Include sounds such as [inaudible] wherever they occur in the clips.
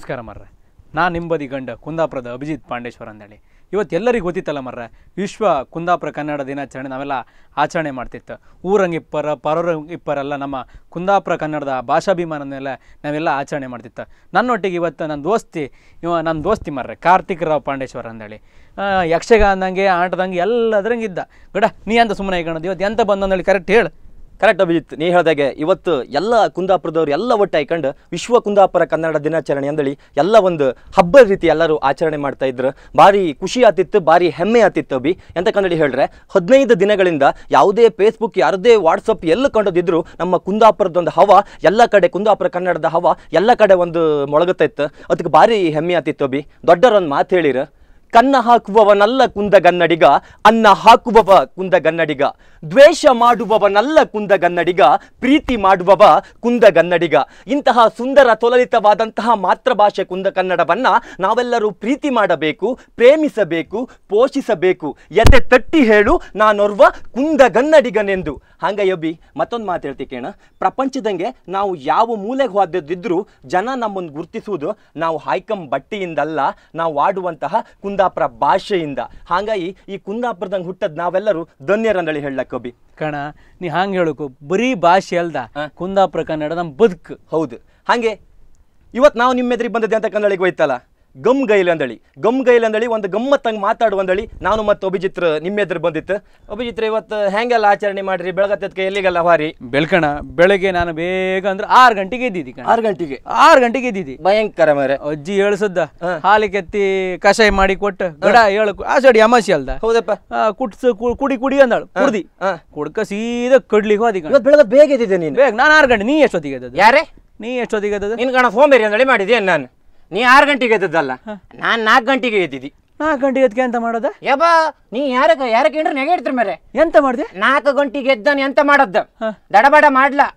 ನಮಸ್ಕಾರ ಮರ್ರೆ ನಾನು ನಿಂಬದಿ ಗಂಡ ಕುಂದಾಪುರದ ಅಭಿಜಿತ್ ಪಾಂಡೇಶ್ವರ ಅಂದೇಳಿ ಇವತ್ತು ಎಲ್ಲರಿಗೂ ಗೊತ್ತಿತ್ತಲ್ಲ ಮರ್ರೆ ವಿಶ್ವ ಕುಂದಾಪುರ ಕನ್ನಡ ದಿನಾಚರಣೆ ನಾವೆಲ್ಲ ಆಚರಣೆ ಮಾಡ್ತಿತ್ತು ಊರಂಗಿಪ್ಪರ ಪರರಂಗಿಪ್ಪರೆಲ್ಲ ನಮ್ಮ ಕುಂದಾಪುರ ಕನ್ನಡದ ಭಾಷಾಭಿಮಾನನೆಲ್ಲ ನಾವೆಲ್ಲ ಆಚರಣೆ ಮಾಡ್ತಿತ್ತು ನನ್ನೊಟ್ಟಿಗೆ ಇವತ್ತು ನನ್ನ ದೋಸ್ತಿ ಇವ ನನ್ನ ದೋಸ್ತಿ ಮರ್ರೆ ಕಾರ್ತಿಕ್ ರಾವ್ ಪಾಂಡೇಶ್ವರ ಅಂದೇಳಿ ಯಕ್ಷಗಾನದಂಗೆ ಆಟದಂಗೆ ಎಲ್ಲದ್ರಂಗೆ ಇದ್ದ ಗಡ ನೀ ಅಂತ ಸುಮ್ಮನೆ ಕಣದು ಇವತ್ತು ಎಂತ ಬಂದಂದೇಳಿ ಕರೆಕ್ಟ್ ಹೇಳು ಕರೆಕ್ಟ್ ಅಭಿಜಿತ್ ನೀ ಹೇಳ್ದಾಗೆ ಇವತ್ತು ಎಲ್ಲ ಕುಂದಾಪುರದವರು ಎಲ್ಲ ಒಟ್ಟು ಹಾಕೊಂಡು ವಿಶ್ವ ಕುಂದಾಪುರ ಕನ್ನಡ ದಿನಾಚರಣೆ ಅಂದೇಳಿ ಎಲ್ಲ ಒಂದು ಹಬ್ಬದ ರೀತಿ ಎಲ್ಲರೂ ಆಚರಣೆ ಮಾಡ್ತಾ ಇದ್ರು ಭಾರಿ ಖುಷಿ ಆತಿತ್ತು ಭಾರಿ ಹೆಮ್ಮೆ ಆತಿತ್ತು ಅಭಿ ಎಂತಕ್ಕಂದೇಳಿ ಹೇಳ್ರೆ ಹದಿನೈದು ದಿನಗಳಿಂದ ಯಾವುದೇ ಫೇಸ್ಬುಕ್ ಯಾರದೇ ವಾಟ್ಸಪ್ ಎಲ್ಲ ಕಂಡದಿದ್ರು ನಮ್ಮ ಕುಂದಾಪುರದೊಂದು ಹವ ಎಲ್ಲ ಕಡೆ ಕುಂದಾಪುರ ಕನ್ನಡದ ಹವ ಎಲ್ಲ ಕಡೆ ಒಂದು ಮೊಳಗುತ್ತಿತ್ತು ಅದಕ್ಕೆ ಭಾರಿ ಹೆಮ್ಮೆ ಆತಿತ್ತು ಅಭಿ ದೊಡ್ಡರೊಂದು ಮಾತು ಹೇಳಿರು ಕನ್ನ ಹಾಕುವವನಲ್ಲ ಕುಂದಗನ್ನಡಿಗ ಅನ್ನ ಹಾಕುವವ ಕುಂದಗನ್ನಡಿಗ ದ್ವೇಷ ಮಾಡುವವನಲ್ಲ ಕುಂದಗನ್ನಡಿಗ ಪ್ರೀತಿ ಮಾಡುವವ ಕುಂದಗನ್ನಡಿಗ ಇಂತಹ ಸುಂದರ ತೊಲಲಿತವಾದಂತಹ ಮಾತೃಭಾಷೆ ಕುಂದ ಕನ್ನಡವನ್ನ ನಾವೆಲ್ಲರೂ ಪ್ರೀತಿ ಮಾಡಬೇಕು ಪ್ರೇಮಿಸಬೇಕು ಪೋಷಿಸಬೇಕು ಎದೆ ತಟ್ಟಿ ಹೇಳು ನಾನೊರ್ವ ಕುಂದಗನ್ನಡಿಗನೆಂದು ಹಾಂಗಯ್ಯಬ್ಬಿ ಮತ್ತೊಂದು ಮಾತು ಕೇಣ ಪ್ರಪಂಚದಂಗೆ ನಾವು ಯಾವ ಮೂಲೆಗೆ ಹೋದಿದ್ರು ಜನ ನಮ್ಮನ್ನು ಗುರುತಿಸುವುದು ನಾವು ಹಾಯ್ಕಂ ಬಟ್ಟೆಯಿಂದಲ್ಲ ನಾವು ಆಡುವಂತಹ ಕುಂದ ಕುಂದಾಪುರ ಭಾಷೆಯಿಂದ ಹಾಗಾಗಿ ಈ ಕುಂದಾಪುರದಂಗೆ ಹುಟ್ಟದ್ ನಾವೆಲ್ಲರೂ ಧನ್ಯರಂದಳಿ ಹೇಳ ಕಬಿ ಕಣ ನೀ ಹಾಂಗ್ ಹೇಳಕು ಬರೀ ಭಾಷೆ ಅಲ್ದ ಕುಂದಾಪುರ ಕನ್ನಡ ನಮ್ಮ ಬದುಕು ಹೌದು ಹಾಗೆ ಇವತ್ತು ನಾವು ನಿಮ್ಮ ಎದುರಿಗೆ ಬಂದದ್ದೆ ಅಂತ ಕನ್ನಡಿಗೆ ಹೋಯ್ತಲ್ಲ ಗಮ್ ಗೈಲ್ ಅಂದಳಿ ಗಮ್ ಗೈಲ್ ಅಂದಳಿ ಒಂದು ಗಮ್ಮತ್ತಂಗೆ ಮಾತಾಡುವಂದಳಿ ನಾನು ಮತ್ತೆ ಅಭಿಜಿತ್ ನಿಮ್ಮೆದ್ರು ಬಂದಿತ್ತು ಅಭಿಜಿತ್ ಇವತ್ತು ಹೆಂಗೆಲ್ಲ ಆಚರಣೆ ಮಾಡ್ರಿ ಬೆಳಗತ್ತದಕ್ಕೆ ಎಲ್ಲಿಗೆಲ್ಲ ಹಾರಿ ಬೆಳ್ಕಣ ಬೆಳಗ್ಗೆ ನಾನು ಬೇಗ ಅಂದ್ರೆ ಆರು ಗಂಟೆಗೆ ಎದ್ದಿದ್ದಿ ಆರು ಗಂಟೆಗೆ ಆರು ಗಂಟೆಗೆ ಇದ್ದಿದ್ದಿ ಭಯಂಕರ ಮೇರೆ ಅಜ್ಜಿ ಹೇಳಿಸದ್ದ ಹಾಲಿ ಕೆತ್ತಿ ಕಷಾಯ ಮಾಡಿ ಕೊಟ್ಟು ಗಡ ಹೇಳ ಆ ಸಡಿ ಅಮಾಸಿ ಅಲ್ದ ಹೌದಪ್ಪ ಕುಟ್ಸು ಕುಡಿ ಕುಡಿ ಅಂದಳು ಕುಡ್ದಿ ಕುಡ್ಕ ಸೀದಾ ಕಡ್ಲಿಗೆ ಹೋದಿ ಬೆಳಗ್ಗೆ ಬೇಗ ಇದ್ದಿದ್ದೆ ನೀನು ಬೇಗ ನಾನು ಆರು ಗಂಟೆ ನೀ ಎಷ್ಟೊತ್ತಿಗೆ ಯಾರೇ ನೀ ಎಷ್ಟೊತ್ತಿಗೆ ನಿನ್ ಕಣ ಫೋನ್ ಬೇರೆ ಅಂದಳಿ ಮಾಡಿದ್ಯಾ ನಾನು ನೀ ಆರು ಗಂಟೆಗೆ ಎದ್ದದ್ದಲ್ಲ ನಾನು ನಾಲ್ಕು ಗಂಟೆಗೆ ಎದ್ದಿದ್ದಿ ನಾಲ್ಕು ಗಂಟೆಗೆ ಎದ್ಕೆ ಎಂತ ಮಾಡೋದ ಯಬ್ಬ ನೀ ಯಾರ ಯಾರ ಕೇಂದ್ರ ನೆಗೆ ಇಡ್ತೀರ ಮೇರೆ ಎಂತ ಮಾಡ್ದೆ ನಾಲ್ಕು ಗಂಟೆಗೆ ಎದ್ದಾನೆ ಎಂತ ಮಾಡದ್ದ ದಡಬಡ ಮಾಡ್ಲಾ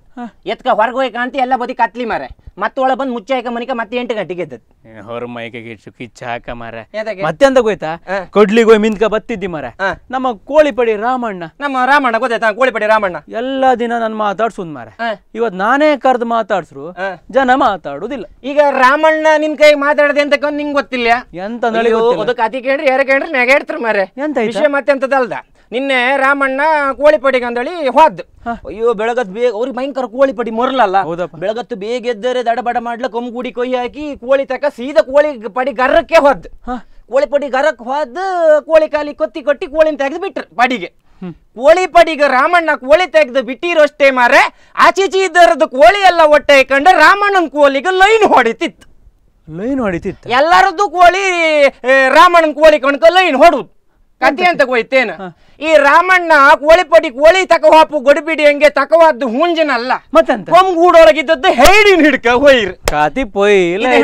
ಎತ್ಕ ಹೊರಗೆ ಅಂತ ಎಲ್ಲ ಬದಿ ಕತ್ಲಿ ಮಾರೆ ಮತ್ತೆ ಒಳ ಬಂದು ಹಾಕ ಮನಿಕ ಮತ್ತೆ ಎಂಟು ಗಂಟೆಗೆ ಎದ್ದದ್ ಹೊರ ಮೈಕ ಗಿಚ್ಚು ಕಿಚ್ಚ ಹಾಕ ಮಾರ ಮತ್ತೆ ಅಂತ ಗೊಯ್ತಾ ಹಾ. ಕೊಡ್ಲಿಗೆ ಹೋಗಿ ಬತ್ತಿದ್ದಿ ಮಾರ ನಮ್ಮ ಕೋಳಿಪಡಿ ರಾಮಣ್ಣ ನಮ್ಮ ರಾಮಣ್ಣ ಗೊತ್ತಾಯ್ತಾ ಕೋಳಿಪಡಿ ರಾಮಣ್ಣ ಎಲ್ಲಾ ದಿನ ನಾನು ಮಾತಾಡ್ಸುದ್ ಮಾರ ಇವತ್ ನಾನೇ ಕರೆದು ಮಾತಾಡ್ಸ್ರು ಜನ ಮಾತಾಡುದಿಲ್ಲ ಈಗ ರಾಮಣ್ಣ ನಿನ್ ಕೈ ಮಾತಾಡದೆ ಅಂತ ನಿಂಗೆ ಗೊತ್ತಿಲ್ಲ ಎಂತ ಅದಕ್ಕೆ ಅತಿ ಕೇಳ್ರಿ ಯಾರ ಕೇಳ್ರಿ ಹೇಳ್ತಾರೆ ಮಾರೆ ಎಂತ ವಿಷಯ ಮತ್ತೆ ಅಂತದಲ್ದ ನಿನ್ನೆ ರಾಮಣ್ಣ ಕೋಳಿಪಡಿಗೆ ಅಂದೇಳಿ ಹೋದ್ ಅಯ್ಯೋ ಬೆಳಗತ್ ಬೇಗ ಅವ್ರಿಗೆ ಭಯಂಕರ ಕೋಳಿಪಡಿ ಮೊರ್ಲಲ್ಲ ಬೆಳಗತ್ತು ಬೇಗ ಎದ್ದರೆ ದಡಬಡ ಮಾಡ್ಲ ಕೊಮ್ಮುಗುಡಿ ಕೊಯ್ ಹಾಕಿ ಕೋಳಿ ತಕ ಸೀದ ಕೋಳಿ ಪಡಿ ಗರಕ್ಕೆ ಹೋದ್ ಕೋಳಿ ಪಡಿ ಗರಕ್ ಹೋದ್ ಕೋಳಿ ಕಾಲಿ ಕೊತ್ತಿ ಕೊಟ್ಟಿ ಕೋಳಿನ ತೆಗೆದು ಬಿಟ್ರು ಪಡಿಗೆ ಕೋಳಿ ಪಡಿಗೆ ರಾಮಣ್ಣ ಕೋಳಿ ತೆಗೆದು ಬಿಟ್ಟಿರೋಷ್ಟೇ ಮಾರೆ ಆಚಿಚಿ ಇದ್ದರದ ಕೋಳಿ ಎಲ್ಲ ಹೊಟ್ಟೆ ಕಂಡು ರಾಮಣ್ಣನ ಕೋಳಿಗೆ ಲೈನ್ ಹೊಡಿತಿತ್ತು ಲೈನ್ ಹೊಡಿತಿತ್ತು ಎಲ್ಲರದ್ದು ಕೋಳಿ ರಾಮಣ್ಣನ ಕೋಳಿ ಕಣ್ಕ ಲೈನ್ ಹೊಡುದು ಕತೆ ಅಂತ ಕೊಯ್ತೇನ ಈ ರಾಮಣ್ಣ ಕೋಳಿಪಡಿ ಕೋಳಿ ತಕವಾಪು ಗೊಡಬಿಡಿ ಹಂಗೆ ತಕವಾದ್ದು ಹೂಂಜನಲ್ಲ ಮತ್ತಂತ ಕೊಂಗೂಡೊಳಗಿದ್ದದ್ದು ಹೈಡಿನ ಹಿಡ್ಕ ಹೋಯ್ರಿ ಕಾತಿ ಪೋಯ್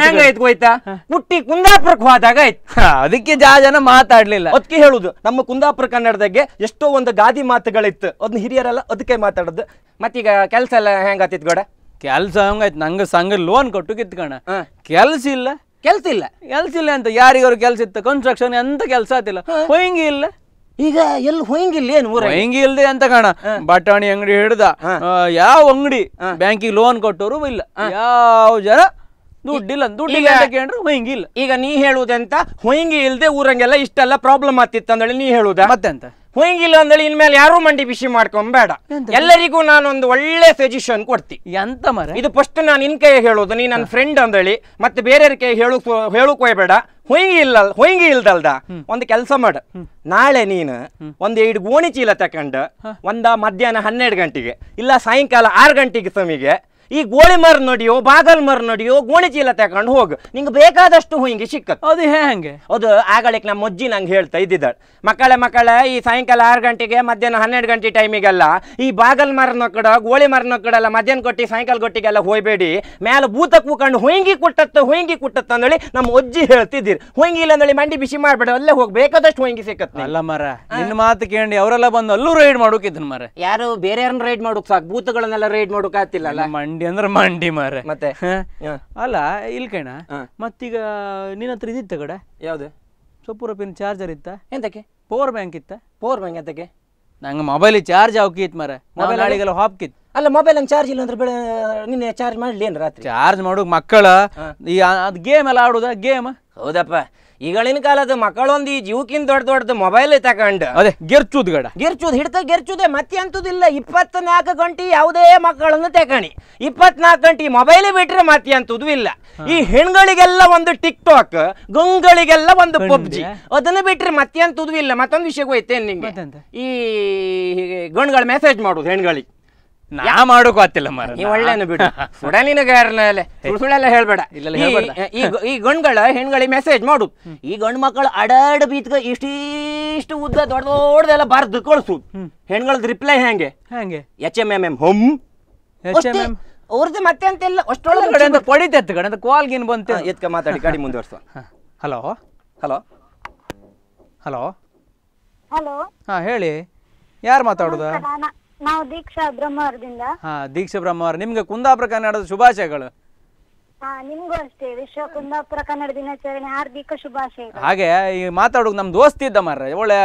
ಹೆಂಗಾಯ್ತು ಕೊಯ್ತಾ ಮುಟ್ಟಿ ಕುಂದಾಪುರಕ್ಕೆ ಹೋದಾಗ ಆಯ್ತು ಅದಕ್ಕೆ ಜಾ ಜನ ಮಾತಾಡ್ಲಿಲ್ಲ ಅದಕ್ಕೆ ಹೇಳುದು ನಮ್ಮ ಕುಂದಾಪುರ ಕನ್ನಡದಾಗೆ ಎಷ್ಟೋ ಒಂದು ಗಾದಿ ಮಾತುಗಳಿತ್ತು ಅದನ್ನ ಹಿರಿಯರಲ್ಲ ಅದಕ್ಕೆ ಮಾತಾಡೋದು ಮತ್ತೀಗ ಕೆಲಸ ಎಲ್ಲ ಹೆಂಗಾತಿತ್ ಗೋಡ ಕೆಲಸ ಹಂಗಾಯ್ತು ನಂಗೆ ಸಂಘ ಲೋನ್ ಕೊಟ್ಟು ಕಿತ್ಕಣ ಕೆಲಸ ಇಲ್ಲ ಕೆಲ್ಸ ಇಲ್ಲ ಕೆಲ್ಸ ಇಲ್ಲ ಅಂತ ಯಾರಿಗಾರು ಕೆಲ್ಸ ಇತ್ತು ಕನ್ಸ್ಟ್ರಕ್ಷನ್ ಎಂತ ಕೆಲಸ ಆತಿಲ್ಲ ಇಲ್ಲ ಈಗ ಎಲ್ಲಿ ಹೊಯ್ಂಗಿಲ್ಲ ಏನು ಹೊಯ್ಂಗಿ ಇಲ್ದೆ ಅಂತ ಕಾಣ ಬಟಾಣಿ ಅಂಗಡಿ ಹಿಡ್ದ ಯಾವ ಅಂಗಡಿ ಬ್ಯಾಂಕಿಗೆ ಲೋನ್ ಕೊಟ್ಟವರು ಇಲ್ಲ ಯಾವ ಜನ ದುಡ್ಡಿಲ್ಲ ದುಡ್ಡಿಲ್ಲ ಕೇಂದ್ರ ಇಲ್ಲ ಈಗ ನೀ ಹೇಳುವುದಂತ ಹೊಯ್ಂಗಿ ಇಲ್ದೆ ಊರಂಗೆಲ್ಲ ಇಷ್ಟೆಲ್ಲ ಪ್ರಾಬ್ಲಮ್ ಆಗ್ತಿತ್ತು ಅಂದ್ರೆ ನೀ ಹೇಳುದ ಅಂತ ಹೋಗಿಲ್ಲ ಅಂದ್ರೆ ಇನ್ಮೇಲೆ ಯಾರು ಮಂಡಿ ಬಿಸಿ ಮಾಡ್ಕೊಂಬೇಡ ಎಲ್ಲರಿಗೂ ನಾನು ಒಂದು ಒಳ್ಳೆ ಸಜೆಷನ್ ಕೊಡ್ತಿ ಎಂತ ಮರ ಇದು ಫಸ್ಟ್ ನಾನು ನಿನ್ ಕೈ ಹೇಳೋದು ನೀ ನನ್ನ ಫ್ರೆಂಡ್ ಅಂದೇಳಿ ಮತ್ತೆ ಬೇರೆಯವ್ರ ಕೈ ಹೇಳಕ್ ಹೇಳುಕ್ ಹೋಗ್ಬೇಡ ಹೊಯ್ಗಿ ಇಲ್ಲ ಹೊಯ್ಗಿ ಇಲ್ದಲ್ದ ಒಂದು ಕೆಲಸ ಮಾಡ ನಾಳೆ ನೀನು ಒಂದ್ ಎರಡು ಗೋಣಿ ಚೀಲ ತಕೊಂಡು ಒಂದ ಮಧ್ಯಾಹ್ನ ಹನ್ನೆರಡು ಗಂಟೆಗೆ ಇಲ್ಲ ಸಾಯಂಕಾಲ ಆರು ಗಂಟೆಗೆ ಸಮಿಗೆ ಈ ಗೋಳಿ ಮರ ನಡಿಯೋ ಬಾಗಲ್ ಮರ ನಡಿಯೋ ಗೋಣಿ ಚೀಲ ತಗೊಂಡು ಹೋಗ್ ನಿಂಗೆ ಬೇಕಾದಷ್ಟು ಹಿಂಗೆ ಸಿಕ್ಕತ್ ಅದು ಹೆಂಗೆ ಅದು ಆಗಳಿಕ್ ನಮ್ಮ ಅಜ್ಜಿ ನಂಗೆ ಹೇಳ್ತಾ ಇದ್ದಿದ್ದಾಳೆ ಮಕ್ಕಳ ಮಕ್ಕಳ ಈ ಸಾಯಂಕಾಲ ಆರು ಗಂಟೆಗೆ ಮಧ್ಯಾಹ್ನ ಹನ್ನೆರಡು ಗಂಟೆ ಟೈಮಿಗೆಲ್ಲ ಈ ಬಾಗಲ್ ಮರನ ಕಡ ಗೋಳಿ ಮರನ ಎಲ್ಲ ಮಧ್ಯಾಹ್ನ ಕೊಟ್ಟಿ ಸಾಯಂಕಾಲ ಕೊಟ್ಟಿಗೆಲ್ಲ ಹೋಯ್ಬೇಡಿ ಮೇಲೆ ಭೂತ ಕೂಕೊಂಡು ಹುಯಿಂಗಿ ಕುಟ್ಟತ್ತ ಹುಯಿಂಗಿ ಕುಟ್ಟತ್ತ ಅಂದೇಳಿ ನಮ್ಮ ಅಜ್ಜಿ ಹೇಳ್ತಿದ್ದೀರಿ ಹೊಂಗಿ ಇಲ್ಲ ಅಂದೇಳಿ ಮಂಡಿ ಬಿಸಿ ಮಾಡ್ಬೇಡ ಅಲ್ಲೇ ಹೋಗಿ ಬೇಕಾದಷ್ಟು ಹೊಂಗಿ ಸಿಕ್ಕತ್ತೆ ಅಲ್ಲ ಮರ ನಿನ್ನ ಮಾತು ಕೇಳಿ ಅವರೆಲ್ಲ ಬಂದು ಅಲ್ಲೂ ರೈಡ್ ಮಾಡೋಕಿದ್ ಮರ ಯಾರು ಬೇರೆ ಯಾರನ್ನ ರೈಡ್ ಮಾಡೋಕ್ ಸಾಕು ಭೂತಗಳನ್ನೆಲ್ಲ ರೈಡ್ ಮಾಡೋಕಾತಿಲ್ಲ ಮಂಡಿ ಮಂಡಿ ಅಂದ್ರೆ ಮಂಡಿ ಮಾರೆ ಮತ್ತೆ ಅಲ್ಲ ಇಲ್ಲಿ ಕಣ ಮತ್ತೀಗ ನಿನ್ನ ಹತ್ರ ಇದಿತ್ತ ಕಡೆ ಯಾವ್ದು ಸೊಪ್ಪು ಪಿನ್ ಚಾರ್ಜರ್ ಇತ್ತ ಎಂತಕ್ಕೆ ಪವರ್ ಬ್ಯಾಂಕ್ ಇತ್ತ ಪವರ್ ಬ್ಯಾಂಕ್ ಎಂತಕ್ಕೆ ನಂಗೆ ಮೊಬೈಲ್ ಚಾರ್ಜ್ ಇತ್ತು ಮಾರೆ ಮೊಬೈಲ್ ನಾಳಿಗೆಲ್ಲ ಹಾಕಿತ್ ಅಲ್ಲ ಮೊಬೈಲ್ ಹಂಗೆ ಚಾರ್ಜ್ ಇಲ್ಲ ಅಂದ್ರೆ ನಿನ್ನೆ ಚಾರ್ಜ್ ಮಾಡ್ಲಿ ಏನು ರಾತ್ರಿ ಚಾರ್ಜ್ ಮಾಡೋಕೆ ಮಕ್ಕಳ ಈ ಅದು ಗೇಮ್ ಎಲ್ಲ ಆಡುದ ಗೇಮ್ ಹೌದಪ್ಪ ಈಗಳಿನ ಕಾಲದ ಮಕ್ಕಳೊಂದು ಈ ಜೀವಕ್ಕಿಂತ ದೊಡ್ಡ ದೊಡ್ಡದು ಮೊಬೈಲ್ ತಗೊಂಡು ಅದೇ ಗೆರ್ಚುದ್ ಗಡ ಗೆರ್ಚುದ್ ಹಿಡ್ತ ಗೆರ್ಚುದೆ ಮತ್ತೆ ಅಂತದಿಲ್ಲ ಇಪ್ಪತ್ನಾಲ್ಕು ಗಂಟೆ ಯಾವುದೇ ಮಕ್ಕಳನ್ನು ತಗೊಳ್ಳಿ ಇಪ್ಪತ್ನಾಲ್ಕು ಗಂಟೆ ಮೊಬೈಲ್ ಬಿಟ್ರೆ ಮತ್ತೆ ಅಂತದು ಇಲ್ಲ ಈ ಹೆಣ್ಗಳಿಗೆಲ್ಲ ಒಂದು ಟಿಕ್ ಟಾಕ್ ಗಂಗಳಿಗೆಲ್ಲ ಒಂದು ಪಬ್ಜಿ ಅದನ್ನ ಬಿಟ್ರೆ ಮತ್ತೆ ಅಂತದು ಇಲ್ಲ ಮತ್ತೊಂದು ವಿಷಯ ಹೋಯ್ತೇನೆ ನಿಮ್ಗೆ ಈ ಗಣ್ಗಳ ಮೆಸೇಜ್ ಮಾಡುದು ಹೆಣ್ಗಳಿಗೆ ನಾ ಮಾಡೋಕಾತಿಲ್ಲ ಮರ ನೀ ಒಳ್ಳೆನ ಬಿಡು ಸುಡಲಿನಗಾರನಲ್ಲೇ ಸುಳ್ಳೆಲ್ಲ ಹೇಳ್ಬೇಡ ಈ ಈ ಗಂಡ್ಗಳ ಹೆಣ್ಗಳಿಗೆ ಮೆಸೇಜ್ ಮಾಡು ಈ ಗಂಡು ಮಕ್ಕಳು ಅಡಾಡ ಬೀತ್ಕ ಇಷ್ಟಿಷ್ಟು ಉದ್ದ ದೊಡ್ಡ ದೊಡ್ಡದೆಲ್ಲ ಬರ್ದು ಕಳಿಸು ಹೆಣ್ಗಳದ್ ರಿಪ್ಲೈ ಹೆಂಗೆ ಹೆಂಗೆ ಎಚ್ ಎಂ ಎಂ ಎಮ್ ಹೊಮ್ ಎಚ್ ಎಮ್ ಎಮ್ ಅವ್ರದ್ದು ಮತ್ತೆ ಇಲ್ಲ ಅಷ್ಟೊಳಗೆ ಕಡೆ ಅಂತ ಪಡಿತೈತೆ ಕಡೆ ಅಂತ ಕಾಲ್ ಗಿನ್ ಬಂತ ಎತ್ಕ ಮಾತಾಡಿ ಗಾಡಿ ಮುಂದುವರ್ಸ ಹಲೋ ಹಲೋ ಹಲೋ ಹಲೋ ಹಾ ಹೇಳಿ ಯಾರು ಮಾತಾಡೋದು ನಾವು ದೀಕ್ಷಾ ಬ್ರಹ್ಮವರದಿಂದ ಹಾ ದೀಕ್ಷಾ ಬ್ರಹ್ಮವರ ನಿಮ್ಗೆ ಕುಂದಾಪುರ ಕನ್ನಡದ ಶುಭಾಶಯಗಳು ನಿಮ್ಗೂ ಅಷ್ಟೇ ವಿಶ್ವ ಕುಂದಾಪುರ ಕನ್ನಡ ದಿನಾಚರಣೆ ಹಾರ್ದಿಕ ಶುಭಾಶಯ ಹಾಗೆ ಈ ಮಾತಾಡೋ ನಮ್ಮ ದೋಸ್ತಿ ಇದ್ದ ಮಾರ್ರೆ ಒಳ್ಳೆ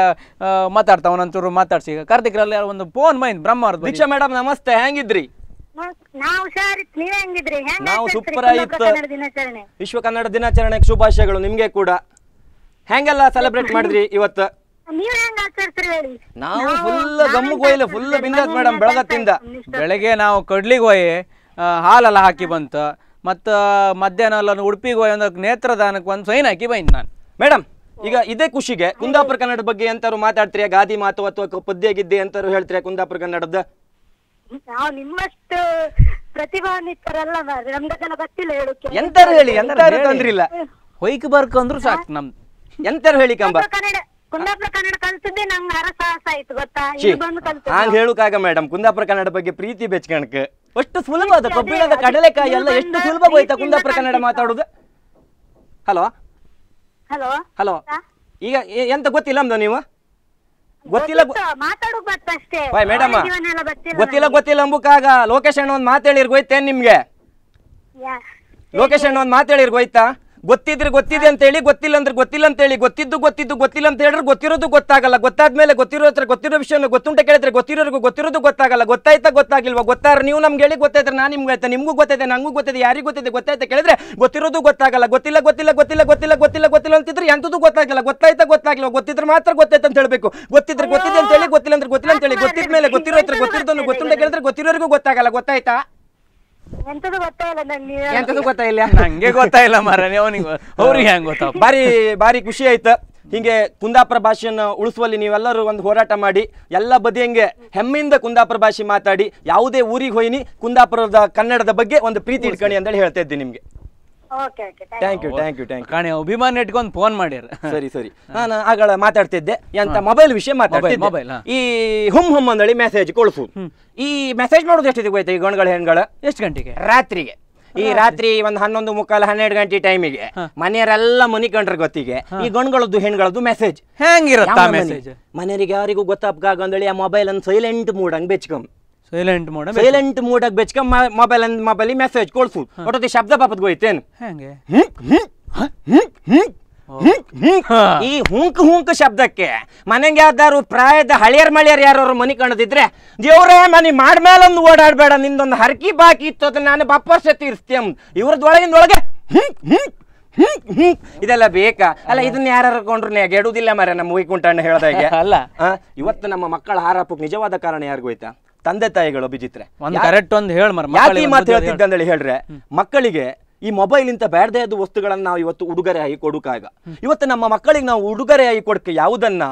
ಆ, ಮಾತಾಡ್ತಾ ಮಾತಾಡ್ಸಿ ಈಗ ಕಾರ್ತಿಕ್ರಲ್ಲಿ ಒಂದು ಫೋನ್ ಮೈನ್ ಬ್ರಹ್ಮವರದ ದೀಕ್ಷಾ ಮೇಡಮ್ ನಮಸ್ತೆ ಹೆಂಗಿದ್ರಿ ನಾವು ಸೂಪರ್ ಆಯ್ತು ವಿಶ್ವ ಕನ್ನಡ ದಿನಾಚರಣೆ ಶುಭಾಶಯಗಳು ನಿಮ್ಗೆ ಕೂಡ ಹೆಂಗೆಲ್ಲ ಸೆಲೆಬ್ರೇಟ್ ಮಾಡಿದ್ರಿ ಇವತ್ತು ನಾವು ಫುಲ್ ಗಮ್ಮು ಕೊಯ್ಲು ಫುಲ್ ಬಿಂದಾಸ್ ಮೇಡಮ್ ಬೆಳಗತ್ತಿಂದ ಬೆಳಗ್ಗೆ ನಾವು ಕಡ್ಲಿಗೆ ಹೋಯಿ ಹಾಲೆಲ್ಲ ಹಾಕಿ ಬಂತು ಮತ್ತ ಮಧ್ಯಾಹ್ನ ಅಲ್ಲ ಉಡುಪಿಗೆ ಹೋಗಿ ಒಂದು ನೇತ್ರದಾನಕ್ಕೆ ಒಂದು ಸೈನ್ ಹಾಕಿ ಬೈನ್ ನಾನು ಮೇಡಮ್ ಈಗ ಇದೇ ಖುಷಿಗೆ ಕುಂದಾಪುರ ಕನ್ನಡದ ಬಗ್ಗೆ ಎಂತಾರು ಮಾತಾಡ್ತೀರಾ ಗಾದಿ ಮಾತು ಅಥವಾ ಪದ್ಯ ಗಿದ್ದೆ ಎಂತಾರು ಹೇಳ್ತೀರಾ ಕುಂದಾಪುರ ಕನ್ನಡದ ಎಂತಾರು ಹೇಳಿ ಎಂತಾರು ತೊಂದ್ರಿಲ್ಲ ಹೊಯ್ಕ್ ಬರ್ಕಂದ್ರು ಸಾಕು ನಮ್ದು ಎಂತಾರು ಹೇಳಿ ಕಂಬ ಕುಂದಾಪುರ ಕನ್ನಡ ಕಲ್ತದ್ದೆ ನಂಗೆ ಅರ ಆಯ್ತು ಗೊತ್ತಾ ಇಲ್ಲಿ ಹೇಳುಕಾಗ ಮೇಡಮ್ ಕುಂದಾಪುರ ಕನ್ನಡ ಬಗ್ಗೆ ಪ್ರೀತಿ ಬೆಚ್ಕಣಕ್ಕೆ ಅಷ್ಟು ಸುಲಭವಾದ ಕಬ್ಬಿಣದ ಕಡಲೆಕಾಯಿ ಎಲ್ಲ ಎಷ್ಟು ಸುಲಭ ಹೋಯ್ತಾ ಕುಂದಾಪುರ ಕನ್ನಡ ಮಾತಾಡುದು ಹಲೋ ಹಲೋ ಹಲೋ ಈಗ ಎಂತ ಗೊತ್ತಿಲ್ಲ ಅಂದ ನೀವು ಗೊತ್ತಿಲ್ಲ ಮೇಡಂ ಗೊತ್ತಿಲ್ಲ ಗೊತ್ತಿಲ್ಲ ಅಂಬುಕಾಗ ಲೋಕೇಶ್ ಅಣ್ಣ ಒಂದ್ ಮಾತೇಳಿರ್ಗೋಯ್ತೇನ್ ನಿಮ್ಗೆ ಲೋಕೇಶ್ ಅಣ್ಣ ಒಂದ್ ಮಾತೇಳಿರ್ಗೋಯ್ತಾ ಗೊತ್ತಿದ್ರೆ ಗೊತ್ತಿದೆ ಅಂತ ಹೇಳಿ ಗೊತ್ತಿಲ್ಲ ಅಂದ್ರೆ ಗೊತ್ತಿಲ್ಲ ಅಂತ ಹೇಳಿ ಗೊತ್ತಿದ್ದು ಗೊತ್ತಿದ್ದು ಗೊತ್ತಿಲ್ಲ ಅಂತ ಹೇಳಿದ್ರೆ ಗೊತ್ತಿರೋದು ಗೊತ್ತಾಗಲ್ಲ ಗೊತ್ತಾದ್ಮೇಲೆ ಗೊತ್ತಿರೋ ಹತ್ರ ಗೊತ್ತಿರೋ ವಿಷಯನ ಗೊತ್ತುಂಟ ಕೇಳಿದ್ರೆ ಗೊತ್ತಿರೋರಿಗೂ ಗೊತ್ತಿರೋದು ಗೊತ್ತಾಗಲ್ಲ ಗೊತ್ತಾಯ್ತಾ ಗೊತ್ತಾಗಿಲ್ವಾ ಗೊತ್ತಾರ ನೀವು ನಮ್ಗೆ ಹೇಳಿ ಗೊತ್ತಾಯ್ತಾರೆ ನಾನು ನಿಮ್ಗೆ ಆಯ್ತಾ ನಿಮಗೂ ಗೊತ್ತೈತೆ ನಂಗೂ ಗೊತ್ತಿದೆ ಯಾರಿಗೂ ಗೊತ್ತಿದೆ ಗೊತ್ತಾಯ್ತಾ ಕೇಳಿದ್ರೆ ಗೊತ್ತಿರೋದು ಗೊತ್ತಾಗಲ್ಲ ಗೊತ್ತಿಲ್ಲ ಗೊತ್ತಿಲ್ಲ ಗೊತ್ತಿಲ್ಲ ಗೊತ್ತಿಲ್ಲ ಗೊತ್ತಿಲ್ಲ ಗೊತ್ತಿಲ್ಲ ಅಂತಿದ್ರೆ ಎಂತದ್ದು ಗೊತ್ತಾಗಲ್ಲ ಗೊತ್ತಾಯ್ತಾ ಗೊತ್ತಾಗಿಲ್ವ ಗೊತ್ತಿದ್ರೆ ಮಾತ್ರ ಗೊತ್ತಾಯ್ತು ಅಂತ ಹೇಳಬೇಕು ಗೊತ್ತಿದ್ರೆ ಗೊತ್ತಿದೆ ಅಂತ ಹೇಳಿ ಗೊತ್ತಿಲ್ಲ ಅಂದ್ರೆ ಗೊತ್ತಿಲ್ಲ ಅಂತ ಹೇಳಿ ಗೊತ್ತಿದ್ಮೇಲೆ ಗೊತ್ತಿರೋ ಹತ್ರ ಗೊತ್ತಿರೋದನ್ನು ಗೊತ್ತುಂಟ ಕೇಳಿದ್ರೆ ಗೊತ್ತಿರೋರಿಗೂ ಗೊತ್ತಾಗಲ್ಲ ಗೊತ್ತಾಯ್ತಾ ಎಂತದು ಗೊತ್ತಾಯಿಲ್ಲ ನಂಗೆ ಗೊತ್ತಾಯಿಲ್ಲ ಮಾರನೇ ಅವನಿಗೆ ಅವ್ರಿಗೆ ಹೆಂಗ್ ಗೊತ್ತಾ ಬಾರಿ ಬಾರಿ ಖುಷಿ ಆಯ್ತು ಹಿಂಗೆ ಕುಂದಾಪುರ ಭಾಷೆಯನ್ನು ಉಳಿಸುವಲ್ಲಿ ನೀವೆಲ್ಲರೂ ಒಂದು ಹೋರಾಟ ಮಾಡಿ ಎಲ್ಲ ಬದಿಯಂಗೆ ಹೆಮ್ಮೆಯಿಂದ ಕುಂದಾಪುರ ಭಾಷೆ ಮಾತಾಡಿ ಯಾವುದೇ ಊರಿಗೆ ಹೋಯ್ನಿ ಕುಂದಾಪುರದ ಕನ್ನಡದ ಬಗ್ಗೆ ಒಂದು ಪ್ರೀತಿ ಇಟ್ಕೊಳ್ಳಿ ಅಂತೇಳಿ ಹೇಳ್ತಾ ಇದ್ದೀನಿ ನಿಮಗೆ ಥ್ಯಾಂಕ್ ಯು ಯು ಅಭಿಮಾನ ಇಟ್ಕೊಂಡು ಫೋನ್ ಮಾಡ್ಯಾರ ಸರಿ ಸರಿ ನಾನು ಆಗಳ ಮಾತಾಡ್ತಿದ್ದೆ ಎಂತ ಮೊಬೈಲ್ ವಿಷಯ ಮಾತಾಡ್ತಿದ್ದೆ ಮೊಬೈಲ್ ಈ ಹುಮ್ ಹುಮ್ ಅಂದಳಿ ಮೆಸೇಜ್ ಕೊಳ್ಸು ಈ ಮೆಸೇಜ್ ಮಾಡೋದು ಎಷ್ಟಿದೆ ಗೊತ್ತಾ ಈ ಗಣಗಳ ಹೆಣ್ಗಳ ಎಷ್ಟು ಗಂಟೆಗೆ ರಾತ್ರಿಗೆ ಈ ರಾತ್ರಿ ಒಂದ್ ಹನ್ನೊಂದು ಮುಕ್ಕಾಲು ಹನ್ನೆರಡು ಗಂಟೆ ಟೈಮಿಗೆ ಮನೆಯವರೆಲ್ಲ ಮನಿ ಕಂಡ್ರ ಗೊತ್ತಿಗೆ ಈ ಗಣಗಳದ್ದು ಹೆಣ್ಗಳದ್ದು ಮೆಸೇಜ್ ಮೆಸೇಜ್ ಮನೆಯವ್ರಿಗೆ ಯಾರಿಗೂ ಗೊತ್ತಾಗ ಅಂದೇಳಿ ಆ ಮೊಬೈಲ್ ಅನ್ನು ಸೈಲೆಂಟ್ ಮೂಡ್ ಹಂಗ್ ಬೆಚ್ಕಮ್ ಸೈಲೆಂಟ್ ಮೋಡ್ ಸೈಲೆಂಟ್ ಮೋಡ್ ಆಗಿ ಬೆಚ್ಕ ಮೊಬೈಲ್ ಅಂದ್ ಮೊಬೈಲ್ ಮೆಸೇಜ್ ಕೊಡ್ಸು ಒಟ್ಟೊತ್ತಿ ಶಬ್ದ ಪಾಪದ ಹೋಯ್ತೇನು ಹೆಂಗೆ ಈ ಹುಂಕ್ ಹುಂಕ್ ಶಬ್ದಕ್ಕೆ ಮನೆಗೆ ಯಾವ್ದಾರು ಪ್ರಾಯದ ಹಳೆಯರ್ ಮಳೆಯರ್ ಯಾರು ಮನಿ ಕಾಣದಿದ್ರೆ ದೇವ್ರೇ ಮನಿ ಒಂದು ಓಡಾಡ್ಬೇಡ ನಿಂದೊಂದು ಹರಕಿ ಬಾಕಿ ಇತ್ತು ಅದನ್ನ ನಾನು ಬಪ್ಪರ್ಸೆ ತೀರಿಸ್ತೀಯ ಇವ್ರದ್ ಒಳಗಿಂದ ಒಳಗೆ ಇದೆಲ್ಲ ಬೇಕಾ ಅಲ್ಲ ಇದನ್ನ ಯಾರು ಕೊಂಡ್ರು ಗೆಡುದಿಲ್ಲ ಮರ ನಮ್ಮ ವೈಕುಂಠ ಅಣ್ಣ ಹೇಳ್ದಾಗೆ ಅಲ್ಲ ಇವತ್ತು ನಮ್ಮ ಮಕ್ಕಳ ಆರೋಪಕ್ಕೆ ನಿಜವಾದ ಕಾರಣ ಯಾರಿಗೂ ತಂದೆ ತಾಯಿಗಳು ಅಭಿಜಿತ್ರೆ ಕರೆಕ್ಟ್ ಒಂದು ಹೇಳಿ ಹೇಳ್ರೆ ಮಕ್ಕಳಿಗೆ ಈ ಮೊಬೈಲ್ ಇಂತ ಬೇಡದೇ ಆದ ವಸ್ತುಗಳನ್ನು ನಾವು ಇವತ್ತು ಉಡುಗೊರೆಯಾಗಿ ಕೊಡುಕಾಗ ಇವತ್ತು ನಮ್ಮ ಮಕ್ಕಳಿಗೆ ನಾವು ಉಡುಗೊರೆಯಾಗಿ ಕೊಡಕ್ಕೆ ಯಾವುದನ್ನ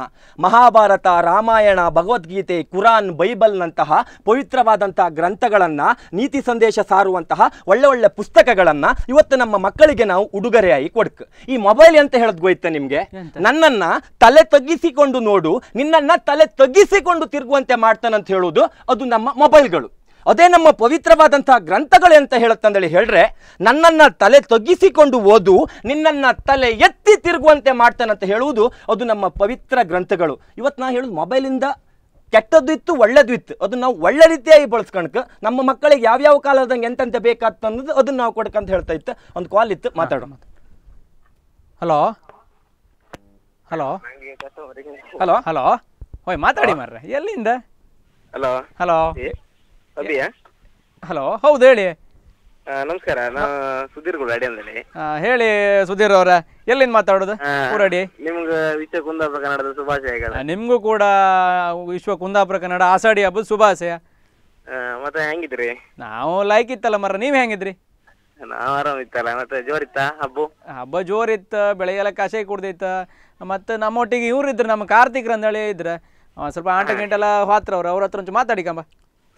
ಮಹಾಭಾರತ ರಾಮಾಯಣ ಭಗವದ್ಗೀತೆ ಕುರಾನ್ ಬೈಬಲ್ ನಂತಹ ಪವಿತ್ರವಾದಂತಹ ಗ್ರಂಥಗಳನ್ನ ನೀತಿ ಸಂದೇಶ ಸಾರುವಂತಹ ಒಳ್ಳೆ ಒಳ್ಳೆ ಪುಸ್ತಕಗಳನ್ನ ಇವತ್ತು ನಮ್ಮ ಮಕ್ಕಳಿಗೆ ನಾವು ಉಡುಗೊರೆಯಾಗಿ ಕೊಡಕ್ ಈ ಮೊಬೈಲ್ ಅಂತ ಹೇಳದ್ ಗೊಯ್ತ ನಿಮಗೆ ನನ್ನನ್ನ ತಲೆ ತಗ್ಗಿಸಿಕೊಂಡು ನೋಡು ನಿನ್ನನ್ನ ತಲೆ ತಗ್ಗಿಸಿಕೊಂಡು ತಿರುಗುವಂತೆ ಮಾಡ್ತಾನಂತ ಹೇಳೋದು ಅದು ನಮ್ಮ ಮೊಬೈಲ್ಗಳು ಅದೇ ನಮ್ಮ ಪವಿತ್ರವಾದಂತಹ ಗ್ರಂಥಗಳು ಅಂತ ಹೇಳುತ್ತಂದೇಳಿ ಹೇಳಿದ್ರೆ ನನ್ನನ್ನು ತಲೆ ತಗ್ಗಿಸಿಕೊಂಡು ಓದು ನಿನ್ನನ್ನು ತಲೆ ಎತ್ತಿ ತಿರುಗುವಂತೆ ಮಾಡ್ತಾನಂತ ಹೇಳುವುದು ಅದು ನಮ್ಮ ಪವಿತ್ರ ಗ್ರಂಥಗಳು ಇವತ್ತು ನಾನು ಹೇಳೋದು ಮೊಬೈಲಿಂದ ಕೆಟ್ಟದ್ದು ಇತ್ತು ಒಳ್ಳೇದು ಇತ್ತು ಅದನ್ನ ನಾವು ಒಳ್ಳೆ ರೀತಿಯಾಗಿ ಬಳಸ್ಕೊಂಡ್ಕ ನಮ್ಮ ಮಕ್ಕಳಿಗೆ ಯಾವ್ಯಾವ ಕಾಲದಂಗೆ ಬೇಕಾತ್ ಅನ್ನೋದು ಅದನ್ನ ನಾವು ಕೊಡ್ಕಂತ ಹೇಳ್ತಾ ಇತ್ತು ಒಂದು ಕಾಲ್ ಇತ್ತು ಮಾತಾಡೋಣ ಹಲೋ ಹಲೋ ಹಲೋ ಹಲೋ ಹೋಯ್ ಮಾತಾಡಿ ಮಾರ್ರೆ ಎಲ್ಲಿಂದ ಹಲೋ ಹಲೋ ಅಭಿಯ ಹಲೋ ಹೌದು ಹೇಳಿ ನಮಸ್ಕಾರ ನಾನು ಸುಧೀರ್ ಗುರಾಡಿ ಹೇಳಿ ಸುಧೀರ್ ಅವರ ಎಲ್ಲಿಂದ ಮಾತಾಡೋದು ಗುರಾಡಿ ನಿಮ್ಗೆ ವಿಶ್ವ ಕುಂದಾಪುರ ಕನ್ನಡದ ಶುಭಾಶಯ ನಿಮ್ಗೂ ಕೂಡ ವಿಶ್ವ ಕುಂದಾಪುರ ಕನ್ನಡ ಆಸಾಡಿ ಹಬ್ಬದ ಶುಭಾಶಯ ಮತ್ತೆ ಹೆಂಗಿದ್ರಿ ನಾವು ಲೈಕ್ ಇತ್ತಲ್ಲ ಮರ ನೀವ್ ಹೆಂಗಿದ್ರಿ ನಾವು ಆರಾಮಿತ್ತಲ್ಲ ಮತ್ತೆ ಜೋರಿತ್ತ ಹಬ್ಬ ಹಬ್ಬ ಜೋರಿತ್ತ ಬೆಳಗ್ಗೆಲ್ಲ ಕಷಾಯ ಕುಡ್ದಿತ್ತ ಮತ್ತೆ ನಮ್ಮೊಟ್ಟಿಗೆ ಇವ್ರು ಇದ್ರು ನಮ್ಮ ಕಾರ್ತಿಕ್ರ ಹೇಳಿ ಇದ್ರ ಸ್ವಲ್ಪ ಆಟ ಗಂಟೆಲ್ಲ ಹಾತ್ರ ಅವ್ರ ಅವ್ರ ಹತ್ರ ಮಾತಾಡಿಕಂಬ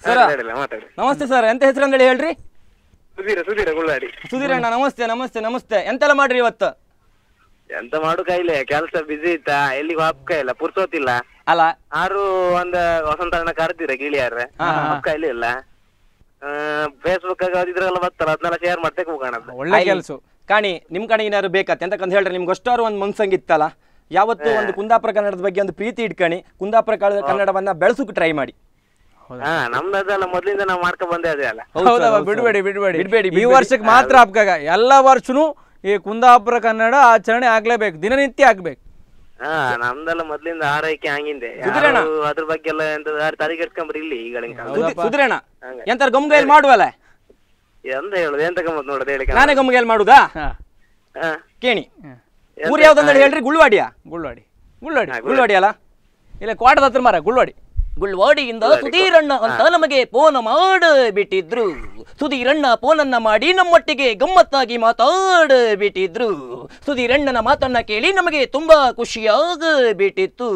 ಸರ್ ಮಾತಾಡಿ ನಮಸ್ತೆ ಸರ್ ಎಂತ ಹೆಸರು ಅಂದೇಳಿ ಹೇಳ್ರಿ ಸುಧೀರ ಸುಧೀರ ಗುಳ್ಳಾಡಿ ಸುಧೀರಣ್ಣ ನಮಸ್ತೆ ನಮಸ್ತೆ ನಮಸ್ತೆ ಎಂತೆಲ್ಲ ಮಾಡ್ರಿ ಇವತ್ತು ಎಂತ ಮಾಡು ಕೈಲೆ ಕೆಲಸ ಬಿಸಿ ಇತ್ತಾ ಎಲ್ಲಿಗೂ ಹಬ್ಕ ಇಲ್ಲ ಪುರ್ಸೋತಿಲ್ಲ ಅಲ್ಲ ಆರು ವಸಂತ ಅಣ್ಣ ಕರ್ತೀರ ಗಿಳಿಯಾರ ಹಬ್ಕ ಇಲ್ಲ ಇಲ್ಲ ಫೇಸ್ಬುಕ್ ಇದ್ರೆಲ್ಲ ಬರ್ತಾರ ಅದನ್ನೆಲ್ಲ ಶೇರ್ ಮಾಡ್ತೇಕ್ ಹೋಗೋಣ ಒಳ್ಳೆ ಕೆಲಸ ಕಾಣಿ ನಿಮ್ ಕಡೆ ಏನಾದ್ರು ಬೇಕತ್ತೆ ಎಂತಕ್ಕಂತ ಹೇಳ್ರಿ ನಿಮ್ಗೆ ಅಷ್ಟಾರು ಒಂದ್ ಮನ್ಸಂಗಿತ್ತಲ್ಲ ಯಾವತ್ತು ಒಂದು ಕುಂದಾಪುರ ಕನ್ನಡದ ಬಗ್ಗೆ ಒಂದು ಪ್ರೀತಿ ಇಟ್ಕಣಿ ಕುಂದಾಪುರ ಕನ್ನಡವನ್ನ ಬೆಳೆಸೋಕೆ ಟ್ರೈ ಮಾಡಿ ಹಾ ನಮ್ದು ಮೊದ್ಲಿಂದ ನಾವು ಮಾಡ್ಕೊ ಬಂದೇ ಅದೇ ಅಲ್ಲ ಹೌದವ ಬಿಡಬೇಡಿ ಈ ವರ್ಷಕ್ಕೆ ಮಾತ್ರ ಹಬ್ಬಕ್ಕಾಗ ಎಲ್ಲ ವರ್ಷನೂ ಈ ಕುಂದಾಪುರ ಕನ್ನಡ ಆಚರಣೆ ಆಗ್ಲೇಬೇಕು ದಿನನಿತ್ಯ ಆಗ್ಬೇಕು ಹಾ ನಮ್ದೆಲ್ಲ ಮೊದ್ಲಿಂದ ಆರೈಕೆ ಹಂಗಿಂದೆ ಅದ್ರ ಬಗ್ಗೆ ಎಲ್ಲ ಎಂತ ತಲೆಗೆಡ್ಸ್ಕೊಂಬ್ರಿ ಇಲ್ಲಿ ಈಗ ಸುದ್ರಣ ಎಂತಾರ ಗಮ್ಗೈಲ್ ಮಾಡುವಲ್ಲ ಎಂತ ಹೇಳುದು ಎಂತ ಗಮ್ಮತ್ ನೋಡೋದು ಹೇಳಿ ನಾನೇ ಗಮ್ಗೈಲ್ ಮಾಡುದಾ ಕೇಣಿ ಊರು ಯಾವ್ದಂದ್ರೆ ಹೇಳ್ರಿ ಗುಳ್ವಾಡಿಯಾ ಗುಳ್ವಾಡಿ ಗುಳ್ವಾಡಿ ಗುಳ್ವಾಡಿ ಅಲ್ಲ ಇಲ್ಲ ಕ್ವಾಟದ ಹತ್ರ ಮಾರ ಗುಳ್ವಾಡಿ ಗುಳ್ವಾಡಿಯಿಂದ ಸುಧೀರಣ್ಣ ಅಂತ ನಮಗೆ ಫೋನ್ ಬಿಟ್ಟಿದ್ರು ಸುಧೀರಣ್ಣ ಫೋನನ್ನ ಮಾಡಿ ನಮ್ಮೊಟ್ಟಿಗೆ ಗಮ್ಮತ್ತಾಗಿ ಬಿಟ್ಟಿದ್ರು ಸುಧೀರಣ್ಣನ ಮಾತನ್ನ ಕೇಳಿ ನಮಗೆ ತುಂಬಾ ಬಿಟ್ಟಿತ್ತು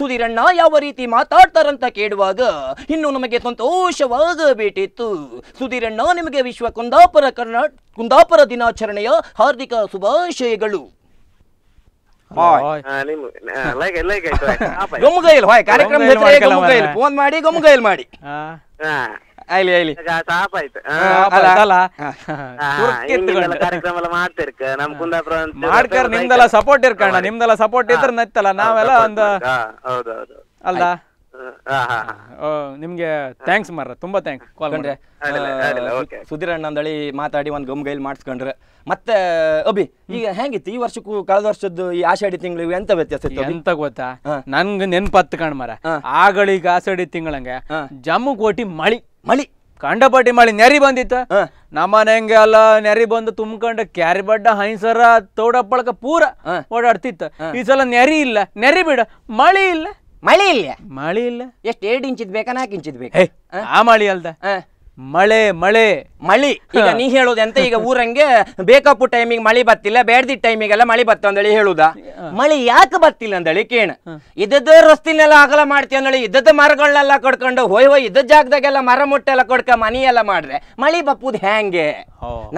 ಸುಧೀರಣ್ಣ ಯಾವ ರೀತಿ ಮಾತಾಡ್ತಾರಂತ ಕೇಳುವಾಗ ಇನ್ನು ನಮಗೆ ಬಿಟ್ಟಿತ್ತು ಸುಧೀರಣ್ಣ ನಿಮಗೆ ವಿಶ್ವ ಕುಂದಾಪುರ ಕರ್ನಾಟ ಕುಂದಾಪುರ ದಿನಾಚರಣೆಯ ಹಾರ್ದಿಕ ಶುಭಾಶಯಗಳು ಫೋನ್ ಮಾಡಿ ಮಾಡಿ ಆಯ್ತು ಮಾಡ್ತಿರ್ಕ ನಮ್ ಮಾಡ್ಕರ್ ನಿಮ್ದೆಲ್ಲ ಸಪೋರ್ಟ್ ಇರ್ಕಣ್ಣ ನಿಮ್ದೆಲ್ಲ ಸಪೋರ್ಟ್ ಇದ್ರೆ ನತ್ತಲ್ಲ ನಾವೆಲ್ಲ ಒಂದು ಹೌದೌದು ನಿಮ್ಗೆ ಥ್ಯಾಂಕ್ಸ್ ಮಾರ ತುಂಬಾ ಥ್ಯಾಂಕ್ಸ್ ಕಾಲ್ ಮಾಡ್ರೆ ಸುಧೀರ್ ಅಣ್ಣಂದಳಿ ಮಾತಾಡಿ ಒಂದು ಗಮ್ ಗೈಲ್ ಮಾಡಿಸ್ಕೊಂಡ್ರೆ ಮತ್ತೆ ಅಭಿ ಈಗ ಹೆಂಗಿತ್ತು ಈ ವರ್ಷಕ್ಕೂ ಕಳೆದ ವರ್ಷದ್ದು ಈ ಆಷಾಢಿ ತಿಂಗಳು ಎಂತ ವ್ಯತ್ಯಾಸ ಇತ್ತು ಎಂತ ಗೊತ್ತಾ ನನ್ಗೆ ನೆನ್ಪತ್ತು ಕಣ್ ಮರ ಆಗಳಿಗೆ ಆಷಾಢಿ ತಿಂಗಳಂಗೆ ಜಮ್ಮು ಕೋಟಿ ಮಳಿ ಮಳಿ ಕಂಡಪಟ್ಟಿ ಮಳಿ ನೆರಿ ಬಂದಿತ್ತ ನಮ್ಮ ಹೆಂಗೆ ಅಲ್ಲ ನೆರಿ ಬಂದು ತುಂಬ್ಕೊಂಡ ಕ್ಯಾರಿ ಬಡ್ಡ ಹೈಸರ ತೋಡಪ್ಪಳಕ ಪೂರ ಓಡಾಡ್ತಿತ್ತು ಈ ಸಲ ನೆರಿ ಇಲ್ಲ ನೆರಿ ಬಿಡ ಮಳಿ ಇಲ್ಲ ಮಳೆ ಇಲ್ಲ ಮಳೆ ಇಲ್ಲ ಎಷ್ಟು ಎರಡು ಇಂಚಿದ್ ಬೇಕಾ ನಾಲ್ಕು ಇಂಚಿದ್ ಬೇಕಾ ಆ ಮಳಿ ಅಲ್ದ ಮಳೆ ಮಳೆ ಮಳಿ ಈಗ ನೀ ಹೇಳುದಂತ ಈಗ ಊರಂಗೆ ಬೇಕಪ್ಪು ಟೈಮಿಗೆ ಮಳಿ ಬತ್ತಿಲ್ಲ ಬೇಡದಿ ಟೈಮಿಗೆಲ್ಲ ಮಳಿ ಬತ್ತ ಅಂದಳಿ ಹೇಳುದಾ ಮಳಿ ಯಾಕೆ ಬತ್ತಿಲ್ಲ ಅಂದೇಳಿ ಕೇಣ ಇದ್ದ ರಸ್ತಿನೆಲ್ಲ ಅಗಲ ಮಾಡ್ತೀವಿ ಅಂದಳಿ ಇದ್ದದ ಮರಗಳನ್ನೆಲ್ಲ ಕೊಡ್ಕೊಂಡು ಹೋಯ್ ಹೋಯ್ ಇದ್ದ ಜಾಗದಾಗೆಲ್ಲ ಮರ ಮುಟ್ಟೆಲ್ಲ ಕೊಡ್ಕ ಮನಿ ಎಲ್ಲ ಮಾಡ್ರೆ ಮಳಿ ಬಪ್ಪುದು ಹ್ಯಾಂಗೆ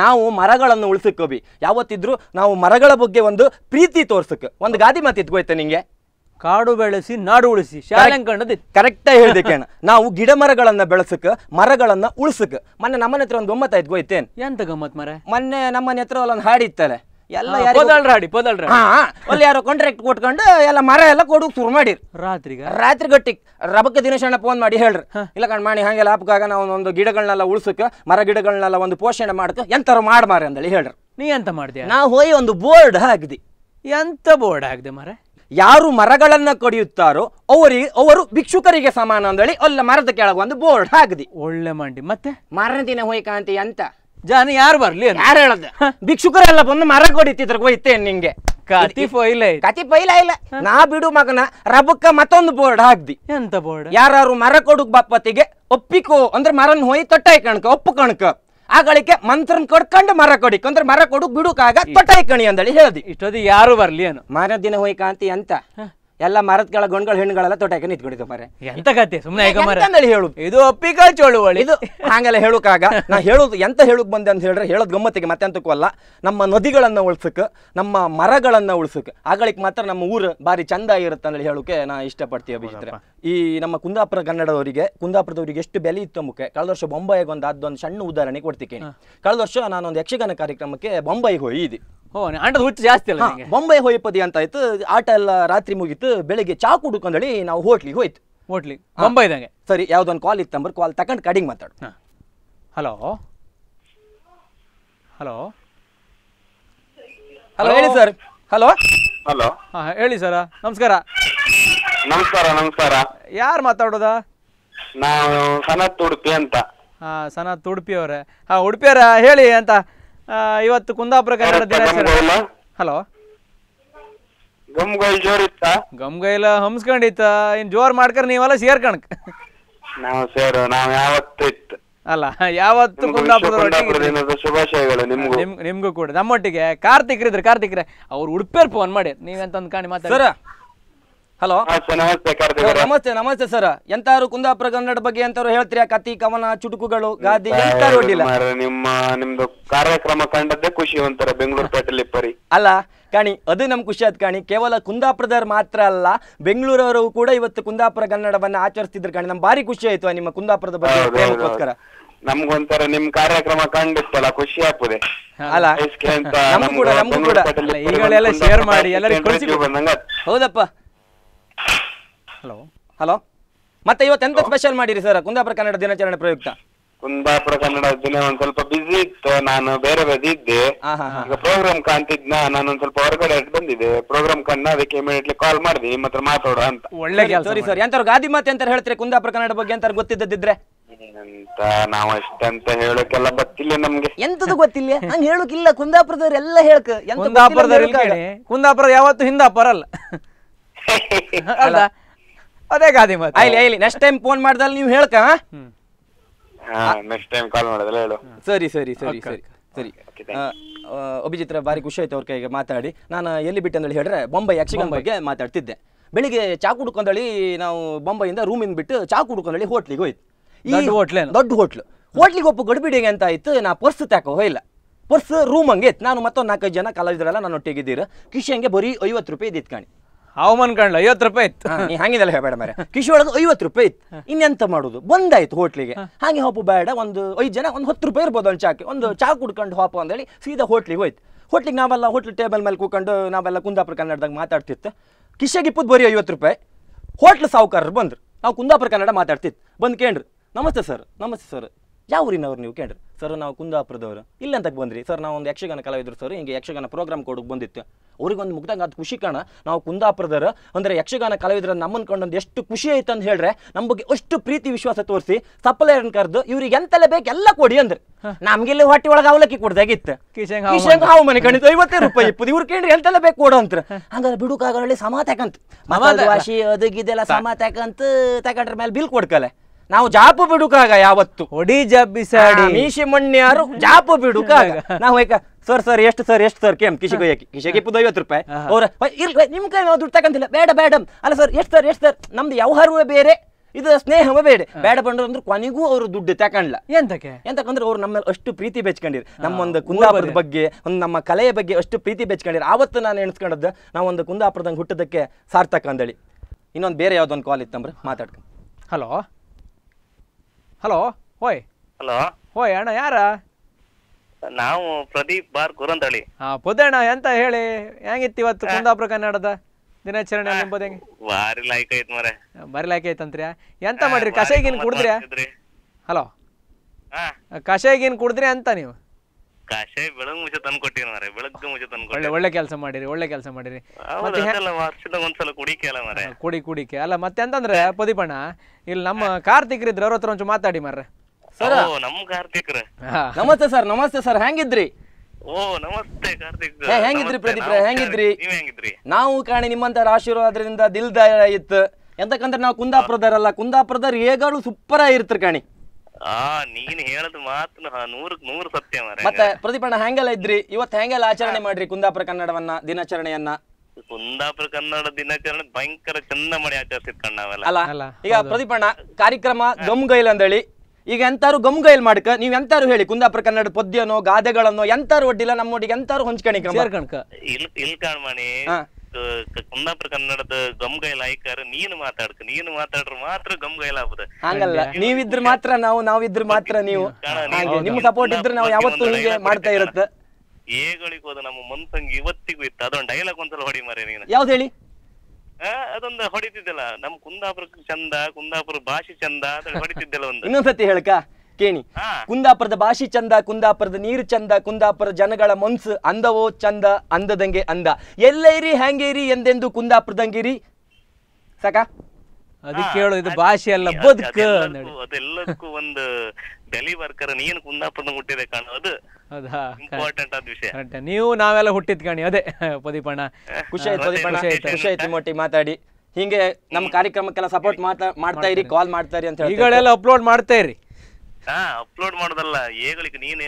ನಾವು ಮರಗಳನ್ನು ಉಳಿಸ್ಕೋಬಿ ಯಾವತ್ತಿದ್ರು ನಾವು ಮರಗಳ ಬಗ್ಗೆ ಒಂದು ಪ್ರೀತಿ ತೋರ್ಸಕ್ ಒಂದು ಗಾದಿ ಮಾತಿತ್ತು ನಿಂಗೆ ಕಾಡು ಬೆಳೆಸಿ ನಾಡು ಉಳಿಸಿ ಶಾಲೆ ಕರೆಕ್ಟಾಗಿ ಹೇಳಿದೆ ನಾವು ಗಿಡ ಮರಗಳನ್ನ ಬೆಳೆಸಕ್ ಮರಗಳನ್ನ ಉಳಿಸಕ್ ಮೊನ್ನೆ ನಮ್ಮನೆತ್ರ ಹತ್ರ ಒಂದು ಗಮ್ಮತ್ ಆಯ್ತು ಗೊಯ್ತೇನ್ ಎಂತ ಗಮ್ಮತ್ ಮರ ಮೊನ್ನೆ ನಮ್ಮನೆ ಹತ್ರ ಒಂದ್ ಹಾಡಿತ್ತಲ್ಲ ಎಲ್ಲ ಹಾ ಅಲ್ಲಿ ಯಾರೋ ಕಾಂಟ್ರಾಕ್ಟ್ ಕೊಟ್ಕೊಂಡು ಎಲ್ಲ ಮರ ಎಲ್ಲ ಕೊಡಕ್ ಶುರು ಮಾಡಿರಿ ರಾತ್ರಿ ರಾತ್ರಿ ಗಟ್ಟಿಗೆ ರಬಕ್ಕೆ ಫೋನ್ ಮಾಡಿ ಹೇಳ್ರಿ ಇಲ್ಲ ಕಣ್ ಮಾಡಿ ಹಂಗೆಲ್ಲ ಹಬ್ಬಕ್ಕಾಗ ನಾವು ಒಂದು ಗಿಡಗಳನ್ನೆಲ್ಲ ಉಳ್ಸಕ್ಕೆ ಮರ ಗಿಡಗಳನ್ನೆಲ್ಲ ಒಂದು ಪೋಷಣೆ ಮಾಡಕ್ ಎಂತಾರು ಮಾಡ್ ಮಾರಿ ಅಂದೇಳಿ ಹೇಳ್ರಿ ನೀ ಎಂತ ಮಾಡಿದ್ಯಾ ನಾ ಹೋಯ್ ಒಂದು ಬೋರ್ಡ್ ಹಾಕಿದಿ ಎಂತ ಬೋರ್ಡ್ ಹಾಕಿದೆ ಮರ ಯಾರು ಮರಗಳನ್ನು ಕಡಿಯುತ್ತಾರೋ ಅವರಿಗೆ ಅವರು ಭಿಕ್ಷುಕರಿಗೆ ಸಮಾನ ಅಂದೇಳಿ ಅಲ್ಲ ಮರದ ಕೆಳಗೆ ಒಂದು ಬೋರ್ಡ್ ಹಾಕಿದೆ ಒಳ್ಳೆ ಮಂಡಿ ಮತ್ತೆ ಮರದಿನ ಹೋಯ್ಕಾಂತಿ ಅಂತ ಜಾನ ಯಾರು ಬರ್ಲಿ ಯಾರು ಹೇಳದ ಭಿಕ್ಷುಕರೆಲ್ಲ ಬಂದು ಮರ ಕೊಡಿತಿದ್ರ ಹೋಯ್ತೇನ್ ನಿಂಗೆ ಕತಿ ಪೈಲ ಕತಿ ಪೈಲ ಇಲ್ಲ ನಾ ಬಿಡು ಮಗನ ರಬಕ್ಕ ಮತ್ತೊಂದು ಬೋರ್ಡ್ ಹಾಕ್ದಿ ಎಂತ ಬೋರ್ಡ್ ಯಾರು ಮರ ಕೊಡುಗ್ ಬಾಪತಿಗೆ ಒಪ್ಪಿಕೋ ಅಂದ್ರೆ ಮರನ್ ಹೋಯ್ ತೊಟ್ಟಾಯ್ ಕಣಕ ಒಪ್ಪು ಕಣಕ ಆ ಗಳಿಕೆ ಮಂತ್ರನ್ ಕೊಡ್ಕೊಂಡು ಮರ ಕೊಡಿ ಅಂದ್ರೆ ಮರ ಕೊಡು ಬಿಡುಕಾಗ ಪಟಾಯಿ ಕಣಿ ಅಂದಳಿ ಹೇಳಿ ಇಷ್ಟೊದಿ ಯಾರು ಬರ್ಲಿ ಏನು ಮಾರ ದಿನ ಹೋಯ್ಕಾಂತಿ ಅಂತ ಎಲ್ಲ ಮರತ್ಗಳ ಗೊಂಡ್ಗಳ ಹೆಣ್ಣುಗಳೆಲ್ಲ ತೋಟಕ್ಕೆ ನಿಂತ್ಕೊಂಡಿದ್ವು ಮರೆ ಎಂತ ಕತೆ ಸುಮ್ಮನೆ ಹೇಳು ಇದು ಅಪ್ಪಿಕಾ ಚಳುವಳಿ ಇದು ಹಾಗೆಲ್ಲ ಹೇಳುಕಾಗ ನಾ ಹೇಳೋದು ಎಂತ ಹೇಳುಕ್ ಬಂದೆ ಅಂತ ಹೇಳಿದ್ರೆ ಹೇಳೋದು ಗಮ್ಮತ್ತಿಗೆ ಮತ್ತೆ ಅಂತಕ್ಕೂ ಅಲ್ಲ ನಮ್ಮ ನದಿಗಳನ್ನು ಉಳ್ಸಕ್ಕೆ ನಮ್ಮ ಮರಗಳನ್ನು ಉಳ್ಸಕ್ಕೆ ಆಗಳಿಕ್ ಮಾತ್ರ ನಮ್ಮ ಊರು ಬಾರಿ ಚಂದ ಇರುತ್ತೆ ಅಂದ್ರೆ ಹೇಳೋಕೆ ನಾ ಇಷ್ಟಪಡ್ತೀವಿ ಅಭಿಜಿತ್ರ ಈ ನಮ್ಮ ಕುಂದಾಪುರ ಕನ್ನಡದವರಿಗೆ ಕುಂದಾಪುರದವರಿಗೆ ಎಷ್ಟು ಬೆಲೆ ಇತ್ತು ಮುಖ್ಯ ಕಳೆದ ವರ್ಷ ಬೊಂಬಾಯಿಗೆ ಒಂದು ಅದೊಂದು ಸಣ್ಣ ಉದಾಹರಣೆ ಕೊಡ್ತೀನಿ ಕಳೆದ ವರ್ಷ ನಾನೊಂದು ಯಕ್ಷಗಾನ ಕಾರ್ಯಕ್ರಮಕ್ಕೆ ಬೊಂಬಾಯಿಗೆ ಇದೆ ಓ ಅಂಡದ ಹುಚ್ಚು ಜಾಸ್ತಿ ಅಲ್ಲ ಬೊಂಬೈ ಹೋಯ್ಪದಿ ಅಂತ ಆಯ್ತು ಆಟ ಎಲ್ಲ ರಾತ್ರಿ ಮುಗೀತು ಬೆಳಿಗ್ಗೆ ಚಾ ಹುಡುಕೊಂಡಿ ನಾವು ಹೋಟ್ಲಿಗೆ ಹೋಯ್ತು ಹೋಟ್ಲಿ ಇದಂಗೆ ಸರಿ ಯಾವ್ದೊಂದು ಕಾಲ್ ಇತ್ತು ಕಾಲ್ ತಕೊಂಡು ಕಡಿಂಗ್ ಮಾತಾಡು ಹಲೋ ಹಲೋ ಹಲೋ ಹೇಳಿ ಸರ್ ಹಲೋ ಹಲೋ ಹೇಳಿ ಸರ್ ನಮಸ್ಕಾರ ನಮಸ್ಕಾರ ನಮಸ್ಕಾರ ಯಾರು ಮಾತಾಡೋದ ನಾವು ಸನತ್ ಉಡುಪಿ ಅಂತ ಹಾ ಸನತ್ ಉಡುಪಿ ಅವರೇ ಉಡುಪಿ ಉಡುಪಿಯವರ ಹೇಳಿ ಅಂತ ಇವತ್ತು ಕುಂದಾಪುರ ಕನ್ನಡ ದಿನಾಚರಣೆ ಹಲೋ ಗಮ್ಗೈಲ್ ಜೋರ್ ಇತ್ತ ಗಮ್ಗೈಲ ಹಮ್ಸ್ಕೊಂಡಿತ್ತ ಇನ್ ಜೋರ್ ಮಾಡ್ಕರ್ ನೀವೆಲ್ಲ ಸೇರ್ಕಣಕ್ ನಾವು ಸೇರೋ ನಾವು ಯಾವತ್ತು ಇತ್ತು ಅಲ್ಲ ಯಾವತ್ತು ಕುಂದಾಪುರ ಶುಭಾಶಯಗಳು ನಿಮ್ಗೂ ನಿಮ್ಗೂ ಕೂಡ ನಮ್ಮೊಟ್ಟಿಗೆ ಕಾರ್ತಿಕ್ ಕಾರ್ತಿಕ್ರೆ ಅವ್ರು ಉಡುಪೇರ್ ಫೋನ್ ಮಾಡಿ ನೀವೆಂತ ಕಾಣಿ ಮಾತಾಡ್ತಾರ ಹಲೋ ನಮಸ್ತೆ ನಮಸ್ತೆ ನಮಸ್ತೆ ಸರ್ ಎಂತಾರು ಕುಂದಾಪುರ ಕನ್ನಡ ಬಗ್ಗೆ ಎಂತಾರು ಹೇಳ್ತೀರಾ ಕತಿ ಕವನ ಚುಟುಕುಗಳು ಗಾದಿ ನಿಮ್ಮ ನಿಮ್ದು ಕಾರ್ಯಕ್ರಮ ಕಂಡದ್ದೇ ಖುಷಿ ಒಂಥರ ಬೆಂಗಳೂರು ಪೇಟೆಲಿ ಪರಿ ಅಲ್ಲ ಕಾಣಿ ಅದು ನಮ್ ಖುಷಿ ಆದ್ ಕಾಣಿ ಕೇವಲ ಕುಂದಾಪುರದವ್ರು ಮಾತ್ರ ಅಲ್ಲ ಬೆಂಗಳೂರವರು ಕೂಡ ಇವತ್ತು ಕುಂದಾಪುರ ಕನ್ನಡವನ್ನ ಆಚರಿಸ್ತಿದ್ರು ಕಾಣಿ ನಮ್ ಭಾರಿ ಖುಷಿ ಆಯ್ತು ನಿಮ್ಮ ಕುಂದಾಪುರದ ಬಗ್ಗೆ ನಮ್ಗೊಂಥರ ನಿಮ್ ಕಾರ್ಯಕ್ರಮ ಕಂಡಿತ್ತಲ್ಲ ಖುಷಿ ಆಗ್ತದೆ ಅಲ್ಲ ನಮಗೂ ಕೂಡ ಶೇರ್ ಮಾಡಿ ಎಲ್ಲರಿಗೂ ಹೌದಪ್ಪ ಹಲೋ ಹಲೋ ಮತ್ತೆ ಇವತ್ತು ಎಂತ ಸ್ಪೆಷಲ್ ಮಾಡಿರಿ ಸರ್ ಕುಂದಾಪುರ ಕನ್ನಡ ದಿನಾಚರಣೆ ಪ್ರಯುಕ್ತ ಕುಂದಾಪುರ ಕನ್ನಡ ದಿನ ಒಂದ್ ಸ್ವಲ್ಪ ಬಿಸಿ ಇತ್ತು ನಾನು ಬೇರೆ ಬದಿ ಇದ್ದೆ ಈಗ ಪ್ರೋಗ್ರಾಮ್ ಕಾಣ್ತಿದ್ನ ನಾನು ಒಂದ್ ಸ್ವಲ್ಪ ಹೊರಗಡೆ ಬಂದಿದೆ ಪ್ರೋಗ್ರಾಮ್ ಕಣ್ಣ ಅದಕ್ಕೆ ಇಮಿಡಿಯೇಟ್ಲಿ ಕಾಲ್ ಮಾಡಿದೆ ನಿಮ್ಮ ಹತ್ರ ಮಾತಾಡೋ ಅಂತ ಒಳ್ಳೆ ಸರಿ ಸರಿ ಎಂತಾರು ಗಾದಿ ಮಾತೆ ಅಂತ ಹೇಳ್ತೀರಿ ಕುಂದಾಪುರ ಕನ್ನಡ ಬಗ್ಗೆ ಎಂತಾರು ಗೊತ್ತಿದ್ದಿದ್ರೆ ಅಂತ ನಾವ್ ಅಷ್ಟಂತ ಹೇಳೋಕೆಲ್ಲ ಗೊತ್ತಿಲ್ಲ ನಮ್ಗೆ ಎಂತದು ಗೊತ್ತಿಲ್ಲ ಹಂಗ ಹೇಳೋಕಿಲ್ಲ ಕುಂದಾಪುರದವ್ರು ಎಲ್ಲ ಎಂತ ಕುಂದಾಪುರದವ್ರು ಕುಂದಾಪುರ ಯಾವತ್ತು ಹಿಂದಾಪುರ [laughs] ಅದೇ ಗಾದಿ ಮತ್ತೆ ಐಲಿ ಐಲಿ ನೆಕ್ಸ್ಟ್ ಟೈಮ್ ಫೋನ್ ಮಾಡ್ದಲ್ ನೀವು ಹೇಳ್ಕ ನೆಕ್ಸ್ಟ್ ಟೈಮ್ ಕಾಲ್ ಮಾಡೋದಲ್ಲ ಹೇಳು ಸರಿ ಸರಿ ಸರಿ ಸರಿ ಸರಿ ಅಭಿಜಿತ್ರ ಬಾರಿ ಖುಷಿ ಆಯ್ತು ಅವ್ರ ಕೈಗೆ ಮಾತಾಡಿ ನಾನು ಎಲ್ಲಿ ಬಿಟ್ಟೆ ಅಂತ ಹೇಳಿದ್ರೆ ಬೊಂಬೈ ಯಕ್ಷಗಾನ ಬಗ್ಗೆ ಮಾತಾಡ್ತಿದ್ದೆ ಬೆಳಿಗ್ಗೆ ಚಾ ಕುಡ್ಕೊಂಡಳಿ ನಾವು ಬೊಂಬೈಯಿಂದ ರೂಮಿಂದ ಬಿಟ್ಟು ಚಾ ಕುಡ್ಕೊಂಡಳಿ ಹೋಟ್ಲಿಗೆ ಹೋಯ್ತು ಈ ಹೋಟ್ಲೇನು ದೊಡ್ಡ ಹೋಟ್ಲ್ ಹೋಟ್ಲಿಗೆ ಒಪ್ಪು ಗಡಬಿಡಿ ಅಂತ ಆಯ್ತು ನಾ ಪರ್ಸ್ ತಾಕೋ ಹೋಯಿಲ್ಲ ಪರ್ಸ್ ರೂಮ್ ಹಂಗೆ ಇತ್ತು ನಾನು ಮತ್ತೊಂದು ನಾಲ್ಕೈದು ಜನ ಕಾಲೇಜ್ದಲ್ಲ ನಾನು ಒಟ್ಟಿಗೆ ಇದ್ದೀರ ಕಿಶಿ ಹಂಗೆ ಬರೀ ಐವತ್ತು ರೂಪಾಯಿ ಇದ್ದಿತ್ತು ಕಾಣಿ ಹವಾಮಾನ ಕಾಣಲ್ಲ ಐವತ್ತು ರೂಪಾಯಿ ಇತ್ತು ನೀ ಹಂಗಿದೆಲ್ಲ ಹೇಳಬೇಡ ಮರೆ ಕಿಶಿ ಒಳಗೆ ಐವತ್ತು ರೂಪಾಯಿ ಇತ್ತು ಇನ್ನೆಂತ ಮಾಡೋದು ಬಂದಾಯ್ತು ಹೋಟ್ಲಿಗೆ ಹಾಗೆ ಹೋಪು ಬೇಡ ಒಂದು ಐದು ಜನ ಒಂದು ಹತ್ತು ರೂಪಾಯಿ ಇರ್ಬೋದು ಒಂದು ಚಾಕೆ ಒಂದು ಚಾ ಕುಡ್ಕೊಂಡು ಅಂತ ಹೇಳಿ ಸೀದಾ ಹೋಟ್ಲಿಗೆ ಹೋಯ್ತು ಹೋಟ್ಲಿಗೆ ನಾವೆಲ್ಲ ಹೋಟ್ಲ್ ಟೇಬಲ್ ಮೇಲೆ ಕೂಕೊಂಡು ನಾವೆಲ್ಲ ಕುಂದಾಪುರ ಕನ್ನಡದಾಗ ಮಾತಾಡ್ತಿತ್ತು ಕಿಶಾಗಿ ಇಪ್ಪತ್ತು ಬರೀ ಐವತ್ತು ರೂಪಾಯಿ ಹೋಟ್ಲ್ ಸಾವುಕಾರರು ಬಂದ್ರು ನಾವು ಕುಂದಾಪುರ ಕನ್ನಡ ಮಾತಾಡ್ತಿತ್ತು ಬಂದು ಕೇಳ್ರಿ ನಮಸ್ತೆ ಸರ್ ನಮಸ್ತೆ ಸರ್ ಯಾವ ಊರಿನವ್ರು ನೀವು ಕೇಳ್ರಿ ಸರ್ ನಾವು ಕುಂದಾಪುರದವರು ಇಲ್ಲ ಅಂತ ಬಂದ್ರಿ ಸರ್ ನಾವು ಒಂದು ಯಕ್ಷಗಾನ ಕಲಾವಿದ್ರು ಸರ್ ಹಿಂಗೆ ಯಕ್ಷಗಾನ ಪ್ರೋಗ್ರಾಮ್ ಕೊಡೋಕೆ ಬಂದಿತ್ತು ಅವ್ರಿಗೊಂದು ಮುಗ್ದಂಗ ಅದು ಖುಷಿ ಕಾಣ ನಾವು ಕುಂದಾಪುರದವರು ಅಂದರೆ ಯಕ್ಷಗಾನ ಕಲಾವಿದರ ನಮ್ಮನ್ನು ಕಂಡೊಂದು ಎಷ್ಟು ಖುಷಿ ಆಯ್ತು ಅಂತ ಹೇಳ್ರೆ ನಮ್ಮ ಬಗ್ಗೆ ಅಷ್ಟು ಪ್ರೀತಿ ವಿಶ್ವಾಸ ತೋರಿಸಿ ಸಪ್ಲೈಯರ್ನ ಕರೆದು ಇವ್ರಿಗೆ ಎಂತಲೇ ಬೇಕು ಎಲ್ಲ ಕೊಡಿ ಅಂದ್ರೆ ನಮ್ಗೆಲ್ಲ ಹೊಟ್ಟಿ ಒಳಗೆ ಅವಲಕ್ಕಿ ಕೊಡ್ದಾಗಿತ್ತು ಕಿಶಂಗ್ ಹಾವು ಮನೆ ಕಣಿತು ರೂಪಾಯಿ ಇಪ್ಪದು ಇವ್ರು ಕೇಳ್ರಿ ಎಂತೆಲ್ಲ ಬೇಕು ಕೊಡು ಅಂತ ಹಂಗಾರೆ ಬಿಡುಕಾಗಲಿ ಸಮ ತಕಂತ ಭಾಷೆ ಅದಕ್ಕಿದೆಲ್ಲ ಸಮ ತಗೊಂಡ್ರ ಮೇಲೆ ಬಿಲ್ ಕೊಡ್ಕಲೆ ನಾವು ಜಾಪು ಬಿಡುಕಾಗ ಯಾವತ್ತು ಹೊಡಿ ಜಾಪಿಸಾಡಿ ಮೀಶಿ ಮಣ್ಣ್ಯಾರು ಜಾಪು ಬಿಡುಕಾಗ [laughs] ನಾವು ಸರ್ ಸರ್ ಎಷ್ಟು ಸರ್ ಎಷ್ಟು ಸರ್ ಕೇಮ್ ಕಿಶಿ ಕೊಯ್ಯಕ್ಕೆ ಕಿಶಿಗೆ ಇಪ್ಪತ್ತು ಐವತ್ತು ರೂಪಾಯಿ ಅವ್ರ ಇಲ್ಲ ನಿಮ್ ಕೈ ನಾವು ದುಡ್ಡು ತಗಂತಿಲ್ಲ ಬೇಡ ಬೇಡ ಅಲ್ಲ ಸರ್ ಎಷ್ಟು ಸರ್ ಎಷ್ಟು ಸರ್ ನಮ್ದು ವ್ಯವಹಾರವೇ ಬೇರೆ ಇದು ಸ್ನೇಹವೇ ಬೇಡ ಬೇಡ ಬಂದ್ರು ಅಂದ್ರೆ ಕೊನೆಗೂ ಅವ್ರು ದುಡ್ಡು ತಗೊಂಡ್ಲ ಎಂತಕ್ಕೆ ಎಂತಕ್ಕಂದ್ರೆ ಅವ್ರು ನಮ್ಮ ಅಷ್ಟು ಪ್ರೀತಿ ಬೆಚ್ಕೊಂಡಿರಿ ನಮ್ಮ ಕುಂದಾಪುರದ ಬಗ್ಗೆ ಒಂದು ನಮ್ಮ ಕಲೆಯ ಬಗ್ಗೆ ಅಷ್ಟು ಪ್ರೀತಿ ಬೆಚ್ಕೊಂಡಿರಿ ಅವತ್ತು ನಾನು ಎಣಿಸ್ಕೊಂಡದ್ದು ನಾವೊಂದು ಒಂದು ಕುಂದಾಪುರದಂಗೆ ಹುಟ್ಟದಕ್ಕೆ ಸಾರ್ಥಕ ಅಂದೇಳಿ ಇನ್ನೊಂದು ಬೇರೆ ಯಾವುದೊಂದು ಕಾಲ್ ಇತ್ತಂಬ್ರೆ ಮಾತಾಡ್ಕೊಂಡು ಹಲೋ ಹಲೋ ಹೋಯ್ ಹಲೋ ಹೋಯ್ ಅಣ್ಣ ಯಾರ ನಾವು ಪ್ರದೀಪ್ ಬಾರ್ ಕುರಂತಳಿ ಹಾ ಎಂತ ಹೇಳಿ ಹೆಂಗಿತ್ತು ಇವತ್ತು ಕುಂದಾಪುರ ಕನ್ನಡದ ದಿನಾಚರಣೆ ಬಾರಿ ಲೈಕ್ ಐತ್ ಮರೆ ಬಾರಿ ಲೈಕ್ ಐತಂತ್ರಿ ಎಂತ ಮಾಡ್ರಿ ಕಷಾಯಗಿನ್ ಕುಡಿದ್ರಿ ಹಲೋ ಕಷಾಯಗಿನ್ ಕುಡಿದ್ರಿ ಅಂತ ನೀವು ಕಾಶಾಯ ಬೆಳಗ್ ಮುಂಚೆ ತಂದು ಕೊಟ್ಟಿನ ಮರೆ ಬೆಳಗ್ಗೆ ಮುಂಚೆ ತಂದು ಒಳ್ಳೆ ಒಳ್ಳೆ ಕೆಲಸ ಮಾಡಿರಿ ಒಳ್ಳೆ ಕೆಲಸ ಮಾಡಿರಿ ಮತ್ತೆ ವರ್ಷದಾಗ ಒಂದ್ಸಲ ಕುಡಿಕೆ ಅಲ್ಲ ಮರೆ ಕುಡಿ ಕುಡಿಕೆ ಅಲ್ಲ ಮತ್ತೆ ಅಂತಂದ್ರೆ ಪ್ರದೀಪಣ್ಣ ಇಲ್ಲಿ ನಮ್ಮ ಕಾರ್ತಿಕ್ ಅವರತ್ರ ಅವ್ರ ಹತ್ರ ಒಂಚೂರು ಮಾತಾಡಿ ಮರ್ರೆ ಸರ್ ನಮ್ ಕಾರ್ತಿಕ್ ನಮಸ್ತೆ ಸರ್ ನಮಸ್ತೆ ಸರ್ ಹೆಂಗಿದ್ರಿ ಓ ನಮಸ್ತೆ ಕಾರ್ತಿಕ್ ಹೆಂಗಿದ್ರಿ ಪ್ರದೀಪ್ ಹೆಂಗಿದ್ರಿ ನಾವು ಕಾಣಿ ನಿಮ್ಮಂತ ಆಶೀರ್ವಾದದಿಂದ ದಿಲ್ದ ಇತ್ತು ಎಂತಕ್ಕಂದ್ರೆ ನಾವು ಕುಂದಾಪುರದರಲ್ಲ ಕುಂದಾಪುರದವ್ರು ಹೇಗಾಳು ಸೂಪರ್ ಆಗಿರ್ತಾರೆ ಕಾಣಿ ಆ ನೀನ್ ಹೇಳದ್ ಮಾತು ನೂರು ಸತ್ಯ ಮತ್ತೆ ಹ್ಯಾಂಗೆಲ್ಲ ಇದ್ರಿ ಇವತ್ತು ಹ್ಯಾಂಗೆಲ್ಲ ಆಚರಣೆ ಮಾಡ್ರಿ ಕುಂದಾಪುರ ಕನ್ನಡವನ್ನ ದಿನಾಚರಣೆಯನ್ನ ಕುಂದಾಪುರ ಕನ್ನಡ ದಿನಾಚರಣೆ ಭಯಂಕರ ಚಂದ ಮಾಡಿ ಆಚರಿಸಿದ್ ಕಣ್ಣ ಅಲ್ಲ ಈಗ ಪ್ರದೀಪಣ್ಣ ಕಾರ್ಯಕ್ರಮ ಗಮ್ ಗೈಲ್ ಅಂದೇಳಿ ಈಗ ಎಂತಾರು ಗಮ್ ಗೈಲ್ ಮಾಡ್ಕ ನೀವ್ ಎಂತಾರು ಹೇಳಿ ಕುಂದಾಪುರ ಕನ್ನಡ ಪದ್ಯನೋ ಗಾದೆಗಳನ್ನೋ ಎಂತಾರು ಒಡ್ಡಿಲ್ಲ ನಮ್ಮೊಟ್ಟಿಗೆ ಎಂತಾರು ಹೊಂಚ್ಕಣಿಕ ಇಲ್ ಇಲ್ ಕಾಣ್ಮಣಿ ಕುಂದಾಪುರ ಕನ್ನಡದ ಗಮ್ಗೈಲ್ ಆಯ್ಕಾರ ನೀನು ಮಾತಾಡ್ಕ ನೀನು ಮಾತಾಡ್ರ ಮಾತ್ರ ಗಮ್ಗೈಲ್ ಆಗ್ತದೆ ಹಂಗಲ್ಲ ನೀವಿದ್ರ ಮಾತ್ರ ನಾವು ನಾವಿದ್ರ ಮಾತ್ರ ನೀವು ನಿಮ್ ಸಪೋರ್ಟ್ ಇದ್ರೆ ನಾವು ಯಾವತ್ತೂ ಹಿಂಗೆ ಮಾಡ್ತಾ ಇರುತ್ತೆ ಏಗಳಿಗೆ ಹೋದ ನಮ್ಮ ಮನ್ಸಂಗ್ ಇವತ್ತಿಗೂ ಇತ್ತು ಅದೊಂದು ಡೈಲಾಗ್ ಒಂದ್ಸಲ ಹೊಡಿ ಮರೆ ನೀನು ಯಾವ್ದು ಹೇಳಿ ಅದೊಂದು ಹೊಡಿತಿದ್ದಲ್ಲ ನಮ್ ಕುಂದಾಪುರ ಚಂದ ಕುಂದಾಪುರ ಭಾಷೆ ಚಂದ ಹೊಡಿತಿದ್ದಲ್ಲ ಒಂದು ಇನ್ನೊಂದ್ಸತಿ ಹೇಳ್ಕಾ ಕೇಣಿ ಕುಂದಾಪುರದ ಭಾಷೆ ಚಂದ ಕುಂದಾಪುರದ ನೀರು ಚಂದ ಕುಂದಾಪುರ ಜನಗಳ ಮನ್ಸು ಅಂದವೋ ಚಂದ ಅಂದದಂಗೆ ಅಂದ ಎಲ್ಲೈರಿ ಹ್ಯಾಂಗೇರಿ ಎಂದೆಂದು ಕುಂದಾಪುರದಂಗಿರಿ ಸಾಕ ಅದಕ್ಕೆ ಹೇಳು ಇದು ಭಾಷೆ ಅಲ್ಲ ಬದುಕ ಅದೆಲ್ಲದಕ್ಕೂ ಒಂದು ಡೆಲಿ ವರ್ಕರ್ ನೀನು ಕುಂದಾಪುರದ ಹುಟ್ಟಿದೆ ಕಾಣೋದು ಇಂಪಾರ್ಟೆಂಟ್ ಆದ ವಿಷಯ ನೀವು ನಾವೆಲ್ಲ ಹುಟ್ಟಿದ್ ಕಾಣಿ ಅದೇ ಪದೀಪಣ್ಣ ಖುಷಿ ಆಯ್ತು ಪ್ರದೀಪಣ್ಣ ಖುಷಿ ಆಯ್ತು ಮೋಟಿ ಮಾತಾಡಿ ಹಿಂಗೆ ನಮ್ಮ ಕಾರ್ಯಕ್ರಮಕ್ಕೆಲ್ಲ ಸಪೋರ್ಟ್ ಮಾತಾ ಮಾಡ್ತಾ ಇರಿ ಕಾಲ್ ಮಾಡ್ತಾ ಇರಿ ಅಂತ ಹೇಳಿ ಈಗಳೆಲ್ಲ ಅಪ್ಲೋಡ್ ಮಾಡ್ತಾ ಇರಿ ಹಾ ಅಪ್ಲೋಡ್ ಮಾಡೋದಲ್ಲ ಏಗಳಿಗೆ ನೀನ್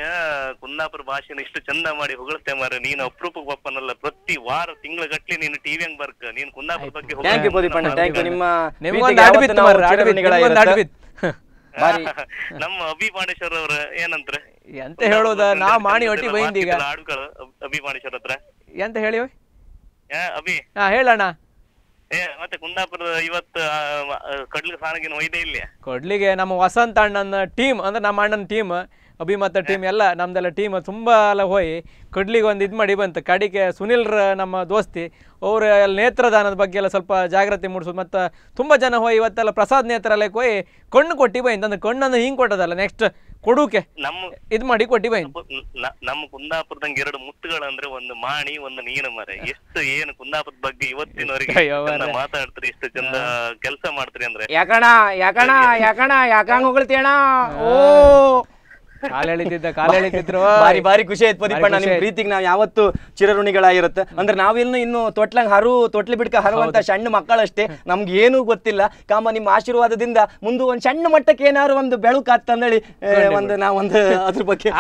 ಕುಂದಾಪುರ ಭಾಷೆನ ಇಷ್ಟು ಚಂದ ಮಾಡಿ ಹೊಗಳತೆ ಮಾರ ನೀನ್ ಅಪ್ರೂಪಕ್ಕೆ ಬಪ್ಪನಲ್ಲ ಪ್ರತಿ ವಾರ ತಿಂಗಳ ಗಟ್ಲೆ ನೀನು ಟಿವಿ ಹಂಗ್ ಬರ್ಕ ನೀನ್ ಕುಂದಾಪುರ ಬಗ್ಗೆ ಥ್ಯಾಂಕ್ ಯು ಪ್ರದೀಪ್ ಅಣ್ಣ ಥ್ಯಾಂಕ್ ಯು ನಿಮ್ಮ [laughs] ನಮ್ಮ ಅಭಿ ಪಾಂಡೇಶ್ವರ ಅವ್ರ ಏನಂತ್ರ ಎಂತ ಹೇಳೋದ ನಾ ಮಾಡಿ ಒಟ್ಟಿ ಬೈಂದ ಈಗ ಅಭಿ ಪಾಂಡೇಶ್ವರ ಹತ್ರ ಎಂತ ಹೇಳಿ ಅಭಿ ಹಾ ಹೇಳಣ್ಣ ಏ ಮತ್ತೆ ಕುಂದಾಪುರದ ಇವತ್ತು ಕಡ್ಲಿಗೆ ಸ್ನಾನಗಿನ ಒಯ್ದೇ ಇಲ್ಲ ಕಡ್ಲಿಗೆ ನಮ್ಮ ವಸಂತ ಅಣ್ಣನ ಟೀಮ್ ಅಂದ್ರೆ ನಮ್ಮ ಅಣ್ಣನ ಟೀಮ್ ಅಭಿಮತ ಟೀಮ್ ಎಲ್ಲ ನಮ್ದೆಲ್ಲ ಟೀಮ್ ತುಂಬ ಎಲ್ಲ ಹೋಯಿ ಕಡ್ಲಿಗೆ ಒಂದು ಇದು ಮಾಡಿ ಬಂತು ಕಡಿಕೆ ಸುನಿಲ್ರ ನಮ್ಮ ದೋಸ್ತಿ ಅವರು ನೇತ್ರದಾನದ ಬಗ್ಗೆ ಎಲ್ಲ ಸ್ವಲ್ಪ ಜಾಗೃತಿ ಮೂಡಿಸೋದು ಮತ್ತು ತುಂಬ ಜನ ಹೋಯ್ ಇವತ್ತೆಲ್ಲ ಪ್ರಸಾದ್ ಅಲ್ಲೇ ಹೋಯ್ ಕಣ್ಣು ಕೊಟ್ಟಿ ಬೈಂದು ಅಂದ್ರೆ ಕಣ್ಣನ್ನು ಹಿಂಗೆ ಕೊಟ್ಟದಲ್ಲ ನೆಕ್ಸ್ಟ್ ಕೊಡುಕೆ ನಮ್ಮ ಇದು ಮಾಡಿ ಕೊಟ್ಟಿ ಬೈ ನಮ್ಮ ಕುಂದಾಪುರದಂಗೆ ಎರಡು ಅಂದ್ರೆ ಒಂದು ಮಾಣಿ ಒಂದು ನೀನು ಮರ ಎಷ್ಟು ಏನು ಕುಂದಾಪುರದ ಬಗ್ಗೆ ಇವತ್ತಿನವರೆಗೆ ಮಾತಾಡ್ತೀರಿ ಎಷ್ಟು ಚಂದ ಕೆಲಸ ಮಾಡ್ತೀರಿ ಅಂದ್ರೆ ಯಾಕಣ ಯಾಕಣ ಯಾಕಣ ಯಾಕಂಗ್ ಹೊಗಳ್ತೀಯಣ ಓ ಕಾಲೆಳಿತಿದ್ದ ಕಾಲೆಳಿತಿದ್ರು ಬಾರಿ ಬಾರಿ ಖುಷಿ ಆಯ್ತು ಪ್ರದೀಪ್ ಅಣ್ಣ ನಿಮ್ ಪ್ರೀತಿಗೆ ನಾವ್ ಯಾವತ್ತು ಚಿರಋಣಿಗಳಾಗಿರುತ್ತೆ ಅಂದ್ರೆ ನಾವಿನ್ನು ಇನ್ನು ತೊಟ್ಲಂಗ್ ಹರು ತೊಟ್ಲಿ ಬಿಡ್ಕ ಹರುವಂತ ಸಣ್ಣ ಮಕ್ಕಳಷ್ಟೇ ನಮ್ಗೆ ಏನೂ ಗೊತ್ತಿಲ್ಲ ಕಾಮ ನಿಮ್ಮ ಆಶೀರ್ವಾದದಿಂದ ಮುಂದೆ ಒಂದ್ ಸಣ್ಣ ಮಟ್ಟಕ್ಕೆ ಏನಾದ್ರು ಒಂದು ಬೆಳಕು ಹೇಳಿ ಒಂದು ನಾವ್ ಒಂದು ಅದ್ರ ಬಗ್ಗೆ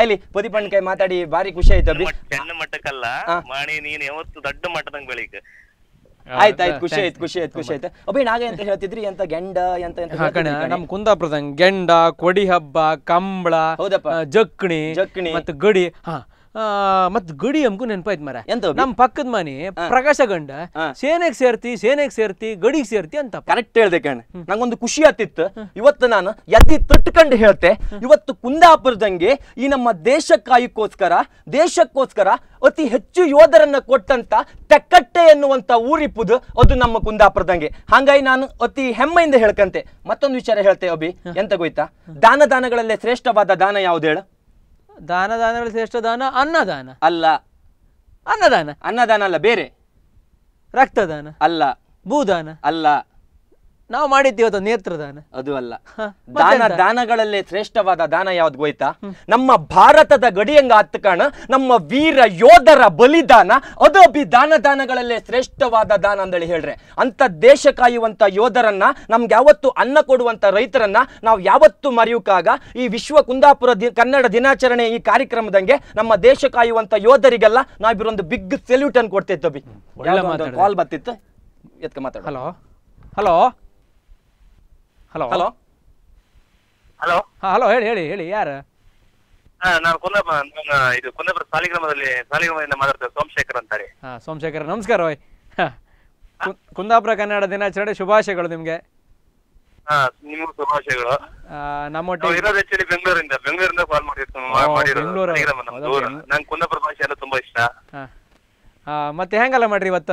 ಆಯ್ಲಿ ಪ್ರದೀಪ್ ಅಣ್ಣ ಕೈ ಮಾತಾಡಿ ಬಾರಿ ಖುಷಿ ಆಯ್ತು ಸಣ್ಣ ಮಟ್ಟಕ್ಕಲ್ಲ ಮಾಡಿ ನೀನ್ ಯಾವತ್ತು ದೊಡ್ಡ ಮಟ್ಟದಂಗ್ ಬೆಳಿಗ್ಗೆ ಆಯ್ತು ಆಯ್ತು ಖುಷಿ ಆಯ್ತು ಖುಷಿ ಆಯ್ತು ಖುಷಿ ಆಯ್ತು ಅಭಿ ನಾಗೆ ಎಂತ ಹೇಳ್ತಿದ್ರಿ ಅಂತ ಗೆಂಡ ಅಂತ ನಮ್ ಕುಂದಾಪುರದಂಗ್ ಗೆಂಡ ಕೊಡಿ ಹಬ್ಬ ಕಂಬಳ ಜಕ್ಣಿ ಜಕ್ಣಿ ಮತ್ತೆ ಗಡಿ ಹಾ ಮತ್ ಗುಡಿ ಅಮ್ಗೂ ನೆನಪಾಯ್ತು ಮರ ನಮ್ ಪಕ್ಕದ ಮನೆ ಪ್ರಕಾಶ ಗಂಡ ಸೇನೆಗ್ ಸೇರ್ತಿ ಸೇನೆಗ್ ಸೇರ್ತಿ ಗಡಿಗ್ ಸೇರ್ತಿ ಅಂತ ಕರೆಕ್ಟ್ ಹೇಳ್ದೆ ಕಣ್ ನಂಗೊಂದು ಖುಷಿ ಆತಿತ್ತು ಇವತ್ತು ನಾನು ಎದ್ದಿ ತಟ್ಕಂಡು ಹೇಳ್ತೆ ಇವತ್ತು ಕುಂದಾಪುರದಂಗೆ ಈ ನಮ್ಮ ದೇಶಕ್ಕಾಯಿಕೋಸ್ಕರ ದೇಶಕ್ಕೋಸ್ಕರ ಅತಿ ಹೆಚ್ಚು ಯೋಧರನ್ನ ಕೊಟ್ಟಂತ ತೆಕ್ಕಟ್ಟೆ ಎನ್ನುವಂತ ಊರಿಪ್ಪುದು ಅದು ನಮ್ಮ ಕುಂದಾಪುರದಂಗೆ ಹಂಗಾಗಿ ನಾನು ಅತಿ ಹೆಮ್ಮೆಯಿಂದ ಹೇಳ್ಕಂತೆ ಮತ್ತೊಂದು ವಿಚಾರ ಹೇಳ್ತೆ ಅಭಿ ಎಂತ ಗೊಯ್ತಾ ದಾನ ದಾನಗಳಲ್ಲೇ ಶ್ರೇಷ್ಠವಾದ ದಾನ ಯಾವ್ದು ಹೇಳ ದಾನ ಶ್ರೇಷ್ಠ ದಾನ ಅನ್ನದಾನ ಅಲ್ಲ ಅನ್ನದಾನ ಅನ್ನದಾನ ಅಲ್ಲ ಬೇರೆ ರಕ್ತದಾನ ಅಲ್ಲ ಭೂದಾನ ಅಲ್ಲ ನಾವು ಮಾಡಿದ್ದೀವಿ ಅದು ನೇತ್ರದಾನ ಅದು ಅಲ್ಲ ದಾನ ದಾನಗಳಲ್ಲೇ ಶ್ರೇಷ್ಠವಾದ ದಾನ ಯಾವ್ದು ಹೋಯ್ತಾ ನಮ್ಮ ಭಾರತದ ಗಡಿಯಂಗ ಹತ್ತು ಕಾಣ ನಮ್ಮ ವೀರ ಯೋಧರ ಬಲಿದಾನ ಅದು ಬಿ ದಾನ ದಾನಗಳಲ್ಲೇ ಶ್ರೇಷ್ಠವಾದ ದಾನ ಅಂದೇಳಿ ಹೇಳ್ರೆ ಅಂತ ದೇಶ ಕಾಯುವಂತ ಯೋಧರನ್ನ ನಮ್ಗೆ ಯಾವತ್ತು ಅನ್ನ ಕೊಡುವಂತ ರೈತರನ್ನ ನಾವು ಯಾವತ್ತು ಮರೆಯುಕಾಗ ಈ ವಿಶ್ವ ಕುಂದಾಪುರ ಕನ್ನಡ ದಿನಾಚರಣೆ ಈ ಕಾರ್ಯಕ್ರಮದಂಗೆ ನಮ್ಮ ದೇಶ ಕಾಯುವಂತ ಯೋಧರಿಗೆಲ್ಲ ನಾವಿರೊಂದು ಬಿಗ್ ಸೆಲ್ಯೂಟ್ ಅನ್ನು ಕೊಡ್ತಿತ್ತು ಕಾಲ್ ಬತ್ತಿತ್ತು ಎತ್ಕ ಮಾತಾಡ hello hello hello hello hello hello ಹೇಳಿ ಹೇಳಿ ಹೇಳಿ ಯಾರು ನಾನು ಕುಂದಾಪುರ ಇದು ಕುಂದಾಪುರ ಸಾಲಿಗ್ರಾಮದಲ್ಲಿ ಸಾಲಿಗ್ರಾಮದಿಂದ ಮಾತಾಡ್ತೇವೆ ಸೋಮಶೇಖರ್ ಅಂತಾರೆ ಹಾ ಸೋಮಶೇಖರ್ ನಮಸ್ಕಾರ ಓಯ್ ಕುಂದಾಪುರ ಕನ್ನಡ ದಿನಾಚರಣೆ ಶುಭಾಶಯಗಳು ನಿಮ್ಗೆ ನಿಮಗೂ ಶುಭಾಶಯಗಳು ನಮ್ಮೊಟ್ಟಿಗೆ ಇರೋದು ಆಕ್ಚುಲಿ ಬೆಂಗಳೂರಿಂದ ಬೆಂಗಳೂರಿಂದ ಕಾಲ್ ಮಾಡಿರ್ತೀವಿ ನಂಗೆ ಕುಂದಾಪುರ ಭಾಷೆ ಎಲ್ಲ ತುಂಬಾ ಇಷ್ಟ ಹಾ ಮತ್ತೆ ಹೆಂಗಲ್ಲ ಮಾಡ್ರಿ ಇವತ್ತ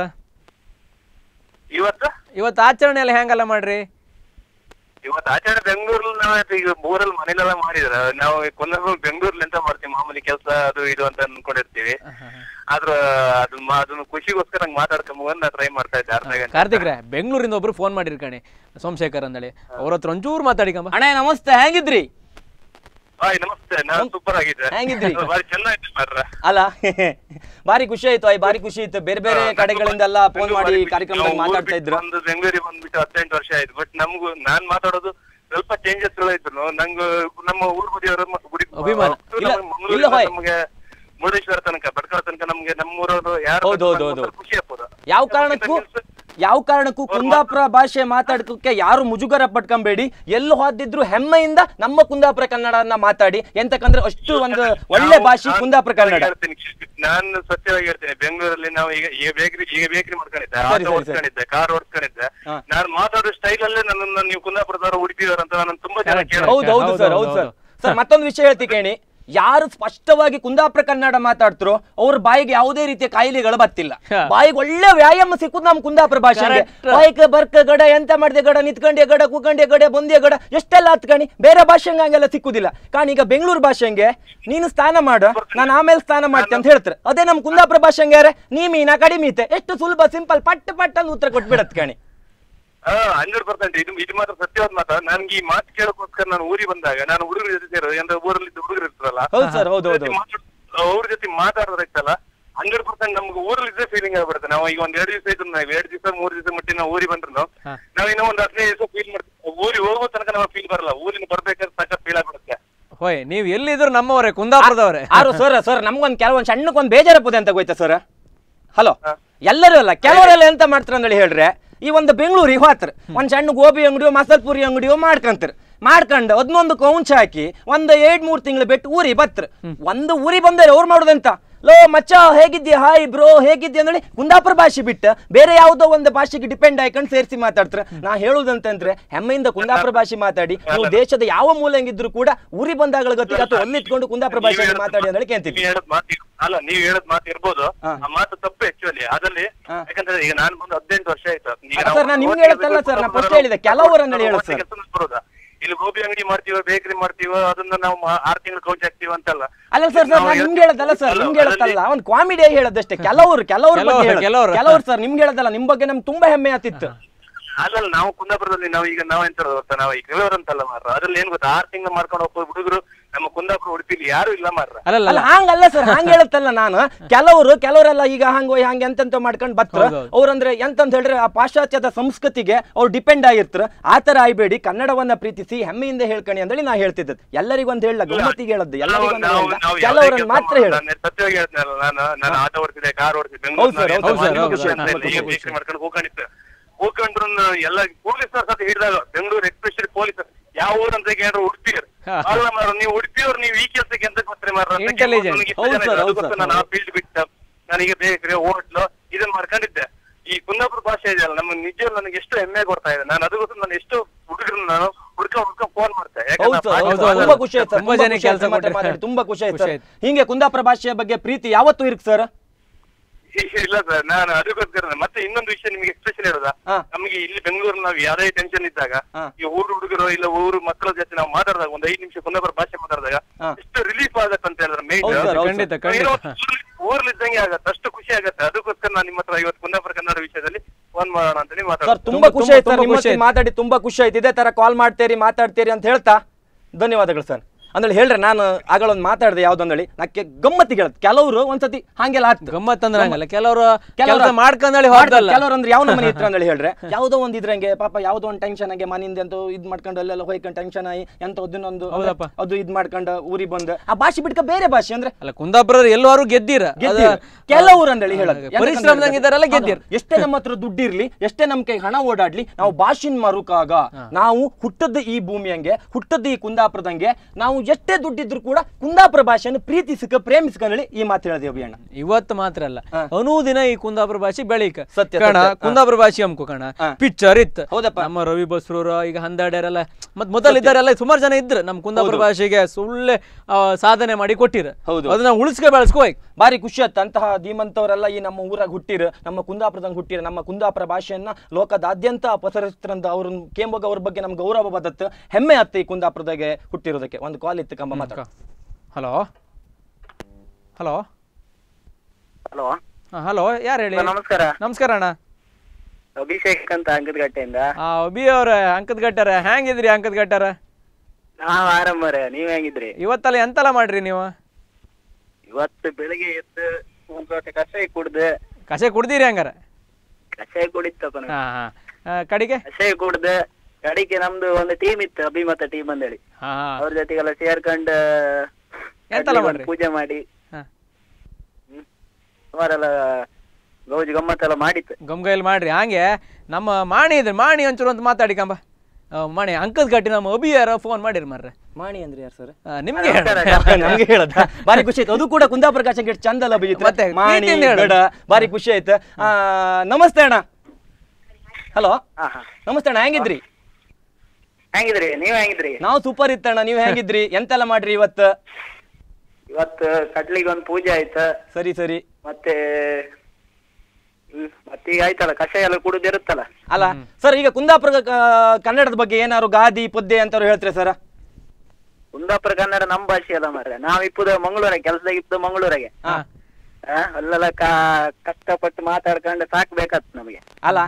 ಇವತ್ತ ಇವತ್ತು ಆಚರಣೆ ಎಲ್ಲ ಹೆಂಗಲ್ಲ ಮಾಡ್ರಿ ಇವತ್ತು ಆಚರಣೆ ಬೆಂಗಳೂರಲ್ಲಿ ಈಗ ಊರಲ್ಲಿ ಮನೇಲೆಲ್ಲ ಮಾಡಿದ್ರ ನಾವು ಕೊಲ್ಲೂರು ಬೆಂಗಳೂರಲ್ಲಿ ಎಂತ ಮಾಡ್ತೀವಿ ಮಾಮೂಲಿ ಕೆಲಸ ಅದು ಇದು ಅಂತ ಅನ್ಕೊಂಡಿರ್ತೀವಿ ಆದ್ರ ಅದನ್ನ ಅದನ್ನ ಖುಷಿಗೋಸ್ಕರ ನಂಗೆ ಮಾತಾಡ್ಕೊಂಬಂದು ಟ್ರೈ ಮಾಡ್ತಾ ಇದ್ದೆ ಅರ್ಧ ಗಂಟೆ ರೇ ಬೆಂಗಳೂರಿಂದ ಒಬ್ರು ಫೋನ್ ಮಾಡಿರ್ಕಣಿ ಸೋಮಶೇಖರ್ ಅಂದಳಿ ಅವ್ರ ಹತ್ರ ಒಂಚೂರು ಮಾತಾಡಿಕಂಬ ಅಣ್ಣ ನಮಸ್ತೆ ಹೇಗಿದ್ರಿ ಹಾಯ್ ನಮಸ್ತೆ ನಾನು ಆಗಿದ್ದೆ ಬಾರಿ ಅಲ್ಲ ಬಾರಿ [laughs] ಖುಷಿ ಆಯ್ತು ಐ ಬಾರಿ ಖುಷಿ ಆಯ್ತು ಬೇರೆ ಬೇರೆ ಕಡೆಗಳಿಂದ ಎಲ್ಲ ಫೋನ್ ಮಾಡಿ ಕಾರ್ಯಕ್ರಮದಲ್ಲಿ ಮಾತಾಡ್ತಾ ಇದ್ರು ಒಂದು ಬೆಂಗಳೂರಿಗೆ ಬಂದ್ಬಿಟ್ಟು ಹದಿನೆಂಟು ವರ್ಷ ಆಯ್ತು ಬಟ್ ನಮಗೂ ನಾನ್ ಮಾತಾಡೋದು ಸ್ವಲ್ಪ ಚೇಂಜಸ್ ಇದ್ರು ನಂಗೆ ನಮ್ಮ ಊರು ಗುಡಿಯವರು ಗುಡಿ ಅಭಿಮಾನ ನಮಗೆ ಮುರುಡೇಶ್ವರ ತನಕ ಬಡ್ಕಳ ತನಕ ನಮ್ಗೆ ಊರವರು ಯಾರು ಖುಷಿ ಆಗ್ಬೋದು ಯಾವ ಕಾರಣಕ್ಕೂ ಯಾವ ಕಾರಣಕ್ಕೂ ಕುಂದಾಪುರ ಭಾಷೆ ಮಾತಾಡೋಕ್ಕೆ ಯಾರು ಮುಜುಗರ ಪಟ್ಕೊಂಬೇಡಿ ಎಲ್ಲಿ ಹೋದಿದ್ರು ಹೆಮ್ಮೆಯಿಂದ ನಮ್ಮ ಕುಂದಾಪುರ ಕನ್ನಡವನ್ನ ಮಾತಾಡಿ ಎಂತಕ್ಕಂದ್ರೆ ಅಷ್ಟು ಒಂದು ಒಳ್ಳೆ ಭಾಷೆ ಕುಂದಾಪುರ ಕನ್ನಡ ನಾನು ಸತ್ಯವಾಗಿ ಹೇಳ್ತೇನೆ ಬೆಂಗಳೂರಲ್ಲಿ ನಾವು ಈಗ ಈಗ ಬೇಕ್ರಿ ಈಗ ಬೇಕ್ರಿ ಮಾಡ್ಕೊಂಡಿದ್ದೆ ಕಾರ್ ಓಡಿಸ್ಕೊಂಡಿದ್ದೆ ನಾನು ಮಾತಾಡೋ ಸ್ಟೈಲ್ ಅಲ್ಲೇ ನನ್ನನ್ನು ನೀವು ಕುಂದಾಪುರದವರು ಅಂತ ನಾನು ತುಂಬಾ ಕೇಳಿ ಹೌದು ಹೌದು ಸರ್ ಹೌದು ಸರ್ ಸರ್ ಮತ್ತೊಂದು ವಿಷಯ ಹೇಳ್ತಿ ಕೇಳಿ ಯಾರು ಸ್ಪಷ್ಟವಾಗಿ ಕುಂದಾಪುರ ಕನ್ನಡ ಮಾತಾಡ್ತಾರೋ ಅವ್ರ ಬಾಯಿಗೆ ಯಾವುದೇ ರೀತಿಯ ಕಾಯಿಲೆಗಳು ಬತ್ತಿಲ್ಲ ಬಾಯಿಗೆ ಒಳ್ಳೆ ವ್ಯಾಯಾಮ ಸಿಕ್ಕುದು ನಮ್ ಕುಂದಾಪುರ ಭಾಷೆ ಬಾಯಿಗೆ ಬರ್ಕ ಗಡ ಎಂತ ಮಾಡಿದೆ ಗಡ ನಿತ್ಕಂಡೆ ಗಡ ಕುಕಂಡೆ ಗಡ ಬೊಂದೆ ಗಡ ಎಷ್ಟೆಲ್ಲ ಹತ್ಕಣಿ ಬೇರೆ ಭಾಷೆ ಹಂಗೆಲ್ಲ ಸಿಕ್ಕುದಿಲ್ಲ ಕಾಣಿ ಈಗ ಬೆಂಗಳೂರು ಭಾಷೆಗೆ ನೀನು ಸ್ನಾನ ಮಾಡು ನಾನು ಆಮೇಲೆ ಸ್ನಾನ ಮಾಡ್ತೇನೆ ಅಂತ ಹೇಳ್ತಾರೆ ಅದೇ ನಮ್ ಕುಂದಾಪುರ ಭಾಷೆಂಗ್ಯಾರೆ ನೀ ಮೀನಾ ಕಡಿಮೆ ಇತ್ತೆ ಎಷ್ಟು ಸುಲಭ ಸಿಂಪಲ್ ಪಟ್ಟ ಪಟ್ಟ ಉತ್ತರ ಕೊಟ್ಬಿಡತ್ ಕಣಿ ಹಾ ಹಂಡ್ರೆಡ್ ಪರ್ಸೆಂಟ್ ಇದು ಇದು ಮಾತ್ರ ಸತ್ಯವಾದ ಮಾತ ನನ್ಗೆ ಈ ಮಾತು ಕೇಳಕ್ಕೋಸ್ಕರ ನಾನು ಊರಿಗೆ ಬಂದಾಗ ನಾನು ಹುಡುಗರ ಜೊತೆ ಸೇರೋದು ಅಂದ್ರೆ ಊರಲ್ಲಿ ಹುಡುಗರು ಇರ್ತಾರಲ್ಲ ಅವ್ರ ಜೊತೆ ಮಾತಾಡೋದಾಯ್ತಲ್ಲ ಹಂಡ್ರೆಡ್ ಪರ್ಸೆಂಟ್ ನಮ್ಗೆ ಊರಲ್ಲಿ ಫೀಲಿಂಗ್ ಆಗ್ಬಿಡುತ್ತೆ ನಾವು ಈಗ ಒಂದ್ ಎರಡು ದಿವಸ ಇದ್ರು ನಾವು ಎರಡು ದಿವಸ ಮೂರು ದಿವಸ ಮಟ್ಟಿ ನಾವು ಊರಿಗೆ ಬಂದ್ರು ನಾವು ಇನ್ನೂ ಒಂದ್ ಹದಿನೈದು ದಿವಸ ಫೀಲ್ ಮಾಡ್ತೀವಿ ಊರಿಗೆ ಹೋಗೋ ತನಕ ನಮಗೆ ಫೀಲ್ ಬರಲ್ಲ ಊರಿನ ಬರ್ಬೇಕಾದ್ರೆ ತನಕ ಫೀಲ್ ಆಗ್ಬಿಡುತ್ತೆ ಹೋಯ್ ನೀವು ಎಲ್ಲಿದ್ರು ನಮ್ಮವರೇ ಕುಂದಾಪುರದವರೇ ಆರು ಸರ್ ಸರ್ ನಮ್ಗೊಂದು ಕೆಲವೊಂದು ಸಣ್ಣಕ್ಕೊಂದು ಬೇಜಾರಪ್ಪದೆ ಅಂತ ಗೊತ್ತಾ ಸರ್ ಹಲೋ ಎಲ್ಲರೂ ಅಲ್ಲ ಕೆಲವರೆಲ್ಲ ಎಂತ ಮಾಡ್ತಾರೆ ಅಂತ ಹೇಳಿ ಹೇಳ್ರೆ ಈ ಒಂದು ಬೆಂಗಳೂರಿಗೆ ಹೋತ್ರಿ ಒಂದು ಸಣ್ಣ ಗೋಬಿ ಅಂಗಡಿಯೋ ಮಸಾಲ ಪುರಿ ಅಂಗಡಿಯೋ ಮಾಡ್ಕಂತ್ರಿ ಮಾಡ್ಕೊಂಡು ಅದನ್ನೊಂದು ಕೌಂಚ್ ಹಾಕಿ ಒಂದು ಎರಡ್ ಮೂರು ತಿಂಗಳು ಬಿಟ್ಟು ಊರಿ ಬತ್ರ ಒಂದು ಊರಿ ಬಂದರೆ ಅವ್ರು ಮಾಡೋದಂತ ಲೋ ಮಚ್ಚ ಹೇಗಿದ್ಯಾ ಹಾಯ್ ಬ್ರೋ ಹೇಗಿದ್ಯಾ ಅಂದ್ರೆ ಕುಂದಾಪುರ ಭಾಷೆ ಬಿಟ್ಟು ಬೇರೆ ಯಾವುದೋ ಒಂದು ಭಾಷೆಗೆ ಡಿಪೆಂಡ್ ಆಯ್ಕೊಂಡು ಸೇರಿಸಿ ಮಾತಾಡ್ತಾರೆ ನಾ ಹೇಳುದಂತಂದ್ರೆ ಹೆಮ್ಮೆಯಿಂದ ಕುಂದಾಪುರ ಭಾಷೆ ಮಾತಾಡಿ ನೀವು ದೇಶದ ಯಾವ ಮೂಲಂಗಿದ್ರು ಕೂಡ ಉರಿ ಬಂದಾಗಳ ಗೊತ್ತಿಲ್ಲ ಅಥವಾ ಅಲ್ಲಿ ಇಟ್ಕೊಂಡು ಕುಂದಾಪುರ ಭಾಷೆಯಲ್ಲಿ ಮಾತಾಡಿ ಅಂದ್ರೆ ಕೇಳ್ತೀನಿ ಅಲ್ಲ ನೀವು ಹೇಳದ್ ಮಾತು ಇರ್ಬೋದು ಆ ಮಾತು ತಪ್ಪು ಆಕ್ಚುಲಿ ಅದರಲ್ಲಿ ಯಾಕಂದ್ರೆ ಈಗ ನಾನು ಬಂದು ಹದಿನೆಂಟು ವರ್ಷ ಆಯ್ತು ಸರ್ ನಾನು ನಿಮ್ಗೆ ಹೇಳ್ತಲ್ಲ ಸರ್ ನಾನು ಫಸ್ಟ್ ಹೇಳಿದೆ ಸರ್ ಇಲ್ಲಿ ಗೋಬಿ ಅಂಗಡಿ ಮಾಡ್ತೀವ ಬೇಕರಿ ಮಾಡ್ತೀವ ಅದನ್ನ ನಾವು ಆರ್ ತಿಂಗಳು ಕೌಚ್ ಹಾಕ್ತೀವ ಅಂತಲ್ಲ ಅಲ್ಲ ಸರ್ ಸರ್ ನಾನು ನಿಮ್ಗೆ ಹೇಳದಲ್ಲ ಸರ್ ನಿಮ್ಗೆ ಹೇಳದಲ್ಲ ಒಂದು ಕಾಮಿಡಿ ಹೇಳದಷ್ಟೇ ಕೆಲವರು ಕೆಲವರು ಕೆಲವರು ಕೆಲವರು ಸರ್ ನಿಮ್ಗೆ ಹೇಳದಲ್ಲ ನಿಮ್ ಬಗ್ಗೆ ನಮ್ಗೆ ತುಂಬಾ ಹೆಮ್ಮೆ ಆತಿತ್ತು ಅಲ್ಲಲ್ಲ ನಾವು ಕುಂದಾಪುರದಲ್ಲಿ ನಾವು ಈಗ ನಾವ್ ಎಂತ ಗೊತ್ತಾ ನಾವು ಕೆಲವರು ಅಂತಲ್ಲ ಮಾರ ಅದ್ರಲ್ಲಿ ಏನ್ ಗೊತ್ತಾ ಆರ್ ತಿಂಗಳು ಮಾಡ್ಕೊಂಡು ಹೋಗ್ಬೋದು ಹುಡುಗರು ನಮ್ಮ ಕುಂದಾಪುರ ಉಡುಪಿಲಿ ಯಾರು ಇಲ್ಲ ಮಾರ್ರ ಅಲ್ಲ ಹಂಗಲ್ಲ ಸರ್ ಹಂಗ ಹೇಳತ್ತಲ್ಲ ನಾನು [laughs] ಕೆಲವರು ಕೆಲವರೆಲ್ಲ ಈಗ ಹಂಗ ಹಂಗೆ ಎಂತ ಮಾಡ್ಕೊಂಡ್ ಬರ್ತಾರ ಅವ್ರಂದ್ರೆ ಎಂತಂತ ಹೇಳಿದ್ರೆ ಆ ಪಾಶ್ಚಾತ್ಯದ ಸಂಸ್ಕೃತಿಗೆ ಅವ್ರು ಡಿಪೆಂಡ್ ಆಗಿರ್ತರ ಆತರ ಆಯ್ಬೇಡಿ ಕನ್ನಡವನ್ನ ಪ್ರೀತಿಸಿ ಹೆಮ್ಮೆಯಿಂದ ಹೇಳ್ಕಣಿ ಅಂದ್ರೆ ನಾ ಹೇಳ್ತಿದ್ದೆ ಎಲ್ಲರಿಗೂ ಒಂದ್ ಹೇಳಲ್ಲ ಗಮತಿಗೆ ಹೇಳದ್ದು ಎಲ್ಲರಿಗೂ ಮಾತ್ರ ಹೇಳ ಸತ್ಯವಾಗಿ ನಾನು ಕಾರ್ ಮಾಡ್ಕೊಂಡು ಹೋಗ್ಕೊಂಡ್ರು ಎಲ್ಲ ಪೊಲೀಸ್ ಹಿಡಿದಾಗ ಬೆಂಗಳೂರು ಎಸ್ಪೆಷಲಿ ಪೊಲೀಸ್ ಯಾವ ಊರಂತ ಏನಾದ್ರು ಉಡುಪಿಯರ್ ಅಲ್ಲ ಮಾರ ನೀವು ಉಡುಪಿಯವ್ರು ನೀವು ಈ ಕೆಲಸಕ್ಕೆ ಎಂತ ಕೊಡ್ತೀರಿ ಮಾರ ನಾನು ಆ ಬಿಟ್ಟ ನನಗೆ ಬೇಕ್ರಿ ಹೋಟ್ಲು ಇದನ್ನ ಮಾಡ್ಕೊಂಡಿದ್ದೆ ಈ ಕುಂದಾಪುರ ಭಾಷೆ ಇದೆಯಲ್ಲ ನಮ್ಮ ನಿಜ ನನಗೆ ಎಷ್ಟು ಹೆಮ್ಮೆ ಕೊಡ್ತಾ ಇದೆ ನಾನು ಅದಕ್ಕೋಸ್ಕರ ನಾನು ಎಷ್ಟು ಹುಡುಗರು ನಾನು ಫೋನ್ ತುಂಬಾ ಖುಷಿ ಆಯ್ತು ತುಂಬಾ ಖುಷಿ ಆಯ್ತು ಹಿಂಗೆ ಕುಂದಾಪುರ ಭಾಷೆಯ ಬಗ್ಗೆ ಪ್ರೀತಿ ಯಾವತ್ತೂ ಇರ್ಕ್ ಸರ್ ಇಲ್ಲ ಸರ್ ನಾನು ಅದಕ್ಕೋಸ್ಕರ ಮತ್ತೆ ಇನ್ನೊಂದು ವಿಷಯ ನಿಮಗೆ ಎಕ್ಸ್ಪ್ರೆಷನ್ ಹೇಳೋದಾ ನಮಗೆ ಇಲ್ಲಿ ಬೆಂಗಳೂರು ನಾವು ಯಾವುದೇ ಟೆನ್ಷನ್ ಇದ್ದಾಗ ಈ ಊರು ಹುಡುಗರು ಇಲ್ಲ ಊರು ಮಕ್ಕಳ ಜೊತೆ ನಾವು ಮಾತಾಡಿದಾಗ ಒಂದ್ ಐದು ನಿಮಿಷ ಕುಂದಾಪುರ ಭಾಷೆ ಮಾತಾಡಿದಾಗ ಎಷ್ಟು ರಿಲೀಫ್ ಆಗತ್ತೆ ಅಂತ ಹೇಳಿದ್ರೆ ಹೌದು ಸರ್, ಖಂಡಿತ ಇದ್ದಂಗೆ ಆಗತ್ತೆ ಅಷ್ಟು ಖುಷಿ ಆಗತ್ತೆ ಅದಕ್ಕೋಸ್ಕರ ನಾನು ನಿಮ್ಮ ಹತ್ರ ಇವತ್ತು ಕುಂದಾಪುರ ಕನ್ನಡ ವಿಷಯದಲ್ಲಿ ಫೋನ್ ಮಾಡೋಣ ಅಂತ ಹೇಳಿ ಮಾತಾಡ್ತಾರೆ ತುಂಬಾ ಖುಷಿ ಆಯ್ತು ನಿಮ್ಮ ಜೊತೆ ಮಾತಾಡಿ ತುಂಬಾ ಖುಷಿ ಆಯ್ತು ಇದೇ ತರ ಕಾಲ್ ಮಾಡ್ತೀರಿ ಮಾತಾಡ್ತೀರಿ ಅಂತ ಹೇಳ್ತಾ ಧನ್ಯವಾದಗಳು ಸರ್ ಅಂದೇಳಿ ಹೇಳ್ರಿ ನಾನು ಆಗಳ ಒಂದು ಮಾತಾಡಿದೆ ಯಾವ್ದಂದೇಳಿ ನಕ್ಕೆ ಗಮ್ಮತ್ತಿ ಹೇಳದ್ ಕೆಲವರು ಒಂದ್ಸತಿ ಹಂಗೆಲ್ಲ ಆಗ್ತದೆ ಗಮ್ಮತ್ ಅಂದ್ರೆ ಕೆಲವರು ಕೆಲವರು ಮಾಡ್ಕೊಂಡಿ ಹೋದಲ್ಲ ಕೆಲವರು ಅಂದ್ರೆ ಯಾವ ಮನೆ ಇತ್ತು ಅಂದೇಳಿ ಹೇಳ್ರೆ [laughs] ಯಾವುದೋ ಒಂದು ಇದ್ರಂಗೆ ಪಾಪ ಯಾವುದೋ ಒಂದ್ ಟೆನ್ಷನ್ ಆಗಿ ಮನೆಯಿಂದ ಅಂತ ಇದ್ ಮಾಡ್ಕೊಂಡು ಅಲ್ಲೆಲ್ಲ ಹೋಯ್ಕೊಂಡು ಟೆನ್ಷನ್ ಆಗಿ ಎಂತ ಅದನ್ನೊಂದು ಅದು ಇದು ಮಾಡ್ಕೊಂಡು ಊರಿಗೆ ಬಂದ ಆ ಭಾಷೆ ಬಿಟ್ಕ ಬೇರೆ ಭಾಷೆ ಅಂದ್ರೆ ಅಲ್ಲ ಕುಂದಾಪುರ ಎಲ್ಲರೂ ಗೆದ್ದೀರ ಕೆಲವರು ಅಂದೇಳಿ ಹೇಳೋದು ಪರಿಶ್ರಮದಾಗ ಇದಾರಲ್ಲ ಎಷ್ಟೇ ನಮ್ಮ ಹತ್ರ ದುಡ್ಡಿರ್ಲಿ ಎಷ್ಟೇ ನಮ್ಗೆ ಹಣ ಓಡಾಡ್ಲಿ ನಾವು ಭಾಷಿನ ಮರುಕಾಗ ನಾವು ಹುಟ್ಟದ ಈ ಭೂಮಿ ಹಂಗೆ ಹುಟ್ಟದ ಈ ಕುಂದಾಪುರದಂಗೆ ನಾವು ನಾವು ಎಷ್ಟೇ ದುಡ್ಡಿದ್ರು ಕೂಡ ಕುಂದಾಪುರ ಭಾಷೆಯನ್ನು ಪ್ರೀತಿಸಕ ಪ್ರೇಮಿಸಕ ಈ ಮಾತು ಹೇಳಿದೆ ಅಭಿಯಣ್ಣ ಇವತ್ತು ಮಾತ್ರ ಅಲ್ಲ ಅನುದಿನ ಈ ಕುಂದಾಪುರ ಭಾಷೆ ಬೆಳಿಕ ಸತ್ಯ ಕಣ ಕುಂದಾಪುರ ಭಾಷೆ ಅಮ್ಕು ಕಣ ಪಿಕ್ಚರ್ ಇತ್ತು ಹೌದಪ್ಪ ನಮ್ಮ ರವಿ ಬಸ್ರೂರು ಈಗ ಹಂದಾಡ್ಯಾರಲ್ಲ ಮತ್ ಮೊದಲಿದ್ದಾರೆಲ್ಲ ಸುಮಾರು ಜನ ಇದ್ರು ನಮ್ಮ ಕುಂದಾಪುರ ಭಾಷೆಗೆ ಸುಳ್ಳೆ ಸಾಧನೆ ಮಾಡಿ ಕೊಟ್ಟಿರ ಹೌದು ಅದನ್ನ ಉಳಿಸ್ಕೆ ಬೆಳೆಸ್ಕೋ ಬಾರಿ ಖುಷಿ ಆಯ್ತು ಅಂತಹ ಧೀಮಂತವರೆಲ್ಲ ಈ ನಮ್ಮ ಊರಾಗ ಹುಟ್ಟಿರ ನಮ್ಮ ಕುಂದಾಪುರದಂಗ ಹುಟ್ಟಿರ ನಮ್ಮ ಕುಂದಾಪುರ ಭಾಷೆಯನ್ನ ಲೋಕದಾದ್ಯಂತ ಪಸರಿಸ್ತಾರಂತ ಅವ್ರ ಕೇಂಬೋಗ ಅವ್ರ ಬಗ್ಗೆ ನಮ್ಗೆ ಗೌರವ ಬದತ್ತು ಹೆಮ್ಮೆ ಆತ್ತೆ ಈ ಕುಂದಾಪುರದಾಗೆ ಹುಟ್ಟಿರೋದಕ್ಕೆ ಒಂದು ಕಾಲ್ ಇತ್ತು ಕಂಬ ಮಾತಾಡ ಹಲೋ ಹಲೋ ಹಲೋ ಹಲೋ ಯಾರು ಹೇಳಿ ನಮಸ್ಕಾರ ನಮಸ್ಕಾರ ಅಣ್ಣ ಅಭಿಷೇಕ್ ಅಂತ ಅಂಕದಗಟ್ಟೆಯಿಂದ ಅಭಿ ಅವ್ರ ಅಂಕದಗಟ್ಟರ ಹೆಂಗಿದ್ರಿ ಅಂಕದಗಟ್ಟರ ನಾವ್ ಆರಾಮರ ನೀವ್ ಹೆಂಗಿದ್ರಿ ಇವತ್ತಲ್ಲ ಎಂತಲ್ಲ ಮಾಡ್ರಿ ನೀವು ಇವತ್ತು ಬೆಳಿಗ್ಗೆ ಎದ್ದು ಒಂದ್ ಲೋಟ ಕಷಾಯ ಕುಡ್ದೆ ಕಷಾಯ ಕುಡ್ದಿರಿ ಹಂಗಾರ ಕಷಾಯ ಹಾ ಕಡಿಗೆ ಕಷಾಯ ಕುಡ್ದೆ ಕಡಿಕೆ ನಮ್ದು ಒಂದು ಟೀಮ್ ಇತ್ತು ಅಭಿಮತ ಟೀಮ್ ಅಂತ ಹೇಳಿ ಅವ್ರ ಜೊತೆಗೆಲ್ಲ ಸೇರ್ಕೊಂಡ್ ಪೂಜೆ ಮಾಡಿ ಸುಮಾರೆಲ್ಲ ಗಮ್ಮತ್ ಎಲ್ಲ ಮಾಡಿತ್ತು ಗಮ್ಗೈಲ್ ಮಾಡ್ರಿ ಹಂಗೆ ನಮ್ಮ ಮಾಣಿ ಇದ್ರಿ ಮಾಣಿ ಒಂಚೂರು ಅಂತ ಮಾತಾಡಿ ಕಂಬ ಮಾಣಿ ಅಂಕದ ಕಟ್ಟಿ ನಮ್ಮ ಅಭಿ ಅಭಿಯಾರ ಫೋನ್ ಮಾಡಿರಿ ಮಾರ್ರೆ ಮಾಣಿ ಅಂದ್ರೆ ಯಾರು ಸರ್ ನಿಮ್ಗೆ [laughs] ನಮ್ಗೆ ಹೇಳದ ಬಾರಿ ಖುಷಿ ಆಯ್ತು ಅದು ಕೂಡ ಕುಂದಾಪ್ರಕಾಶ ಕಾಶಂಗೆ ಚಂದ ಅಲ್ಲ ಬಿಜಿತ್ ಮತ್ತೆ ಮಾಣಿ ಬಾರಿ ಖುಷಿ ಆಯ್ತು ನಮಸ್ತೆ ಅಣ್ಣ ಹಲೋ ನಮಸ್ತೆ ಅಣ್ಣ ಹೆಂಗಿದ್ರಿ ಹೆಂಗಿದ್ರಿ ನೀವ್ ಹೆಂಗಿದ್ರಿ ನಾವು ಸೂಪರ್ ಇತ್ತಣ್ಣ ನೀವ್ ಹೆಂಗಿದ್ರಿ ಎಂತೆಲ್ಲ ಮಾಡ್ರಿ ಇವತ್ತು ಇವತ್ತು ಕಡ್ಲಿಗೆ ಒಂದು ಪೂಜೆ ಆಯ್ತ ಸರಿ ಸರಿ ಮತ್ತೆ ಮತ್ತೆ ಆಯ್ತಲ್ಲ ಕಷಾಯ ಎಲ್ಲ ಕುಡಿದಿರುತ್ತಲ್ಲ ಅಲ್ಲ ಸರ್ ಈಗ ಕುಂದಾಪುರ ಕನ್ನಡದ ಬಗ್ಗೆ ಏನಾದ್ರು ಗಾದಿ ಪದ್ಯ ಅಂತ ಹೇಳ್ತೀರಾ ಸರ್ ಕುಂದಾಪುರ ಕನ್ನಡ ನಮ್ ಭಾಷೆ ಅಲ್ಲ ಮಾರ್ರೆ ನಾವ್ ಇಪ್ಪದ ಮಂಗಳೂರಾಗ ಕೆಲಸದಾಗ ಇಪ್ಪದ ಮಂಗಳೂರಾಗೆ ಹಾ. ಅಲ್ಲೆಲ್ಲ ಕಾ ಕಷ್ಟಪಟ್ಟು ಮಾತಾಡ್ಕೊಂಡು ಸಾಕ್ಬೇಕಾಗ್ತದೆ ನಮಗೆ ಅಲ್ಲ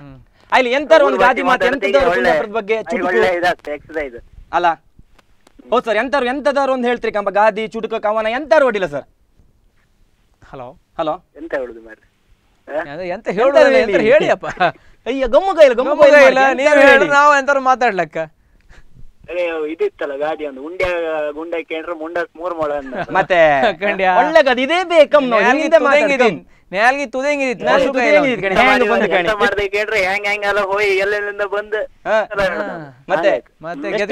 ಅಲ್ಲಿ ಎಂತಾರ ಒಂದು ಗಾದಿ ಮಾತು ಎಂತದವ್ರ ಬಗ್ಗೆ ಚುಟುಕು ಅಲ್ಲ ಹೌದು ಸರ್ ಎಂತಾರು ಎಂತದವ್ರು ಒಂದು ಹೇಳ್ತೀರಿ ಕಂಬ ಗಾದಿ ಚುಟುಕು ಕವನ ಎಂತಾರು ಹೊಡಿಲ್ಲ ಸರ್ ಹಲೋ ಹಲೋ ಎಂತ ಹೇಳುದು ಮಾರಿ ಎಂತ ಹೇಳುದು ಹೇಳಿಯಪ್ಪ ಅಯ್ಯ ಗಮ್ಮಗ ಕೈಲ ಗಮ್ಮಗ ಇಲ್ಲ ನೀವು ಹೇಳಿ ನಾವು ಎಂತಾರು ಮಾತಾಡ್ಲಕ್ಕ ಇದಿತ್ತಲ್ಲ ಗಾಡಿ ಒಂದು ಉಂಡೆ ಗುಂಡೆ ಕೇಂದ್ರ ಮುಂಡ ಮೂರ್ ಮೊಳ ಮತ್ತೆ [laughs] ಒಳ್ಳೆ ಗಾದಿ ಇದೇ ಬೇಕಮ್ಮ ಹಿಂದೆ ಮ್ಯಾಲ್ಗಿ ತುದೇಂಗಿದಿತ್ತು ಹೆಂಗ್ ಹೆಂಗ್ ಎಲ್ಲೆಲ್ಲಿಂದ ಬಂದು ಮತ್ತೆ ಮತ್ತೆ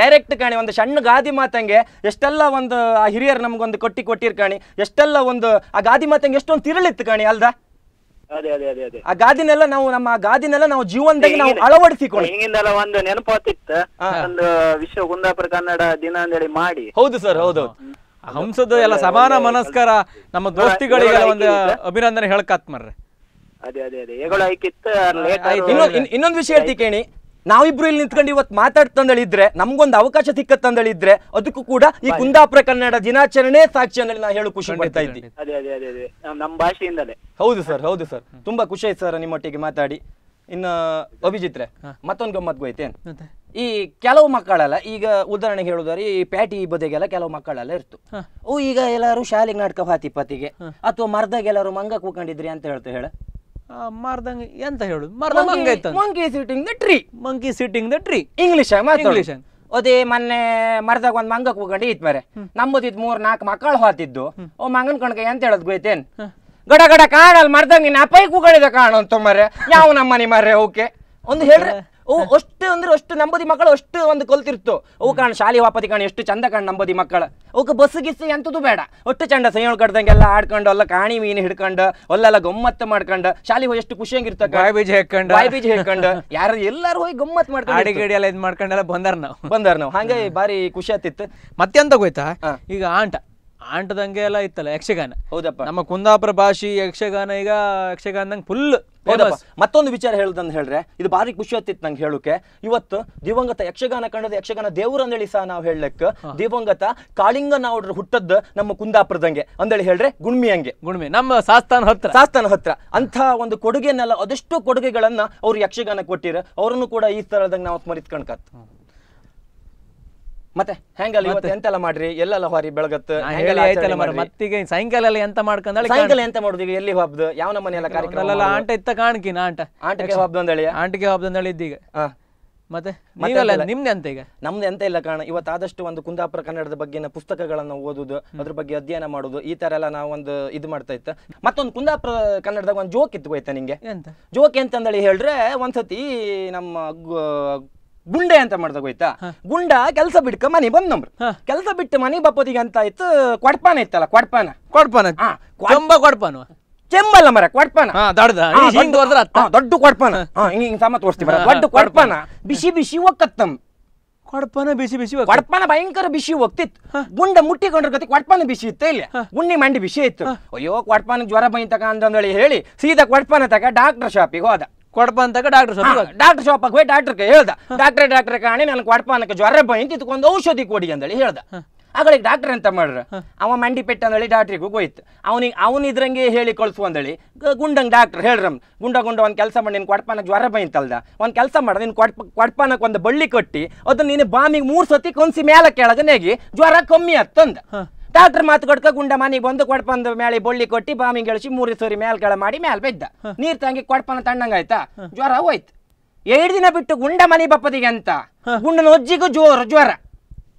ಡೈರೆಕ್ಟ್ ಕಾಣಿ ಒಂದು ಸಣ್ಣ ಗಾದಿ ಮಾತಂಗೆ ಎಷ್ಟೆಲ್ಲ ಒಂದು ಆ ಹಿರಿಯರ್ ನಮ್ಗೊಂದು ಕೊಟ್ಟಿ ಕೊಟ್ಟಿರ್ ಕಾಣಿ ಎಷ್ಟೆಲ್ಲ ಒಂದು ಆ ಗಾದಿ ಮಾತಂಗೆ ಎಷ್ಟೊಂದು ತಿರುಳಿತ್ತು ಕಾಣಿ ಅಲ್ದಾ ಆ ಗಾದಿನೆಲ್ಲ ನಾವು ನಮ್ಮ ಆ ಗಾದಿನೆಲ್ಲ ನಾವು ಜೀವನದಾಗ ನಾವು ಅಳವಡಿಸಿಕೊಂಡು ಹಿಂಗಿಂದೆಲ್ಲ ಒಂದು ನೆನಪಾತಿತ್ತು ಒಂದು ವಿಶ್ವ ಗುಂದಾಪುರ ಕನ್ನಡ ದಿನ ಅಂತೇಳಿ ಮಾಡಿ ಹೌದು ಸರ್ ಹೌದು ಹಂಸದ ಎಲ್ಲ ಸಮಾನ ಮನಸ್ಕರ ನಮ್ಮ ದೋಸ್ತಿಗಳಿಗೆ ಒಂದು ಅಭಿನಂದನೆ ಹೇಳಕಾತ್ ಅದೇ ಅದೇ ಇನ್ನೊಂದು ವಿಷಯ ಹೇಳ್ತಿ ಕೇಳಿ ನಾವಿಬ್ರು ಇಲ್ಲಿ ನಿಂತ್ಕೊಂಡು ಇವತ್ತು ಮಾತಾಡ್ತಂದೇಳಿದ್ರೆ ನಮ್ಗೊಂದು ಅವಕಾಶ ಸಿಕ್ಕತ್ತಂದೇಳಿದ್ರೆ ಅದಕ್ಕೂ ಕೂಡ ಈ ಕುಂದಾಪುರ ಕನ್ನಡ ದಿನಾಚರಣೆ ಸಾಕ್ಷಿ ಅಂದ್ರೆ ನಾನು ಹೇಳು ಖುಷಿ ಪಡ್ತಾ ಇದ್ದೀನಿ ಹೌದು ಸರ್ ಹೌದು ಸರ್ ತುಂಬಾ ಖುಷಿ ಆಯ್ತು ಸರ್ ನಿಮ್ಮೊಟ್ಟಿಗೆ ಮಾತಾಡಿ ಇನ್ನು ಅಭಿಜಿತ್ರೆ ಮತ್ತೊಂದು ಗಮ್ಮತ್ ಗೊಯ್ತೇನ್ ಈ ಕೆಲವು ಮಕ್ಕಳೆಲ್ಲ ಈಗ ಉದಾಹರಣೆಗೆ ಹೇಳುದಾರೆ ಈ ಪ್ಯಾಟಿ ಬದಿಗೆಲ್ಲ ಕೆಲವು ಮಕ್ಕಳೆಲ್ಲ ಇರ್ತು ಓ ಈಗ ಎಲ್ಲರೂ ಶಾಲೆಗೆ ನಾಟಕ ಪತಿಗೆ ಅಥವಾ ಮರ್ದಾಗ ಎಲ್ಲಾರು ಮಂಗ ಕೂಕೊಂಡಿದ್ರಿ ಅಂತ ಹೇಳ್ತಾ ಹೇಳ ಎಂತ ಹೇಳುದು monkey sitting the tree monkey sitting the tree English English ಅದೇ ಮೊನ್ನೆ ಮರ್ದಾಗ ಒಂದ್ ಮಂಗ ಕೂಗಂಡಿ ಇತ್ ಮರೆ ನಮ್ಮದಿದ್ ಮೂರ್ ನಾಲ್ಕು ಮಕ್ಕಳು ಹಾತಿದ್ದು ಓ ಮಂಗನ್ ಕಣ್ಕ ಎಂತ ಹೇಳದ್ ಗೊತ್ತೇನ್ ಗಡ ಗಡ ಕಾಡಲ್ಲಿ ಮರ್ದಂಗ ನಿನ್ನ ಅಪಾಯ ಕೂಗಳಿದ ಕಾಣ ಅಂತ ಯಾವ ನಮ್ಮನೆ ಮರ್ರೆ ಓಕೆ ಒಂದು ಹೇಳ್ರಿ ಓ ಅಷ್ಟು ಅಂದ್ರೆ ಅಷ್ಟು ನಂಬದಿ ಮಕ್ಕಳು ಅಷ್ಟು ಒಂದು ಕೊಲ್ತಿರ್ತು ಅವು ಕಾಣ ಶಾಲೆ ವಾಪತಿ ಕಾಣ ಎಷ್ಟು ಚಂದ ಕಾಣ ನಂಬದಿ ಮಕ್ಕಳು ಅವಕ್ಕೆ ಬಸ್ ಗಿಸ್ ಎಂತದ್ದು ಬೇಡ ಒಟ್ಟು ಚಂದ ಸಂಯೋಳ ಕಡ್ದಂಗೆಲ್ಲ ಆಡ್ಕೊಂಡು ಅಲ್ಲ ಕಾಣಿ ಮೀನ್ ಹಿಡ್ಕೊಂಡು ಒಲ್ಲೆಲ್ಲ ಗಮ್ಮತ್ ಮಾಡ್ಕೊಂಡು ಶಾಲೆ ಹೋಗಿ ಎಷ್ಟು ಖುಷಿಯಾಗಿರ್ತಕ್ಕ ಬೀಜ ಹಾಕೊಂಡು ಬಾಯಿ ಬೀಜ ಹಾಕೊಂಡು ಯಾರು ಎಲ್ಲರೂ ಹೋಗಿ ಗೊಮ್ಮತ್ ಮಾಡ್ಕೊಂಡು ಅಡಿಗೆ ಎಲ್ಲ ಇದು ಮಾಡ್ಕೊಂಡೆಲ್ಲ ಬಂದಾರ ನಾವು ಬಂದಾರ ನಾವು ಹಾಗೆ ಬಾರಿ ಖುಷಿ ಆತಿತ್ತು ಮತ್ತೆ ಅಂತ ಗೊತ್ತಾ ಈಗ ಆಂಟ ಆಂಟದಂಗೆ ಎಲ್ಲ ಇತ್ತಲ್ಲ ಯಕ್ಷಗಾನ ಹೌದಪ್ಪ ನಮ್ಮ ಕುಂದಾಪುರ ಭಾಷೆ ಯಕ್ಷಗಾನ ಈಗ ಯಕ್ಷಗಾನದಂಗೆ ಫುಲ್ ಮತ್ತೊಂದು ವಿಚಾರ ಹೇಳುದಂತ ಹೇಳ್ರೆ ಇದು ಬಾರಿ ಖುಷಿ ಹೊತ್ತಿತ್ತು ನಂಗೆ ಹೇಳುಕೆ ಇವತ್ತು ದಿವಂಗತ ಯಕ್ಷಗಾನ ಕಂಡದ ಯಕ್ಷಗಾನ ದೇವ್ರ ಅಂದೇಳಿ ಸಹ ನಾವು ಹೇಳಕ್ ದಿವಂಗತ ಕಾಳಿಂಗ ನಾವುಡ್ರ ಹುಟ್ಟದ್ದು ನಮ್ಮ ಕುಂದಾಪುರದಂಗೆ ಅಂದೇಳಿ ಹೇಳ್ರೆ ಗುಣ್ಮಿ ಹಂಗೆ ಗುಣ್ಮಿ ನಮ್ಮ ಸಾಸ್ತಾನ ಹತ್ರ ಸಾಸ್ತಾನ ಹತ್ರ ಅಂತ ಒಂದು ಕೊಡುಗೆನೆಲ್ಲ ಅದೆಷ್ಟು ಕೊಡುಗೆಗಳನ್ನ ಅವ್ರು ಯಕ್ಷಗಾನ ಕೊಟ್ಟಿರ ಅವರನ್ನು ಕೂಡ ಈ ಸ್ಥಳದಂಗೆ ನಾವು ಮರಿತ್ಕೊಂಡ್ಕತ್ ಮತ್ತೆ ಹೆಂಗಲ್ಲ ಇವತ್ತು ಎಂತೆಲ್ಲ ಮಾಡ್ರಿ ಎಲ್ಲೆಲ್ಲ ಹೊರಿ ಬೆಳಗತ್ತು ಮತ್ತೀಗ ಸಾಯಂಕಾಲ ಎಲ್ಲ ಎಂತ ಮಾಡ್ಕೊಂಡ್ ಸಾಯಂಕಾಲ ಎಂತ ಮಾಡುದು ಈಗ ಎಲ್ಲಿ ಹಬ್ಬದು ಯಾವ ನಮ್ಮ ಮನೆಯಲ್ಲ ಕಾರ್ಯಕ್ರಮ ಆಂಟ ಇತ್ತ ಕಾಣ್ಕಿನ ಆಂಟ ಆಂಟಿಗೆ ಹಬ್ಬದ ಹೇಳಿ ಆಂಟಿಗೆ ಹಬ್ಬದ ಇದ್ದೀಗ ಮತ್ತೆ ನಿಮ್ದು ಅಂತ ಈಗ ನಮ್ದು ಎಂತ ಇಲ್ಲ ಕಾಣ ಇವತ್ತು ಆದಷ್ಟು ಒಂದು ಕುಂದಾಪುರ ಕನ್ನಡದ ಬಗ್ಗೆ ಪುಸ್ತಕಗಳನ್ನು ಓದುದು ಅದ್ರ ಬಗ್ಗೆ ಅಧ್ಯಯನ ಮಾಡುದು ಈ ತರ ಎಲ್ಲ ನಾವು ಒಂದು ಇದು ಮಾಡ್ತಾ ಇತ್ತ ಮತ್ತೊಂದು ಕುಂದಾಪುರ ಕನ್ನಡದಾಗ ಒಂದು ಜೋಕ್ ಇತ್ತು ಹೋಯ್ತಾ ನಿಂಗೆ ಜೋಕ್ ಎಂತಂದೇಳಿ ಹೇಳ್ರೆ ಒಂದ್ಸತಿ ನಮ್ಮ ಗುಂಡೆ ಅಂತ ಮಾಡ್ದಾಗ ಹೋಯ್ತಾ ಗುಂಡ ಕೆಲಸ ಬಿಟ್ಕ ಮನೆ ಬಂದ್ನಂಬ್ರು ಕೆಲಸ ಬಿಟ್ಟು ಮನೆ ಬಪ್ಪೋದಿಗೆ ಅಂತ ಇತ್ತು ಕೊಡ್ಪಾನ ಇತ್ತಲ್ಲ ಕೊಡ್ಪಾನ ಕೊಡ್ಪಾನ ಕೊಂಬ ಕೊಡ್ಪಾನ ಚೆಂಬಲ್ಲ ಮರ ಕೊಡ್ಪಾನ ದೊಡ್ಡ ಕೊಡ್ಪಾನ ಹಿಂಗ ಹಿಂಗ ಸಮ ತೋರಿಸ್ತೀವಿ ದೊಡ್ಡ ಕೊಡ್ಪಾನ ಬಿಸಿ ಬಿಸಿ ಒಕ್ಕತ್ತಂ ಕೊಡ್ಪಾನ ಬಿಸಿ ಬಿಸಿ ಕೊಡ್ಪಾನ ಭಯಂಕರ ಬಿಸಿ ಹೋಗ್ತಿತ್ತು ಗುಂಡ ಮುಟ್ಟಿಕೊಂಡ್ರ ಗತಿ ಕೊಡ್ಪಾನ ಬಿಸಿ ಇತ್ತ ಇಲ್ಲ ಗುಂಡಿ ಮಂಡಿ ಬಿಸಿ ಇತ್ತು ಅಯ್ಯೋ ಕೊಡ್ಪಾನ ಜ್ವರ ಬೈತಕ ಅಂತಂದೇಳಿ ಹೇಳಿ ಸೀದಾ ಕೊಡ್ಪಾನ ತಕ ಡಾಕ್ಟರ್ ಶಾಪಿಗೆ ಹೋದ ಕೊಡಪ ಡಾಕ್ಟರ್ ಶಾಪ್ ಡಾಕ್ಟರ್ ಶಾಪ್ ಹೋಗಿ ಡಾಕ್ಟರ್ಗೆ ಹೇಳ್ದ ಡಾಕ್ಟ್ರೆ ಡಾಕ್ಟರ್ ಕಾಣಿ ನನಗೆ ಕೊಡಪ ಅನ್ನಕ್ಕೆ ಜ್ವರ ಅಂತ ಇದಕ್ಕೊಂದು ಔಷಧಿ ಕೊಡಿ ಅಂದೇಳಿ ಹೇಳ್ದ ಆಗಳಿಗೆ ಡಾಕ್ಟರ್ ಅಂತ ಮಾಡ್ರ ಅವ ಮಂಡಿ ಪೆಟ್ಟ ಅಂದೇಳಿ ಡಾಕ್ಟ್ರಿಗೆ ಹೋಯ್ತು ಅವನಿಗೆ ಅವನು ಇದ್ರಂಗೆ ಹೇಳಿ ಕಳ್ಸು ಅಂದೇಳಿ ಗುಂಡಂಗೆ ಡಾಕ್ಟ್ರ್ ಹೇಳ್ರಮ್ ಗುಂಡ ಗುಂಡ ಒಂದು ಕೆಲಸ ಮಾಡಿ ನಿನ್ ಕೊಡಪಾನಕ್ ಜ್ವರ ಬೈಂತಲ್ದ ಒಂದು ಕೆಲಸ ಮಾಡ ನಿನ್ ಕೊಡಪ ಕೊಡಪಾನಕ್ ಒಂದು ಬಳ್ಳಿ ಕಟ್ಟಿ ಅದನ್ನ ನೀನು ಬಾಮಿಗೆ ಮೂರು ಸತಿ ಕೊನ್ಸಿ ಮೇಲೆ ಕೆಳಗೆ ಜ್ವರ ಕಮ್ಮಿ ಆಗ್ತಂದ ಡಾಕ್ಟರ್ ಮಾತು ಕೊಡ್ಕ ಗುಂಡ ಮನೆಗೆ ಬಂದು ಕೊಡ್ಪಂದ ಮೇಲೆ ಬೊಳ್ಳಿ ಕೊಟ್ಟಿ ಬಾಮಿಂಗ್ ಗೆಳಿಸಿ ಮೂರು ಸರಿ ಮೇಲ್ ಮಾಡಿ ಮೇಲೆ ಬಿದ್ದ ನೀರ್ ತಂಗಿ ಕೊಡ್ಪನ ಆಯ್ತಾ ಜ್ವರ ಹೋಯ್ತು ಎರಡು ದಿನ ಬಿಟ್ಟು ಗುಂಡ ಮನೆ ಬಪ್ಪದಿಗೆ ಅಂತ ಗುಂಡನ ಒಜ್ಜಿಗೂ ಜೋರು ಜ್ವರ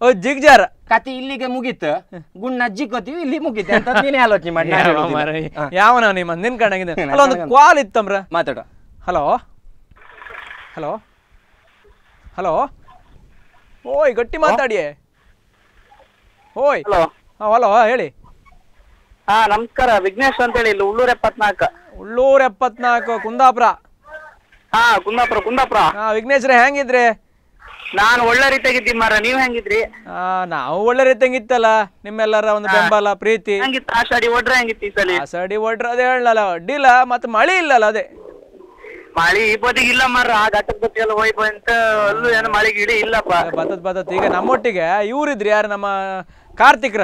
ಒಜ್ಜಿಗ್ ಜ್ವರ ಕತಿ ಇಲ್ಲಿಗೆ ಮುಗೀತು ಗುಂಡ ಅಜ್ಜಿ ಗೊತ್ತೀವಿ ಇಲ್ಲಿ ಮುಗೀತು ಅಂತ ನೀನೆ ಆಲೋಚನೆ ಮಾಡಿ ಯಾವನ ನಿಮ್ಮ ನಿನ್ ಕಣಗಿದೆ ಅಲ್ಲ ಒಂದು ಕಾಲ್ ಇತ್ತಮ್ರ ಮಾತಾಡ ಹಲೋ ಹಲೋ ಹಲೋ ಓಯ್ ಗಟ್ಟಿ ಮಾತಾಡಿಯೇ ಓಯ್ ಹಲೋ ಹಲೋ ಹೇಳಿ ಹಾ ನಮಸ್ಕಾರ ವಿಘ್ನೇಶ್ ಅಂತ ಹೇಳಿ ಇಲ್ಲಿ ಉಳ್ಳೂರ್ ಎಪ್ಪತ್ನಾಕ್ ಉಳ್ಳೂರ್ ಎಪ್ಪತ್ನಾಲ್ಕು ಕುಂದಾಪುರ ಹಾ ಕುಂದಾಪುರ ಕುಂದಾಪುರ ಹಾ ವಿಘ್ನೇಶ್ರೆ ಹೆಂಗಿದ್ರಿ ನಾನು ಒಳ್ಳೆ ರೀತಿಯಾಗಿದ್ದೀನಿ ಮಾರ ನೀವ್ ಹೆಂಗಿದ್ರಿ ಹಾ ನಾವು ಒಳ್ಳೆ ರೀತಿಯಂಗಿತ್ತಲ್ಲ ನಿಮ್ಮೆಲ್ಲರ ಒಂದು ಬೆಂಬಲ ಪ್ರೀತಿ ಹೆಂಗಿತ್ತು ಸಡಿ ಒಡ್ರೆ ಹೆಂಗಿತ್ತು ಈ ಸಲ ಆ ಸಡಿ ಒಡ್ರ ಅದೇ ಹೇಳಲ್ಲ ಅಡ್ಡಿಲ್ಲ ಮತ್ತೆ ಮಳಿ ಇಲ್ಲಲ್ಲ ಅದೇ ಮಳಿ ಈ ಬದಿಗೆ ಇಲ್ಲ ಮಾರ ಆ ಘಟಕ ಬದಿಗೆಲ್ಲ ಹೋಯ್ ಬಂತ ಅಲ್ಲೂ ಏನು ಮಳಿ ಗಿಡಿ ಇಲ್ಲಪ್ಪ ಬತದ್ ಬತತ್ ಈಗ ನಮ್ಮೊಟ್ಟಿಗೆ ಇವ್ರಿದ್ರಿ ಯಾರು ನಮ್ಮ ಕಾರ್ತಿಕ್ರ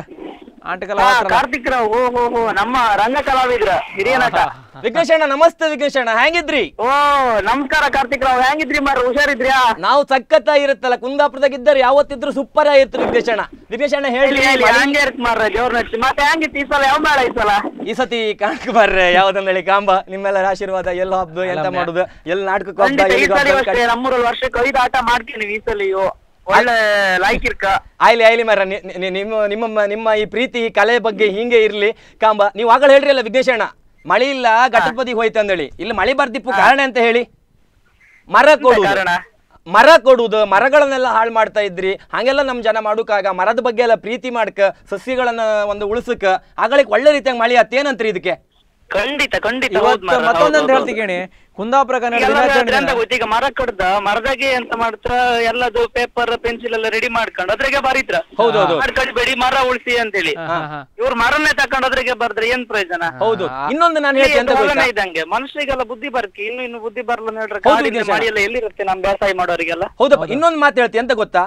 ಕಾರ್ತಿಕ್ ಕಾರ್ತಿಕ್ರ ಓ ಹೋ ನಮ್ಮ ರಂಗ ಕಲಾವಿದ್ರ ಹಿರಿಯ ನಟ ವಿಘ್ನೇಶ್ ನಮಸ್ತೆ ವಿಘ್ನೇಶಣ್ಣ ಅಣ್ಣ ಹೆಂಗಿದ್ರಿ ಓ ನಮಸ್ಕಾರ ಕಾರ್ತಿಕ್ ರಾವ್ ಹೆಂಗಿದ್ರಿ ಮಾರ ಹುಷಾರಿದ್ರ್ಯಾ ನಾವು ಸಖತ್ ಇರುತ್ತಲ್ಲ ಕುಂದಾಪುರದಾಗ ಇದ್ದಾರೆ ಯಾವತ್ತಿದ್ರು ಸೂಪರ್ ಆಗಿತ್ತು ವಿಘ್ನೇಶ್ ವಿಘ್ನೇಶಣ್ಣ ಹೇಳಿ ಹಂಗೆ ಇರುತ್ತೆ ಮಾರ್ರೆ ದೇವ್ರ ಮತ್ತೆ ಈ ಸಲ ಯಾವ ಮೇಳ ಈ ಸಲ ಈ ಸತಿ ಕಾಣಕ್ ಬರ್ರೆ ಯಾವ್ದಂದ ಹೇಳಿ ಕಾಂಬ ನಿಮ್ಮೆಲ್ಲರ ಆಶೀರ್ವಾದ ಎಲ್ಲ ಹಬ್ಬ ಎಂತ ಮಾಡುದು ಎಲ್ಲ ನಾಟಕ ನಮ್ಮೂರಲ್ಲಿ ವರ್ಷಕ್ಕೆ ಐದು ಆಟ ಮಾಡ್ತೀನಿ ಈ ಸಲ ಒಳ್ಳೆ ಆಯ್ಲಿ ಆಯ್ಲಿ ಮರ ನಿಮ್ಮ ನಿಮ್ಮ ನಿಮ್ಮ ಈ ಪ್ರೀತಿ ಕಲೆ ಬಗ್ಗೆ ಹಿಂಗೆ ಇರ್ಲಿ ಕಾಂಬ ನೀವು ಆಗಲೇ ಹೇಳ್ರಿ ಅಲ್ಲ ವಿಘ್ನೇಶಣ್ಣ ಮಳಿ ಇಲ್ಲ ಘಟಪದಿಗೆ ಹೋಯ್ತು ಅಂದೇಳಿ ಇಲ್ಲಿ ಮಳೆ ಬರ್ದಿಪ್ಪು ಕಾರಣ ಅಂತ ಹೇಳಿ ಮರ ಕಾರಣ ಮರ ಕೊಡುದು ಮರಗಳನ್ನೆಲ್ಲ ಹಾಳು ಮಾಡ್ತಾ ಇದ್ರಿ ಹಾಗೆಲ್ಲ ನಮ್ಮ ಜನ ಮಾಡೋಕಾಗ ಮರದ ಬಗ್ಗೆ ಎಲ್ಲ ಪ್ರೀತಿ ಮಾಡ್ಕ ಸಸ್ಯಗಳನ್ನ ಒಂದು ಉಳಿಸಕ ಆಗಳಿಗೆ ಒಳ್ಳೆ ರೀತಿಯಾಗಿ ಮಳಿ ಆತೇನಂತ್ರಿ ಇದಕ್ಕೆ ಖಂಡಿತ ಖಂಡಿತ ಮತ್ತೊಂದಂತ ಹೇಳ್ತೀನಿ ಕುಂದಾಪುರ ಈಗ ಮರ ಕಡ್ದ ಮರದಾಗೆ ಎಂತ ಮಾಡ್ತಾ ಎಲ್ಲದು ಪೇಪರ್ ಪೆನ್ಸಿಲ್ ಎಲ್ಲ ರೆಡಿ ಮಾಡ್ಕೊಂಡು ಅದ್ರಾಗೆ ಬರಿದ್ರ ಕಡಿಬೇಡಿ ಮರ ಉಳಿಸಿ ಅಂತೇಳಿ ಇವ್ರ ಮರನ್ನೇ ತಕೊಂಡು ಅದ್ರಾಗೆ ಬರ್ದ್ರೆ ಏನ್ ಪ್ರಯೋಜನ ಹೌದು ಇನ್ನೊಂದು ನಾನು ಇದಂಗೆ ಮನುಷ್ಯರಿಗೆಲ್ಲ ಬುದ್ಧಿ ಬರ್ತಿ ಇನ್ನು ಇನ್ನು ಬುದ್ಧಿ ಬರ್ಲ ನೋಡ್ರಿ ಮಾಡಿಯಲ್ಲ ಎಲ್ಲಿರುತ್ತೆ ನಮ್ ಬೇಸಾಯ ಮಾಡೋರಿಗೆಲ್ಲ ಹೌದಪ್ಪ ಇನ್ನೊಂದು ಮಾತು ಹೇಳ್ತಿ ಅಂತ ಗೊತ್ತಾ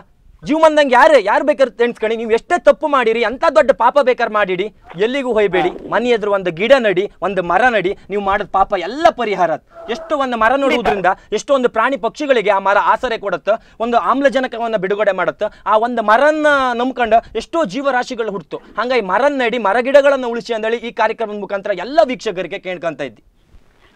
ಜೀವಮಾನದಂಗೆ ಯಾರು ಯಾರು ಬೇಕಾದ್ರೆ ತೆಣ್ಸ್ಕೊಳ್ಳಿ ನೀವು ಎಷ್ಟೇ ತಪ್ಪು ಮಾಡಿರಿ ಅಂತ ದೊಡ್ಡ ಪಾಪ ಬೇಕಾದ್ರೆ ಮಾಡಿಡಿ ಎಲ್ಲಿಗೂ ಹೋಯ್ಬೇಡಿ ಮನೆ ಎದುರು ಒಂದು ಗಿಡ ನಡಿ ಒಂದು ಮರ ನಡಿ ನೀವು ಮಾಡೋದು ಪಾಪ ಎಲ್ಲ ಪರಿಹಾರ ಎಷ್ಟು ಒಂದು ಮರ ನೋಡುವುದರಿಂದ ಎಷ್ಟು ಒಂದು ಪ್ರಾಣಿ ಪಕ್ಷಿಗಳಿಗೆ ಆ ಮರ ಆಸರೆ ಕೊಡುತ್ತೆ ಒಂದು ಆಮ್ಲಜನಕವನ್ನು ಬಿಡುಗಡೆ ಮಾಡುತ್ತೆ ಆ ಒಂದು ಮರನ್ನ ನಂಬ್ಕೊಂಡು ಎಷ್ಟೋ ಜೀವರಾಶಿಗಳು ಹುಡ್ತು ಹಂಗಾಗಿ ಮರನ್ನಡಿ ನಡಿ ಮರ ಗಿಡಗಳನ್ನು ಉಳಿಸಿ ಅಂದೇಳಿ ಈ ಕಾರ್ಯಕ್ರಮದ ಮುಖಾಂತರ ಎಲ್ಲ ವೀಕ್ಷಕರಿಗೆ ಕೇಳ್ಕೊಂತ ಇದ್ದಿ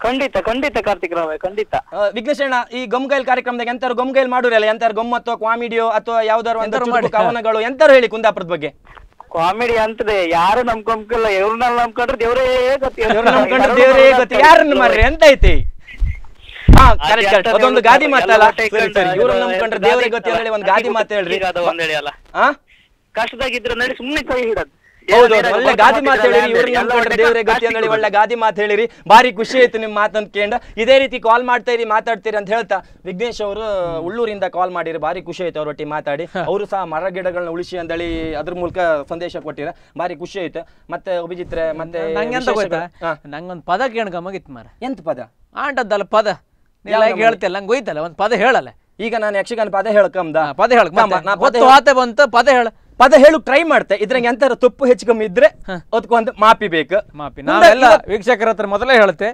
ಖಂಡಿತ ಖಂಡಿತ ಕಾರ್ತಿಕ್ ರಾವ್ ಖಂಡಿತ ವಿಘ್ನೇಶಣ್ಣ ಈ ಗಮ್ಗೈಲ್ ಕಾರ್ಯಕ್ರಮದಾಗ ಎಂತಾರು ಗಮ್ಗೈಲ್ ಮಾಡಿರಲ್ಲ ಎಂತಾರು ಗಮ್ ಅಥವಾ ಕಾಮಿಡಿಯೋ ಅಥವಾ ಯಾವ್ದಾರು ಒಂದು ಕವನಗಳು ಎಂತಾರು ಹೇಳಿ ಕುಂದಾಪುರದ ಬಗ್ಗೆ ಕಾಮಿಡಿ ಅಂತದೆ ಯಾರು ನಂಬ್ಕೊಂಬಿಲ್ಲ ಇವ್ರನ್ನ ನಂಬ್ಕೊಂಡ್ರೆ ದೇವ್ರೇ ಗೊತ್ತಿ ನಂಬ್ಕೊಂಡ್ರೆ ದೇವ್ರೇ ಗೊತ್ತಿ ಯಾರನ್ನ ಮಾರ್ರಿ ಎಂತ ಐತಿ ಹಾ ಕರೆಕ್ಟ್ ಕರೆಕ್ಟ್ ಅದೊಂದು ಗಾದಿ ಮಾತಲ್ಲ ಸರಿ ಸರಿ ಇವ್ರನ್ನ ನಂಬ್ಕೊಂಡ್ರೆ ದೇವ್ರೇ ಗೊತ್ತಿ ಅಂತ ಹೇಳಿ ಒಂದು ಗಾದಿ ಮಾತು ಹೇಳ್ರಿ ಕಷ್ಟದಾಗಿದ್ರೆ ನಡಿ ಸುಮ್ಮನೆ ಕೈ ಹಿಡೋದು ಒಳ್ಳೆ ಗಾದಿ ಮಾತು ಹೇಳಿರಿ ಬಾರಿ ಗತಿ ಒಳ್ಳೆ ಖುಷಿ ಆಯ್ತು ನಿಮ್ಮ ಅಂತ ಕೇಂದ್ರ ಇದೇ ರೀತಿ ಕಾಲ್ ಮಾಡ್ತಾ ಇರಿ ಮಾತಾಡ್ತೀರಿ ಅಂತ ಹೇಳ್ತಾ ವಿಘ್ನೇಶ್ ಅವರು ಉಳ್ಳೂರಿಂದ ಕಾಲ್ ಮಾಡಿರಿ ಭಾರಿ ಖುಷಿ ಆಯ್ತು ಒಟ್ಟಿ ಮಾತಾಡಿ ಅವರು ಸಹ ಮರ ಗಿಡಗಳನ್ನ ಉಳಿಸಿ ಅಂತ ಹೇಳಿ ಅದ್ರ ಮೂಲಕ ಸಂದೇಶ ಕೊಟ್ಟಿರ ಬಾರಿ ಖುಷಿ ಆಯ್ತು ಮತ್ತೆ ಅಭಿಜಿತ್ರೆ ಮತ್ತೆ ನಂಗೊಂದು ಪದ ಕೇಳ್ಕೊಂಬಾಗಿತ್ತು ಮಾರ ಎಂತ ಪದ ಆಂಟದ್ದಲ್ಲ ಪದ ಹೇಳ್ತಿಲ್ಲ ನಂಗೆ ಗೊಯ್ತಲ್ಲ ಒಂದು ಪದ ಹೇಳಲ್ಲ ಈಗ ನಾನು ಯಕ್ಷಗಾನ ಪದ ಹೇಳ್ಕಂದ ಪದ ಬಂತು ಪದ ಹೇಳ ಪದ ಹೇಳು ಟ್ರೈ ಮಾಡ್ತೆ ಇದ್ರಂಗೆ ಎಂತ ತಪ್ಪು ಹೆಚ್ಚು ಕಮ್ಮಿ ಇದ್ರೆ ಅದಕ್ಕೆ ಮಾಪಿ ಬೇಕು ಮಾಪಿ ನಾವೆಲ್ಲ ವೀಕ್ಷಕರ ಹತ್ರ ಮೊದಲೇ ಹೇಳ್ತೆ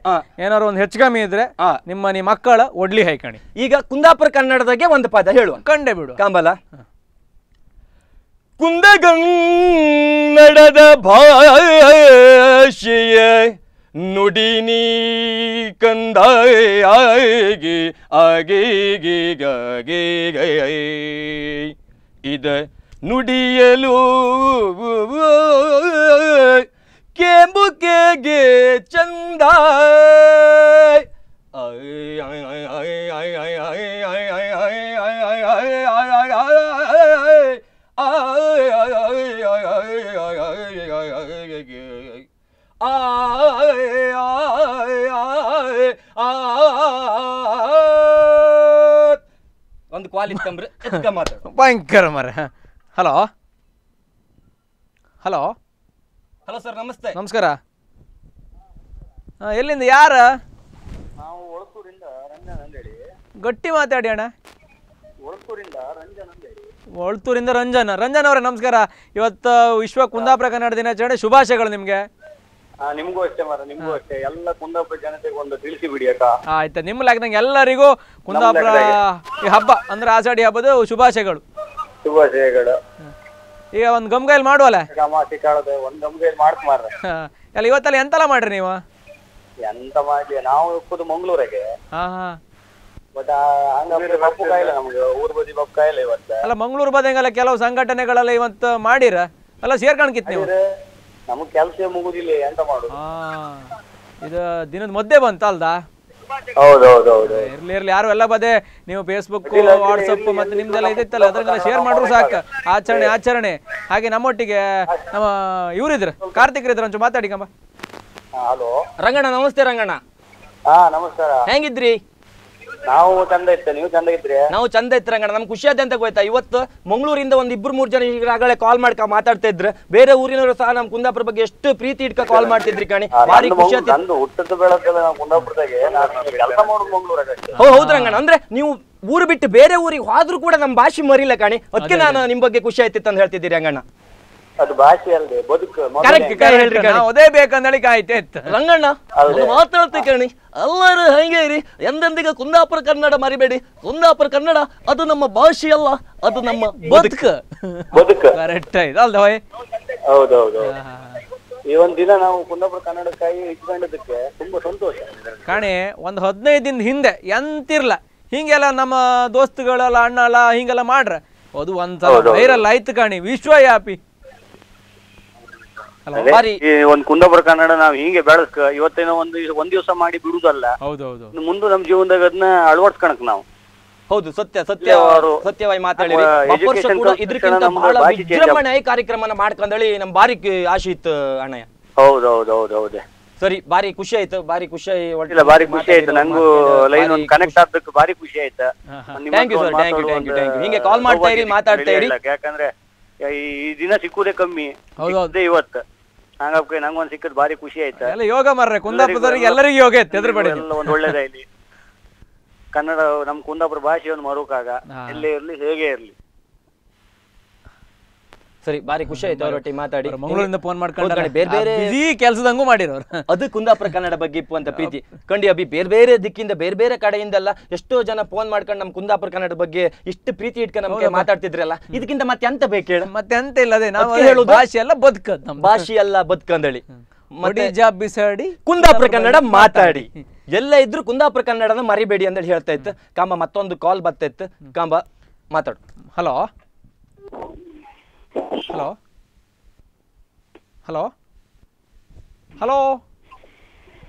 ಏನಾದ್ರು ಒಂದು ಹೆಚ್ಚು ಕಮ್ಮಿ ಇದ್ರೆ ನಿಮ್ಮ ನಿಮ್ಮ ಮಕ್ಕಳ ಒಡ್ಲಿ ಹೈಕಣಿ ಈಗ ಕುಂದಾಪುರ ಕನ್ನಡದಾಗೆ ಒಂದು ಪದ ಹೇಳು ಕಂಡೆ ಬಿಡು ಕಾಂಬಲ ಕುಂದಗನ್ನಡದ ಭಾಷೆಯ ನೀ ಕಂದ ಆಗಿ ಗಿ ಇದ ನುಡಿಯಲು ಕೆಂಬುಕೆಗೆ ಚಂದ ಒಂದು ಕ್ವಾಲಿಟಿ ತಂಬ್ರೆ ಮಾತಾಡ ಭಯಂಕರ ಮರ ಹಲೋ ಹಲೋ ಹಲೋ ಸರ್ ನಮಸ್ತೆ ನಮಸ್ಕಾರ ಎಲ್ಲಿಂದ ಯಾರ ನಾವು ಗಟ್ಟಿ ಮಾತಾಡಿ ಅಣ್ಣ ಒಳತೂರಿಂದ ರಂಜನ್ ಒಳ್ತೂರಿಂದ ರಂಜನ್ ರಂಜನ್ ಅವರೇ ನಮಸ್ಕಾರ ಇವತ್ತು ವಿಶ್ವ ಕುಂದಾಪುರ ಕನ್ನಡ ದಿನಾಚರಣೆ ಶುಭಾಶಯಗಳು ನಿಮಗೆ ನಿಮ್ಗೂ ಅಷ್ಟೇ ಮಾರ ನಿಮ್ಗೂ ಅಷ್ಟೇ ಎಲ್ಲ ಕುಂದಾಪುರ ಜನತೆಗೆ ಒಂದು ತಿಳಿಸಿ ಬಿಡಿ ಆಯ್ತಾ ನಿಮ್ಮ ಲಾಗ್ದಂಗೆ ಎಲ್ಲರಿಗೂ ಕುಂದಾಪುರ ಈ ಹಬ್ಬ ಅಂದ್ರೆ ಆಷಾಢಿ ಹಬ್ಬದ ಶುಭಾಶಯಗಳು ಶುಭಾಶಯಗಳು ಈಗ ಒಂದು ಗಮ್ಗೈಲ್ ಮಾಡುವಲ್ಲ ಗಮಾಸಿ ಕಾಳದ ಒಂದು ಗಮ್ಗೈಲ್ ಮಾಡ್ತ ಮಾಡ್ರೆ ಎಲ್ಲ ಇವತ್ತಲ್ಲ ಎಂತಲ್ಲ ಮಾಡ್ರಿ ನೀವು ಎಂತ ಮಾಡ್ಲಿ ನಾವು ಇಪ್ಪದು ಮಂಗಳೂರಿಗೆ ಬಟ್ ಹಂಗಂದ್ರೆ ಬಪ್ಪು ಕಾಯಿಲ್ಲ ನಮ್ಗೆ ಊರ್ ಬದಿ ಬಪ್ಪು ಕಾಯಿಲ್ಲ ಇವತ್ತ ಅಲ್ಲ ಮಂಗಳೂರು ಬದಂಗೆಲ್ಲ ಕೆಲವು ಸಂಘಟನೆಗಳೆಲ್ಲ ಇವತ್ತು ಮಾಡಿರ ಅಲ್ಲ ಸೇರ್ಕೊಂಡ್ಕಿತ್ ನೀವು ನಮಗೆ ಕೆಲಸ ಮುಗುದಿಲ್ಲ ಎಂತ ಮಾಡುದು ಇದು ದಿನದ ಮದ್ದೆ ಬಂತ ಅಲ್ದಾ ಇರ್ಲಿ ಇರ್ಲಿ ಯಾರು ಎಲ್ಲ ಬದೇ ನೀವು ಫೇಸ್ಬುಕ್ ವಾಟ್ಸಪ್ ಮತ್ತೆ ನಿಮ್ದೆಲ್ಲ ಇದಿತ್ತಲ್ಲ ಅದ್ರಲ್ಲ ಶೇರ್ ಮಾಡ್ರು ಸಾಕು ಆಚರಣೆ ಆಚರಣೆ ಹಾಗೆ ನಮ್ಮೊಟ್ಟಿಗೆ ನಮ್ಮ ಇವರಿದ್ರು ಕಾರ್ತಿಕ್ ಇದ್ರ ಒಂಚು ಮಾತಾಡಿ ಹಲೋ ರಂಗಣ್ಣ ನಮಸ್ತೆ ರಂಗಣ್ಣ ನಮಸ್ಕಾರ ಹೆಂಗಿದ್ರಿ ನಾವು ಚಂದ ಇತ್ತು ನೀವು ಚಂದ ನಾವು ಚಂದ ಖುಷಿ ಆದ್ಯಂತ ಗೊತ್ತಾ ಇವತ್ತು ಮಂಗಳೂರಿಂದ ಒಂದ್ ಇಬ್ರು ಮೂರ್ ಜನ ಈಗಾಗಲೇ ಕಾಲ್ ಮಾಡ್ಕ ಮಾತಾಡ್ತಾ ಇದ್ರು ಬೇರೆ ಊರಿನವರು ಸಹ ನಮ್ ಕುಂದಾಪುರ ಬಗ್ಗೆ ಎಷ್ಟು ಪ್ರೀತಿ ಇಟ್ಕ ಕಾಲ್ ಮಾಡ್ತಿದ್ರಿ ಕಣಿ ಬಾರಿ ಖುಷಿ ಆಯ್ತು ಹೋ ಹೌದು ಅಂದ್ರೆ ನೀವು ಊರು ಬಿಟ್ಟು ಬೇರೆ ಊರಿಗೆ ಹೋದ್ರು ಕೂಡ ನಮ್ಮ ಭಾಷೆ ಮರಿಲ್ಲ ಕಾಣಿ ಅದಕ್ಕೆ ನಾನು ನಿಮ್ ಬಗ್ಗೆ ಖುಷಿ ಆಯ್ತಿತ್ತು ಅಂತ ಹೇಳ್ತಿದ್ದೀರಿ ರಂಗಣ್ಣ ಅದು ಭಾಷೆ ಅಲ್ಲದೆ ಬದುಕು ರಂಗಣ್ಣ ಮಾತಾಡ್ತೀವಿ ಕಣಿ ಎಲ್ಲರೂ ಹಂಗೆ ಇರಿ ಎಂದೆಂದಿಗ ಕುಂದಾಪುರ ಕನ್ನಡ ಮರಿಬೇಡಿ ಕುಂದಾಪುರ ಕನ್ನಡ ಅದು ನಮ್ಮ ಭಾಷೆ ಅಲ್ಲ ಅದು ನಮ್ಮ ಬದುಕು ಬದುಕು ಕರೆಕ್ಟ್ ಹೌದು ಹೌದೌದು ಈ ಒಂದ್ ದಿನ ನಾವು ಕುಂದಾಪುರ ಕನ್ನಡಕ್ಕಾಗಿ ಇಟ್ಕೊಂಡಿದ್ದಕ್ಕೆ ತುಂಬಾ ಸಂತೋಷ ಕಾಣಿ ಒಂದ್ ಹದಿನೈದು ದಿನ ಹಿಂದೆ ಎಂತಿರ್ಲ ಹಿಂಗೆಲ್ಲ ನಮ್ಮ ದೋಸ್ತುಗಳೆಲ್ಲ ಅಣ್ಣ ಅಲ್ಲ ಹಿಂಗೆಲ್ಲ ಮಾಡ್ರ ಅದು ಒಂದ್ಸಲ ವೈರಲ್ ಆಯ್ತು ಕಾಣಿ ವಿಶ್ವ ವ್ಯಾಪಿ ಒಂದ್ ಕುಂದಾಪುರ ಕನ್ನಡ ನಾವ್ ಹಿಂಗೆ ಬೆಳಸ್ಕ ಇವತ್ತೇನೋ ಒಂದು ಒಂದ್ ದಿವಸ ಮಾಡಿ ಬಿಡುದಲ್ಲ ಮುಂದೆ ನಮ್ ಜೀವನದಾಗ ಅದನ್ನ ಅಳವಡಿಸ್ಕಣಕ್ ನಾವು ಹೌದು ಸತ್ಯ ಸತ್ಯ ಸತ್ಯವಾಗಿ ಮಾತಾಡಿ ವರ್ಷ ಕೂಡ ಬಹಳ ಕಾರ್ಯಕ್ರಮನ ನಮ್ ಬಾರಿ ಆಶೆ ಇತ್ತು ಅಣ್ಣಯ್ಯ ಹೌದೌದೌದೌದೇ ಹೌದು ಸರಿ ಬಾರಿ ಖುಷಿ ಆಯ್ತು ಬಾರಿ ಖುಷಿ ಒಳ್ಳೆ ಬಾರಿ ಖುಷಿ ಆಯ್ತು ನಂಗೂ ಲೈನ್ ಒಂದು ಕನೆಕ್ಟ್ ಆಗ್ಬೇಕು ಬಾರಿ ಖುಷಿ ಆಯ್ತು ಥ್ಯಾಂಕ್ ಹಿಂಗೆ ಕಾಲ್ ಮಾಡ್ತಾ ಇರಿ ಮಾತಾಡ್ತಾ ಇರಿ ಯಾಕಂದ್ರೆ ಈ ದಿನ ಸಿಕ್ಕುದೇ ಕಮ್ಮಿ ಇವತ್ತು ಹಂಗಪ್ಪ ನಂಗೊಂದು ಸಿಕ್ಕದ್ ಭಾರಿ ಖುಷಿ ಆಯ್ತಾ ಎಲ್ಲ ಯೋಗ ಮಾರ್ರೆ ಕುಂದಾಪುರ ಎಲ್ಲರಿಗೂ ಯೋಗ ಇತ್ತು ಎಲ್ಲ ಒಂದು ಒಳ್ಳೇದಾಯ್ಲಿ ಕನ್ನಡ ನಮ್ ಕುಂದಾಪುರ ಭಾಷೆ ಒಂದು ಮರುಕಾಗ ಎಲ್ಲೇ ಇರ್ಲಿ ಹೇಗೆ ಇರ್ಲಿ ಸರಿ ಬಾರಿ ಖುಷಿ ಆಯ್ತು ಅವರೊಟ್ಟಿಗೆ ಮಾತಾಡಿ ಮಂಗಳೂರಿಂದ ಫೋನ್ ಮಾಡ್ಕೊಂಡು ಬೇರೆ ಬೇರೆ ಕೆಲಸದಂಗೂ ಮಾಡಿರೋರು [laughs] ಅದು ಕುಂದಾಪುರ ಕನ್ನಡ ಬಗ್ಗೆ ಇಪ್ಪು ಅಂತ ಪ್ರೀತಿ ಕಂಡಿ ಅಭಿ ಬೇರೆ ಬೇರೆ ದಿಕ್ಕಿಂದ ಬೇರೆ ಬೇರೆ ಕಡೆಯಿಂದಲ್ಲ ಎಷ್ಟೋ ಜನ ಫೋನ್ ಮಾಡ್ಕೊಂಡು ನಮ್ಮ ಕುಂದಾಪುರ ಕನ್ನಡ ಬಗ್ಗೆ ಇಷ್ಟು ಪ್ರೀತಿ ಇಟ್ಕೊಂಡು ನಮಗೆ ಮಾತಾಡ್ತಿದ್ರಲ್ಲ ಇದಕ್ಕಿಂತ ಮತ್ತೆ ಅಂತ ಬೇಕು ಹೇಳ ಮತ್ತೆ ಅಂತ ಇಲ್ಲ ಅದೇ ನಾವು ಹೇಳೋದು ಭಾಷೆ ಎಲ್ಲ ಬದುಕ ನಮ್ಮ ಭಾಷೆ ಎಲ್ಲ ಬದುಕಂದಳಿ ಮಡಿ ಜಾಬ್ ಬಿಸಾಡಿ ಕುಂದಾಪುರ ಕನ್ನಡ ಮಾತಾಡಿ ಎಲ್ಲ ಇದ್ರು ಕುಂದಾಪುರ ಕನ್ನಡನ ಮರಿಬೇಡಿ ಅಂತ ಹೇಳ್ತಾ ಇತ್ತು ಕಾಂಬ ಮತ್ತೊಂದು ಕಾಲ್ ಬರ್ತಾ ಇತ್ತು ಕಾಂಬ ಮಾತಾಡು hello hello hello hello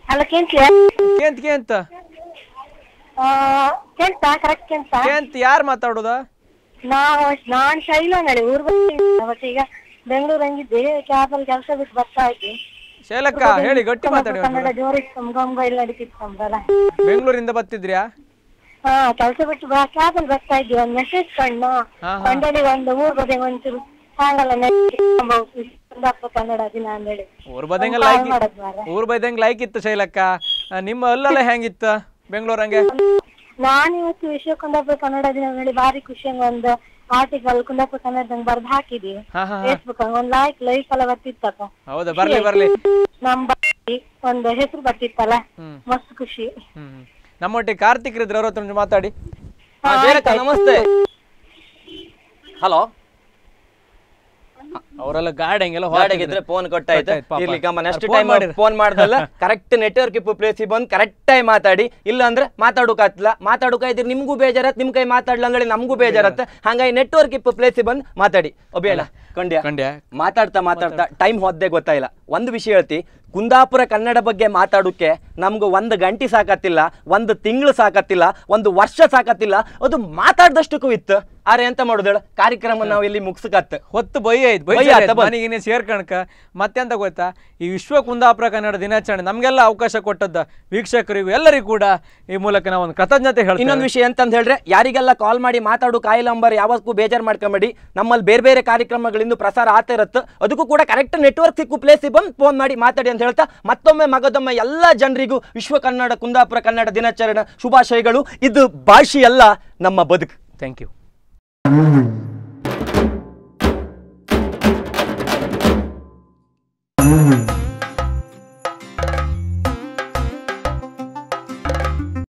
hello ಕೇಂತ ಕೇಂತ ಕೇಂತ ಕೇಂತ ಕರೆಕ್ಟ್ ಕೇಂತ ಕೇಂತ ಯಾರ್ ಮಾತಾಡೋದ ನಾವು ನಾನ್ ಶೈಲ ನಾಳೆ ಊರ್ ಬಟ್ ಈಗ ಬೆಂಗಳೂರು ಹಂಗಿದ್ದೆ ಕ್ಯಾಬಲ್ಲಿ ಕೆಲಸ ಬಿಟ್ಟು ಬರ್ತಾ ಇದ್ದೆ ಶೈಲಕ್ಕ ಹೇಳಿ ಗಟ್ಟಿ ಮಾತಾಡಿ ಕನ್ನಡ ಜೋರಿಗೆ ಗಂಗ ಇಲ್ಲ ನಡೀತಿತ್ತಂಬಲ್ಲ ಬೆಂಗಳೂರಿಂದ ಬರ್ತಿದ್ರ್ಯಾ ಹಾ ಕೆಲಸ ಬಿಟ್ಟು ಬಾ ಕ್ಯಾಬಲ್ಲಿ ಬರ್ತಾ ಇದ್ವಿ ಒಂದು ಮೆಸೇಜ್ ಕಣ್ಣು ಮಂಡಳಿ ಒಂದು ಊರ್ ಬದಿ ಒಂಚೂರು ಊರ್ ಬೈದಂಗ ಲೈಕ್ ಲೈಕ್ ಇತ್ತು ಶೈಲಕ್ಕ ನಿಮ್ಮ ಅಲ್ಲೆಲ್ಲ ಹೆಂಗಿತ್ತ ಬೆಂಗಳೂರಂಗೆ ನಾನು ಇವತ್ತು ವಿಶ್ವ ಕುಂದಾಪುರ ಕನ್ನಡ ದಿನ ಹೇಳಿ ಭಾರಿ ಹಂಗ ಒಂದು ಆರ್ಟಿಕಲ್ ಕುಂದಾಪುರ ಕನ್ನಡದಂಗ್ ಬರ್ದ್ ಹಾಕಿದೀವಿ ಫೇಸ್ಬುಕ್ ಹಂಗ ಒಂದ್ ಲೈಕ್ ಲೈಕ್ ಎಲ್ಲ ಬರ್ತಿತ್ತಪ್ಪ ಹೌದಾ ಬರ್ಲಿ ಬರ್ಲಿ ನಮ್ ಬರ್ತಿ ಒಂದ್ ಹೆಸರು ಬರ್ತಿತ್ತಲ್ಲ ಮಸ್ತ್ ಖುಷಿ ನಮ್ಮೊಟ್ಟಿಗೆ ಕಾರ್ತಿಕ್ ಇದ್ರ ಅವ್ರ ಮಾತಾಡಿ ನಮಸ್ತೆ ಹಲೋ ಅವರೆಲ್ಲ ಗಾರ್ಡ್ ಹಂಗೆಲ್ಲ ಇದ್ರೆ ಫೋನ್ ಕೊಟ್ಟಾಯ್ತು ಇರ್ಲಿ ಕಮ್ಮ ನೆಕ್ಸ್ಟ್ ಟೈಮ್ ಫೋನ್ ಮಾಡ್ದಲ್ಲ ಕರೆಕ್ಟ್ ನೆಟ್ವರ್ಕ್ ಇಪ್ಪು ಪ್ಲೇಸಿಗೆ ಬಂದು ಕರೆಕ್ಟ್ ಆಗಿ ಮಾತಾಡಿ ಇಲ್ಲ ಅಂದ್ರೆ ಮಾತಾಡೋಕಾಗ್ತಿಲ್ಲ ಮಾತಾಡೋಕ ಇದ್ರೆ ನಿಮಗೂ ಬೇಜಾರತ್ ನಿಮ್ ಕೈ ಮಾತಾಡಲ್ಲ ಅಂದ್ರೆ ನಮಗೂ ಬೇಜಾರತ್ ಹಂಗಾಗಿ ನೆಟ್ವರ್ಕ್ ಇಪ್ಪು ಪ್ಲೇಸಿಗೆ ಬಂದು ಮಾತಾಡಿ ಒಬ್ಬೇಳ ಕಂಡ್ಯ ಮಾತಾಡ್ತಾ ಮಾತಾಡ್ತಾ ಟೈಮ್ ಹೊದ್ದೆ ಗೊತ್ತಾಯಿಲ್ಲ ಒಂದು ವಿಷಯ ಹೇಳ್ತಿ ಕುಂದಾಪುರ ಕನ್ನಡ ಬಗ್ಗೆ ಮಾತಾಡೋಕೆ ನಮ್ಗೆ ಒಂದು ಗಂಟೆ ಸಾಕತ್ತಿಲ್ಲ ಒಂದು ತಿಂಗಳು ಸಾಕತ್ತಿಲ್ಲ ಒಂದು ವರ್ಷ ಸಾಕತ್ತಿಲ್ಲ ಅದು ಮಾತಾಡ್ದಷ್ಟಕ್ಕೂ ಇತ್ತು ಆರೆ ಎಂತ ಮಾಡೋದೇಳ ಕಾರ್ಯಕ್ರಮ ನಾವು ಇಲ್ಲಿ ಮುಗಿಸ್ಕತ್ತ ಹೊತ್ತು ಬೈ ಆಯ್ತು ಬೈ ನನಗೆ ನೀನು ಸೇರ್ಕಣಕ ಮತ್ತೆಂತ ಗೊತ್ತಾ ಈ ವಿಶ್ವ ಕುಂದಾಪುರ ಕನ್ನಡ ದಿನಾಚರಣೆ ನಮಗೆಲ್ಲ ಅವಕಾಶ ಕೊಟ್ಟದ್ದ ವೀಕ್ಷಕರಿಗೂ ಎಲ್ಲರಿಗೂ ಕೂಡ ಈ ಮೂಲಕ ನಾವು ಒಂದು ಕೃತಜ್ಞತೆ ಹೇಳಿ ಇನ್ನೊಂದು ವಿಷಯ ಅಂತ ಹೇಳಿದ್ರೆ ಯಾರಿಗೆಲ್ಲ ಕಾಲ್ ಮಾಡಿ ಮಾತಾಡು ಕಾಯಿಲಂಬರ್ ಯಾವತ್ತೂ ಬೇಜಾರು ಮಾಡ್ಕೊಂಬೇಡಿ ನಮ್ಮಲ್ಲಿ ಬೇರೆ ಬೇರೆ ಕಾರ್ಯಕ್ರಮಗಳಿಂದ ಪ್ರಸಾರ ಆಗ್ತಾ ಇರುತ್ತೆ ಅದಕ್ಕೂ ಕೂಡ ಕರೆಕ್ಟ್ ನೆಟ್ವರ್ಕ್ ಸಿಕ್ಕು ಪ್ಲೇಸಿಗೆ ಬಂದು ಫೋನ್ ಮಾಡಿ ಮಾತಾಡಿ ಅಂತ ಹೇಳ್ತಾ ಮತ್ತೊಮ್ಮೆ ಮಗದೊಮ್ಮೆ ಎಲ್ಲ ಜನರಿಗೂ ವಿಶ್ವ ಕನ್ನಡ ಕುಂದಾಪುರ ಕನ್ನಡ ದಿನಾಚರಣೆ ಶುಭಾಶಯಗಳು ಇದು ಭಾಷೆಯಲ್ಲ ನಮ್ಮ ಬದುಕು ಥ್ಯಾಂಕ್ ಯು Mm-hmm.